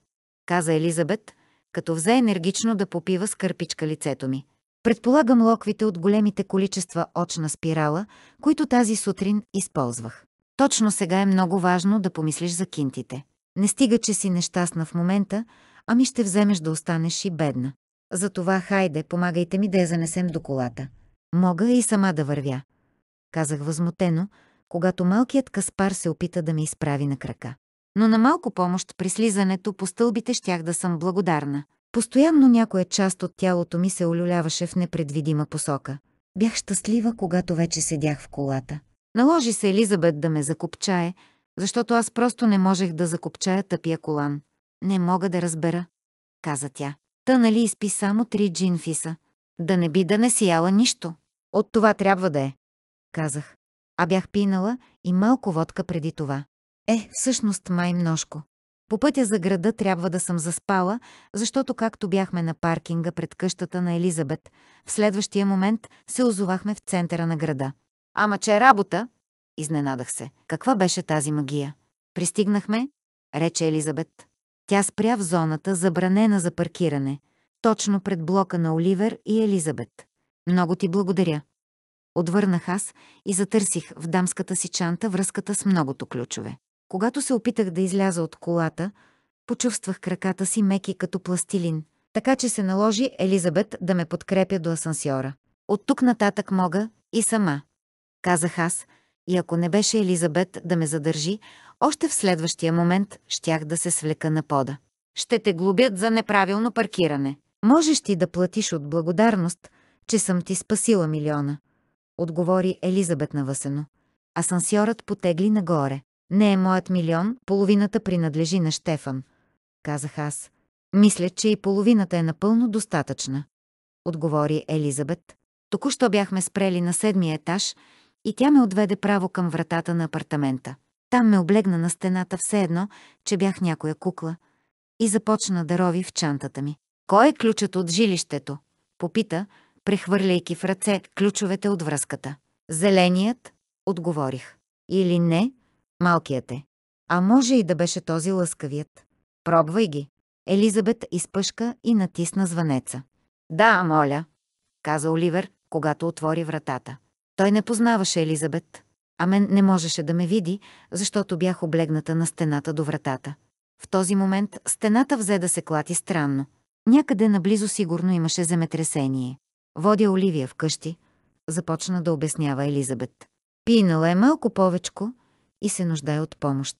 каза Елизабет, като взе енергично да попива с кърпичка лицето ми. Предполагам локвите от големите количества очна спирала, които тази сутрин използвах. Точно сега е много важно да помислиш за кинтите. Не стига, че си нещастна в момента, ами ще вземеш да останеш и бедна. Затова хайде, помагайте ми да я занесем до колата. Мога и сама да вървя, казах възмутено, когато малкият Каспар се опита да ме изправи на крака. Но на малко помощ при слизането по стълбите щях да съм благодарна. Постоянно някоя част от тялото ми се олюляваше в непредвидима посока. Бях щастлива, когато вече седях в колата. Наложи се Елизабет да ме закопчае, защото аз просто не можех да закопчая тъпия колан. Не мога да разбера, каза тя. Та нали изпи само три джинфиса, да не би да не си яла нищо. От това трябва да е. Казах. А бях пинала и малко водка преди това. Е, всъщност май множко. По пътя за града трябва да съм заспала, защото както бяхме на паркинга пред къщата на Елизабет, в следващия момент се озовахме в центъра на града. Ама че е работа! Изненадах се. Каква беше тази магия? Пристигнахме, рече Елизабет. Тя спря в зоната, забранена за паркиране, точно пред блока на Оливер и Елизабет. Много ти благодаря. Отвърнах аз и затърсих в дамската си чанта връзката с многото ключове. Когато се опитах да изляза от колата, почувствах краката си меки като пластилин, така че се наложи Елизабет да ме подкрепя до асансьора. От тук нататък мога и сама. Казах аз, и ако не беше Елизабет да ме задържи, още в следващия момент щях да се свлека на пода. Ще те глобят за неправилно паркиране. Можеш ти да платиш от благодарност, че съм ти спасила милиона, отговори Елизабет навъсено. Асансьорът потегли нагоре. Не е моят милион, половината принадлежи на Штефан, казах аз. Мисля, че и половината е напълно достатъчна, отговори Елизабет. Току-що бяхме спрели на седмия етаж и тя ме отведе право към вратата на апартамента. Там ме облегна на стената все едно, че бях някоя кукла и започна да рови в чантата ми. Кой е ключът от жилището? Попита, прехвърляйки в ръце ключовете от връзката. Зеленият, отговорих. Или не, малкият е. А може и да беше този лъскавият. Пробвай ги. Елизабет изпъшка и натисна звънеца. Да, моля, каза Оливер, когато отвори вратата. Той не познаваше Елизабет, а мен не можеше да ме види, защото бях облегната на стената до вратата. В този момент стената взе да се клати странно. Някъде наблизо сигурно имаше земетресение. Водя Оливия вкъщи, започна да обяснява Елизабет. Пинала е малко повечко и се нуждае от помощ.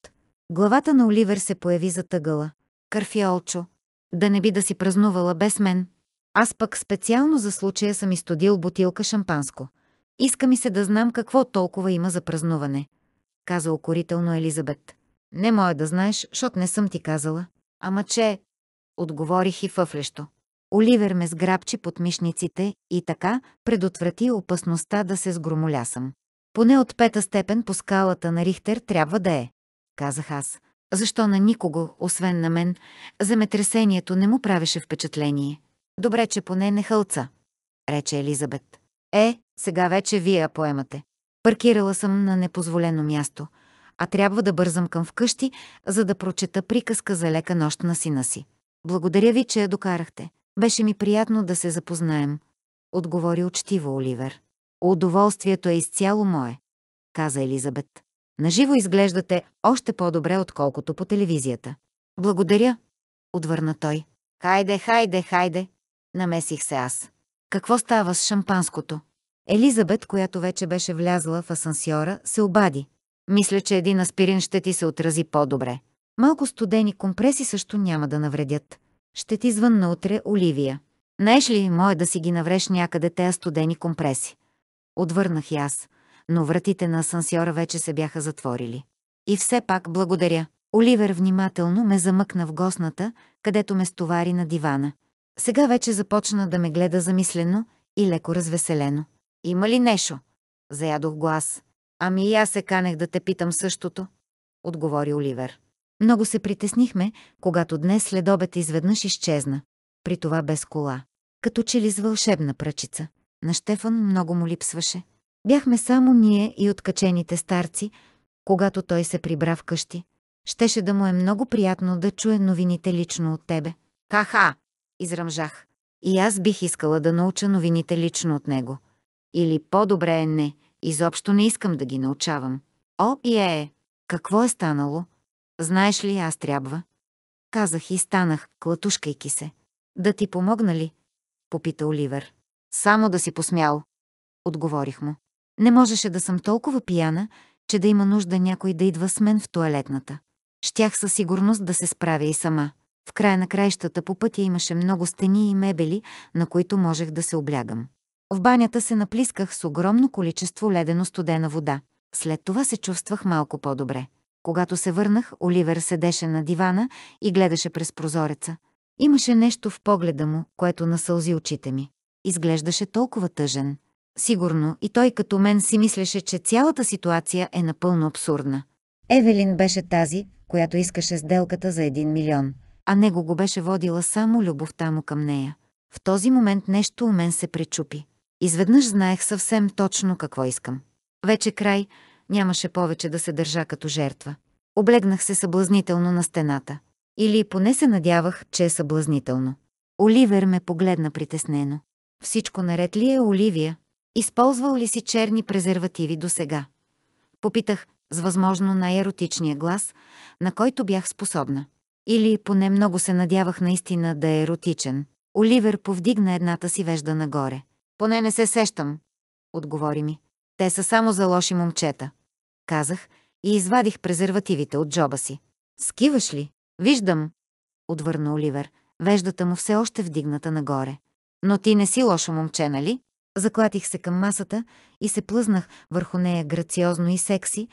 Главата на Оливер се появи затъгала. Карфиолчо, да не би да си празнувала без мен. Аз пък специално за случая съм изтодил бутилка шампанско. Иска ми се да знам какво толкова има за празнуване, каза окорително Елизабет. Не моя да знаеш, защото не съм ти казала. Ама че, отговорих и фъфлещо. Оливер ме сграбчи под мишниците и така предотврати опасността да се сгромолясам. Поне от пета степен по скалата на Рихтер трябва да е, казах аз. Защо на никого, освен на мен, земетресението не му правеше впечатление? Добре, че поне не хълца, рече Елизабет. Е, сега вече вие я поемате. Паркирала съм на непозволено място, а трябва да бързам към вкъщи, за да прочета приказка за лека нощ на сина си. Благодаря ви, че я докарахте. Беше ми приятно да се запознаем, отговори учтиво Оливер. Удоволствието е изцяло мое, каза Елизабет. Наживо изглеждате още по-добре, отколкото по телевизията. Благодаря, отвърна той. Хайде, хайде, хайде, намесих се аз. Какво става с шампанското? Елизабет, която вече беше влязла в асансьора, се обади. Мисля, че един аспирин ще ти се отрази по-добре. Малко студени компреси също няма да навредят. Ще ти звънна утре, Оливия. Знаеш ли, мое да си ги навреш някъде тези студени компреси? Отвърнах и аз, но вратите на асансьора вече се бяха затворили. И все пак благодаря. Оливер внимателно ме замъкна в гостната, където ме стовари на дивана. Сега вече започна да ме гледа замислено и леко развеселено. Има ли нещо? Заядох глас. Ами и аз се канех да те питам същото, отговори Оливер. Много се притеснихме, когато днес след обед изведнъж изчезна. При това без кола. Като че ли с вълшебна пръчица. На Штефан много му липсваше. Бяхме само ние и откачените старци, когато той се прибра в къщи. Щеше да му е много приятно да чуе новините лично от тебе. Ха-ха! Изръмжах. И аз бих искала да науча новините лично от него. Или по-добре е не. Изобщо не искам да ги научавам. О, и е! Какво е станало? Знаеш ли, аз трябва? Казах и станах, клатушкайки се. Да ти помогна ли? Попита Оливер. Само да си посмял. Отговорих му. Не можеше да съм толкова пияна, че да има нужда някой да идва с мен в туалетната. Щях със сигурност да се справя и сама. В края на краищата по пътя имаше много стени и мебели, на които можех да се облягам. В банята се наплисках с огромно количество ледено студена вода. След това се чувствах малко по-добре. Когато се върнах, Оливер седеше на дивана и гледаше през прозореца. Имаше нещо в погледа му, което насълзи очите ми. Изглеждаше толкова тъжен. Сигурно и той като мен си мислеше, че цялата ситуация е напълно абсурдна. Евелин беше тази, която искаше сделката за един милион, а него го беше водила само любовта му към нея. В този момент нещо у мен се пречупи. Изведнъж знаех съвсем точно какво искам. Вече край, нямаше повече да се държа като жертва. Облегнах се съблазнително на стената. Или поне се надявах, че е съблазнително. Оливер ме погледна притеснено. Всичко наред ли е Оливия? Използвал ли си черни презервативи до сега? Попитах с възможно най-еротичния глас, на който бях способна. Или поне много се надявах наистина да е еротичен. Оливер повдигна едната си вежда нагоре. Поне не се сещам, отговори ми. Те са само за лоши момчета казах и извадих презервативите от джоба си. Скиваш ли? Виждам, отвърна Оливер, веждата му все още вдигната нагоре. Но ти не си лошо момче, нали? Заклатих се към масата и се плъзнах върху нея грациозно и секси,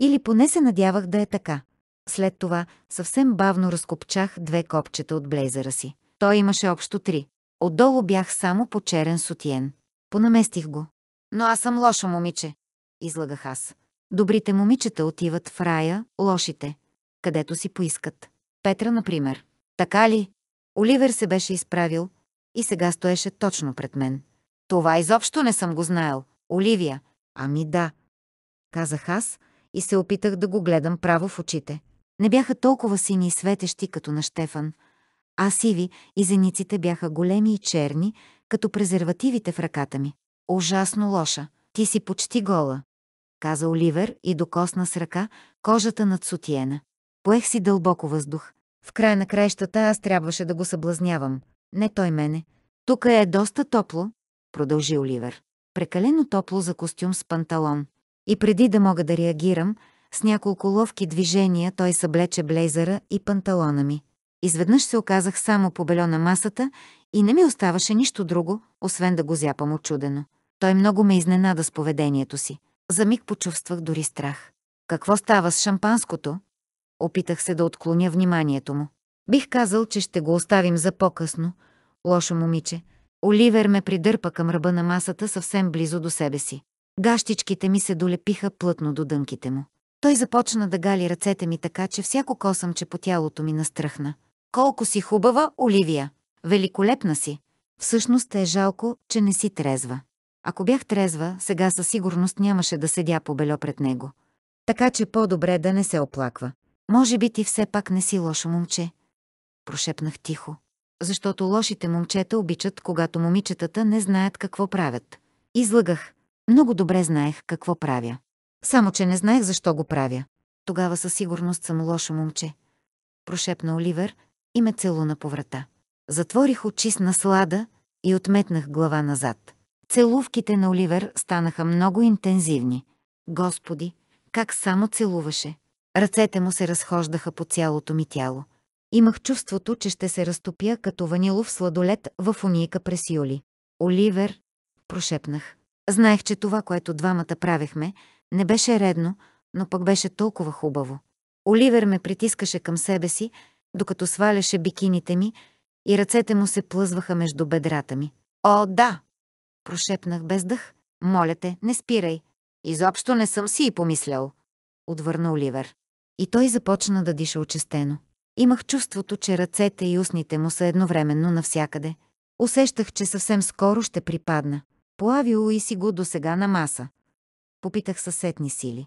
или поне се надявах да е така. След това съвсем бавно разкопчах две копчета от блейзера си. Той имаше общо три. Отдолу бях само по черен сутиен. Понаместих го. Но аз съм лошо момиче, излагах аз. Добрите момичета отиват в рая, лошите, където си поискат. Петра, например. Така ли? Оливер се беше изправил и сега стоеше точно пред мен. Това изобщо не съм го знаел. Оливия. Ами да. Казах аз и се опитах да го гледам право в очите. Не бяха толкова сини и светещи, като на Штефан, а сиви и зениците бяха големи и черни, като презервативите в ръката ми. Ужасно лоша. Ти си почти гола каза Оливер и докосна с ръка кожата над сутиена. Поех си дълбоко въздух. В края на краищата аз трябваше да го съблазнявам. Не той мене. Тук е доста топло, продължи Оливер. Прекалено топло за костюм с панталон. И преди да мога да реагирам, с няколко ловки движения той съблече блейзъра и панталона ми. Изведнъж се оказах само по бело на масата и не ми оставаше нищо друго, освен да го зяпам очудено. Той много ме изненада с поведението си. За миг почувствах дори страх. Какво става с шампанското? Опитах се да отклоня вниманието му. Бих казал, че ще го оставим за по-късно. Лошо момиче. Оливер ме придърпа към ръба на масата съвсем близо до себе си. Гащичките ми се долепиха плътно до дънките му. Той започна да гали ръцете ми така, че всяко косъмче по тялото ми настръхна. Колко си хубава, Оливия! Великолепна си! Всъщност е жалко, че не си трезва. Ако бях трезва, сега със сигурност нямаше да седя по бело пред него. Така че по-добре да не се оплаква. Може би ти все пак не си лошо момче. Прошепнах тихо. Защото лошите момчета обичат, когато момичетата не знаят какво правят. Излъгах. Много добре знаех какво правя. Само, че не знаех защо го правя. Тогава със сигурност съм лошо момче. Прошепна Оливер и ме целуна по врата. Затворих очи с наслада и отметнах глава назад. Целувките на Оливер станаха много интензивни. Господи, как само целуваше! Ръцете му се разхождаха по цялото ми тяло. Имах чувството, че ще се разтопя като ванилов сладолет в унийка през юли. Оливер, прошепнах. Знаех, че това, което двамата правехме, не беше редно, но пък беше толкова хубаво. Оливер ме притискаше към себе си, докато сваляше бикините ми и ръцете му се плъзваха между бедрата ми. О, да! Прошепнах без дъх. Моля те, не спирай. Изобщо не съм си и помислял. Отвърна Оливер. И той започна да диша очистено. Имах чувството, че ръцете и устните му са едновременно навсякъде. Усещах, че съвсем скоро ще припадна. Плавило и си го досега на маса. Попитах съсетни сили.